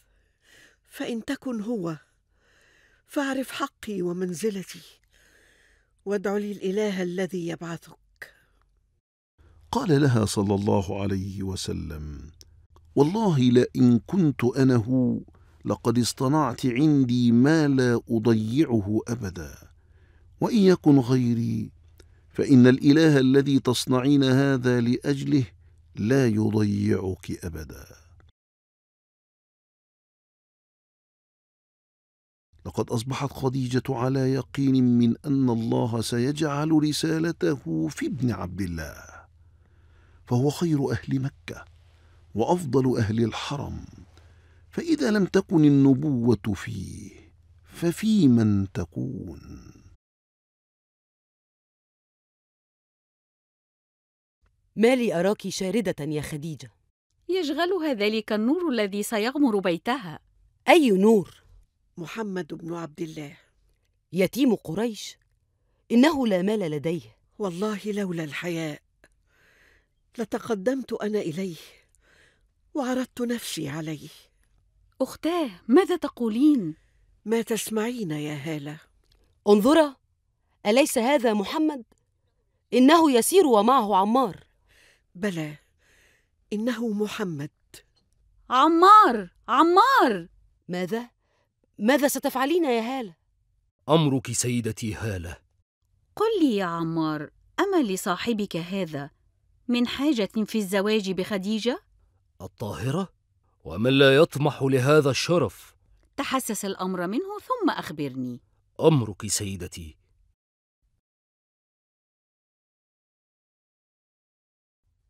فان تكن هو فاعرف حقي ومنزلتي وادع لي الاله الذي يبعثك قال لها صلى الله عليه وسلم والله لئن كنت أنا هو لقد اصطنعت عندي ما لا أضيعه أبدا وإن يكن غيري فإن الإله الذي تصنعين هذا لأجله لا يضيعك أبدا لقد أصبحت خديجة على يقين من أن الله سيجعل رسالته في ابن عبد الله فهو خير أهل مكة وأفضل أهل الحرم فإذا لم تكن النبوة فيه ففي من تكون ما لي أراك شاردة يا خديجة يشغلها ذلك النور الذي سيغمر بيتها أي نور؟ محمد بن عبد الله يتيم قريش إنه لا مال لديه والله لولا الحياء لتقدمت انا اليه وعرضت نفسي عليه اختاه ماذا تقولين ما تسمعين يا هاله انظرا اليس هذا محمد انه يسير ومعه عمار بلى انه محمد عمار عمار ماذا ماذا ستفعلين يا هاله امرك سيدتي هاله قل لي يا عمار اما لصاحبك هذا من حاجة في الزواج بخديجة؟ الطاهرة؟ ومن لا يطمح لهذا الشرف؟ تحسس الأمر منه ثم أخبرني أمرك سيدتي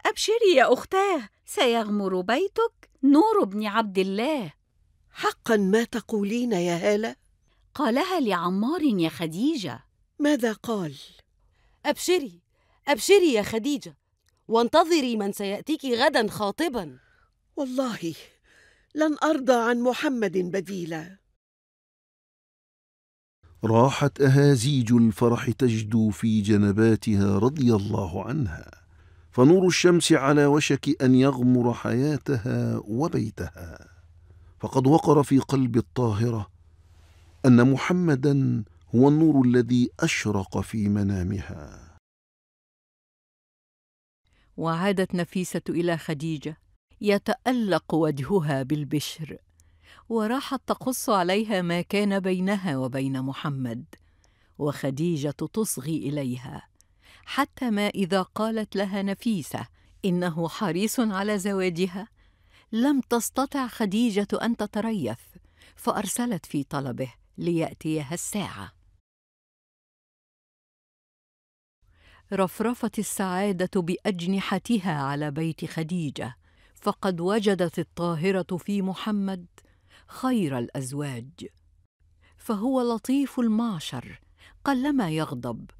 أبشري يا أختاه سيغمر بيتك نور بن عبد الله حقا ما تقولين يا هالة؟ قالها لعمار يا خديجة ماذا قال؟ أبشري أبشري يا خديجة وانتظري من سيأتيك غدا خاطبا والله لن أرضى عن محمد بديلا راحت أهازيج الفرح تجدو في جنباتها رضي الله عنها فنور الشمس على وشك أن يغمر حياتها وبيتها فقد وقر في قلب الطاهرة أن محمدا هو النور الذي أشرق في منامها وعادت نفيسة إلى خديجة يتألق وجهها بالبشر وراحت تقص عليها ما كان بينها وبين محمد وخديجة تصغي إليها حتى ما إذا قالت لها نفيسة إنه حريص على زواجها لم تستطع خديجة أن تتريث فأرسلت في طلبه ليأتيها الساعة رفرفت السعاده باجنحتها على بيت خديجه فقد وجدت الطاهره في محمد خير الازواج فهو لطيف المعشر قلما يغضب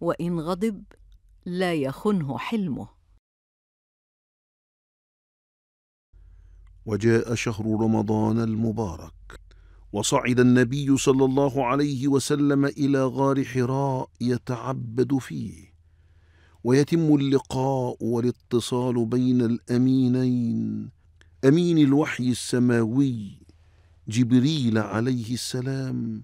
وان غضب لا يخنه حلمه وجاء شهر رمضان المبارك وصعد النبي صلى الله عليه وسلم الى غار حراء يتعبد فيه ويتم اللقاء والاتصال بين الامينين امين الوحي السماوي جبريل عليه السلام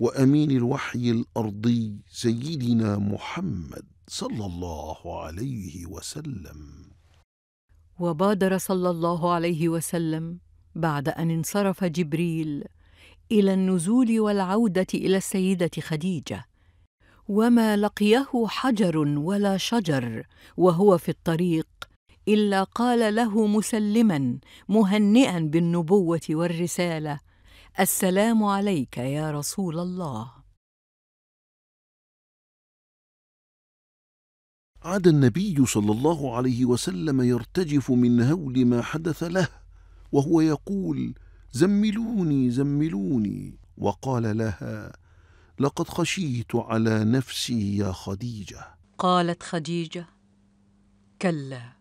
وامين الوحي الارضي سيدنا محمد صلى الله عليه وسلم وبادر صلى الله عليه وسلم بعد ان انصرف جبريل الى النزول والعوده الى السيده خديجه وما لقيه حجر ولا شجر وهو في الطريق الا قال له مسلما مهنئا بالنبوه والرساله السلام عليك يا رسول الله عاد النبي صلى الله عليه وسلم يرتجف من هول ما حدث له وهو يقول زملوني زملوني وقال لها لقد خشيت على نفسي يا خديجه قالت خديجه كلا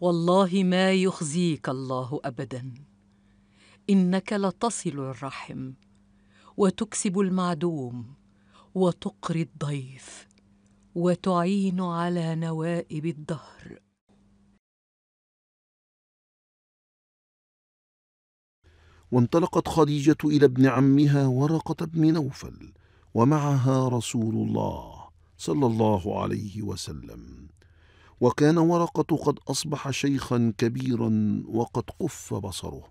والله ما يخزيك الله ابدا انك لتصل الرحم وتكسب المعدوم وتقري الضيف وتعين على نوائب الدهر وانطلقت خديجة إلى ابن عمها ورقة بن نوفل ومعها رسول الله صلى الله عليه وسلم وكان ورقة قد أصبح شيخا كبيرا وقد قف بصره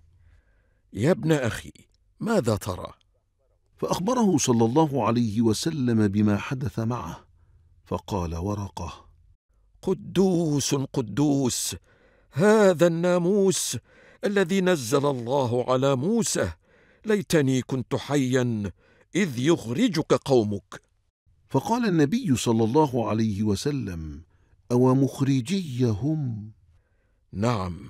يا ابن أخي ماذا ترى؟ فأخبره صلى الله عليه وسلم بما حدث معه فقال ورقة قدوس قدوس هذا الناموس الذي نزل الله على موسى ليتني كنت حيا اذ يخرجك قومك فقال النبي صلى الله عليه وسلم او مخرجي هم نعم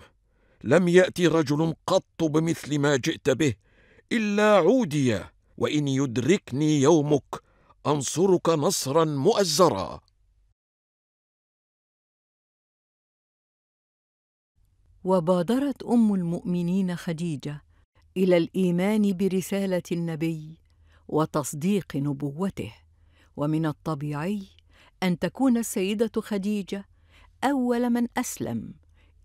لم ياتي رجل قط بمثل ما جئت به الا عودي وان يدركني يومك انصرك نصرا مؤزرا وبادرت ام المؤمنين خديجه الى الايمان برساله النبي وتصديق نبوته ومن الطبيعي ان تكون السيده خديجه اول من اسلم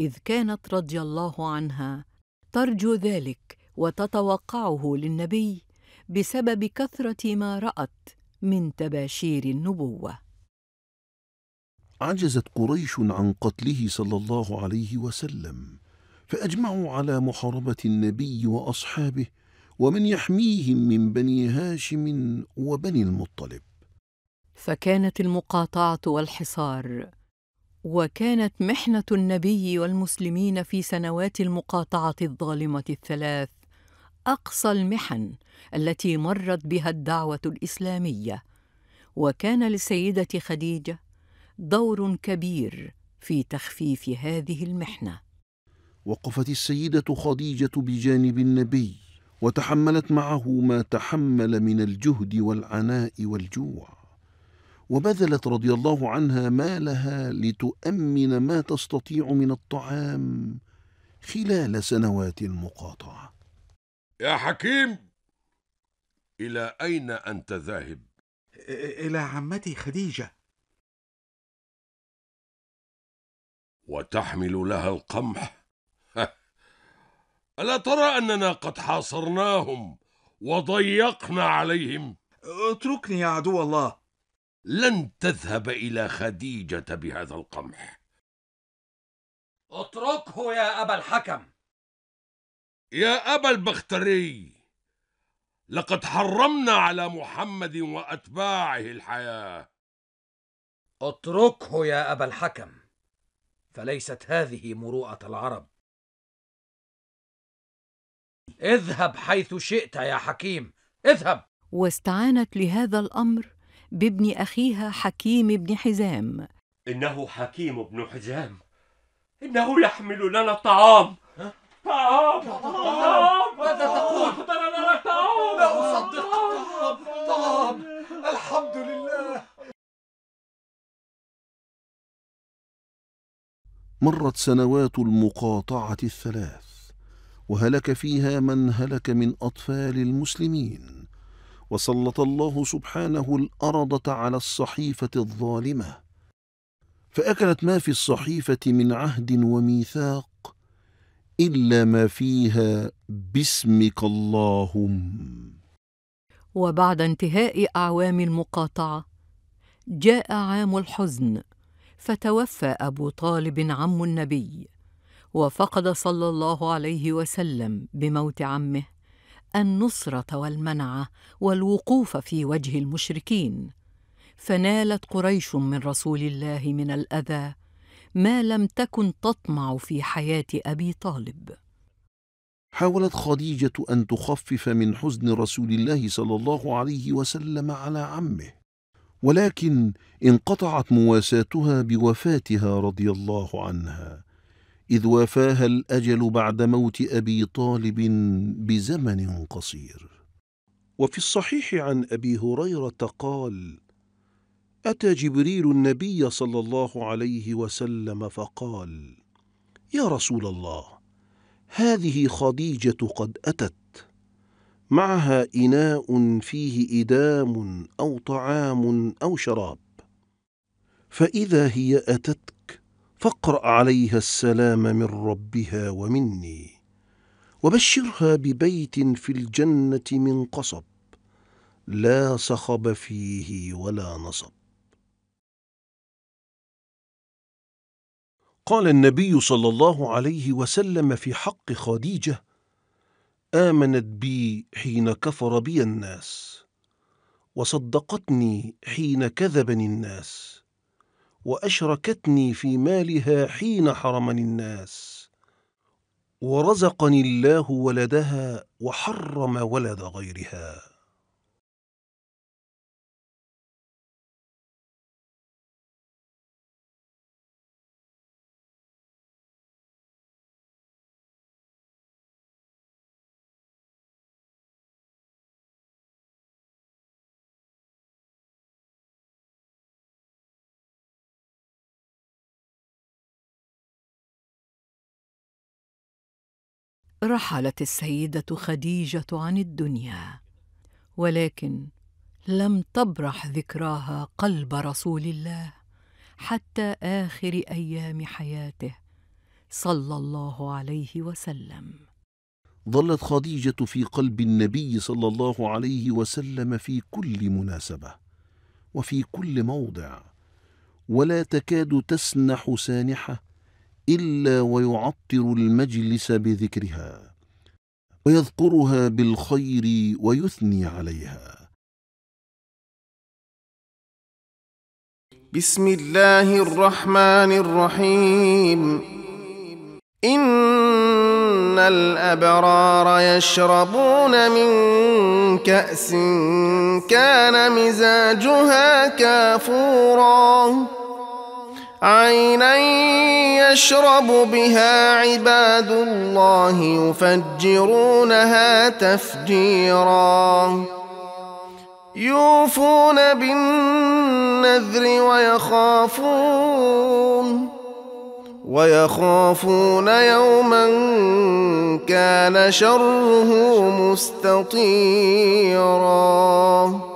اذ كانت رضي الله عنها ترجو ذلك وتتوقعه للنبي بسبب كثره ما رات من تباشير النبوه عجزت قريش عن قتله صلى الله عليه وسلم فأجمعوا على محاربة النبي وأصحابه ومن يحميهم من بني هاشم وبني المطلب فكانت المقاطعة والحصار وكانت محنة النبي والمسلمين في سنوات المقاطعة الظالمة الثلاث أقصى المحن التي مرت بها الدعوة الإسلامية وكان للسيدة خديجة دور كبير في تخفيف هذه المحنه وقفت السيده خديجه بجانب النبي وتحملت معه ما تحمل من الجهد والعناء والجوع وبذلت رضي الله عنها مالها لتؤمن ما تستطيع من الطعام خلال سنوات المقاطعه يا حكيم الى اين انت ذاهب الى عمتي خديجه وتحمل لها القمح [LAUGHS] ألا ترى أننا قد حاصرناهم وضيقنا عليهم اتركني يا عدو الله لن تذهب إلى خديجة بهذا القمح اتركه يا أبا الحكم يا أبا البختري لقد حرمنا على محمد وأتباعه الحياة اتركه يا أبا الحكم فليست هذه مروءة العرب اذهب حيث شئت يا حكيم اذهب واستعانت لهذا الأمر بابن أخيها حكيم بن حزام إنه حكيم بن حزام إنه يحمل لنا الطعام طعام طعام ماذا تقول؟ أحضر لنا الطعام لا أصدق طعام الحمد لله مرت سنوات المقاطعة الثلاث وهلك فيها من هلك من أطفال المسلمين وسلط الله سبحانه الأرضة على الصحيفة الظالمة فأكلت ما في الصحيفة من عهد وميثاق إلا ما فيها باسمك اللهم وبعد انتهاء أعوام المقاطعة جاء عام الحزن فتوفى ابو طالب عم النبي وفقد صلى الله عليه وسلم بموت عمه النصره والمنعه والوقوف في وجه المشركين فنالت قريش من رسول الله من الاذى ما لم تكن تطمع في حياه ابي طالب حاولت خديجه ان تخفف من حزن رسول الله صلى الله عليه وسلم على عمه ولكن انقطعت مواساتها بوفاتها رضي الله عنها إذ وافاها الأجل بعد موت أبي طالب بزمن قصير وفي الصحيح عن أبي هريرة قال أتى جبريل النبي صلى الله عليه وسلم فقال يا رسول الله هذه خديجة قد أتت معها إناء فيه إدام أو طعام أو شراب فإذا هي أتتك فاقرأ عليها السلام من ربها ومني وبشرها ببيت في الجنة من قصب لا صخب فيه ولا نصب قال النبي صلى الله عليه وسلم في حق خديجه امنت بي حين كفر بي الناس وصدقتني حين كذبني الناس واشركتني في مالها حين حرمني الناس ورزقني الله ولدها وحرم ولد غيرها رحلت السيده خديجه عن الدنيا ولكن لم تبرح ذكراها قلب رسول الله حتى اخر ايام حياته صلى الله عليه وسلم ظلت خديجه في قلب النبي صلى الله عليه وسلم في كل مناسبه وفي كل موضع ولا تكاد تسنح سانحه إلا ويعطر المجلس بذكرها ويذكرها بالخير ويثني عليها بسم الله الرحمن الرحيم إن الأبرار يشربون من كأس كان مزاجها كافوراً عينا يشرب بها عباد الله يفجرونها تفجيرا يوفون بالنذر ويخافون ويخافون يوما كان شره مستطيرا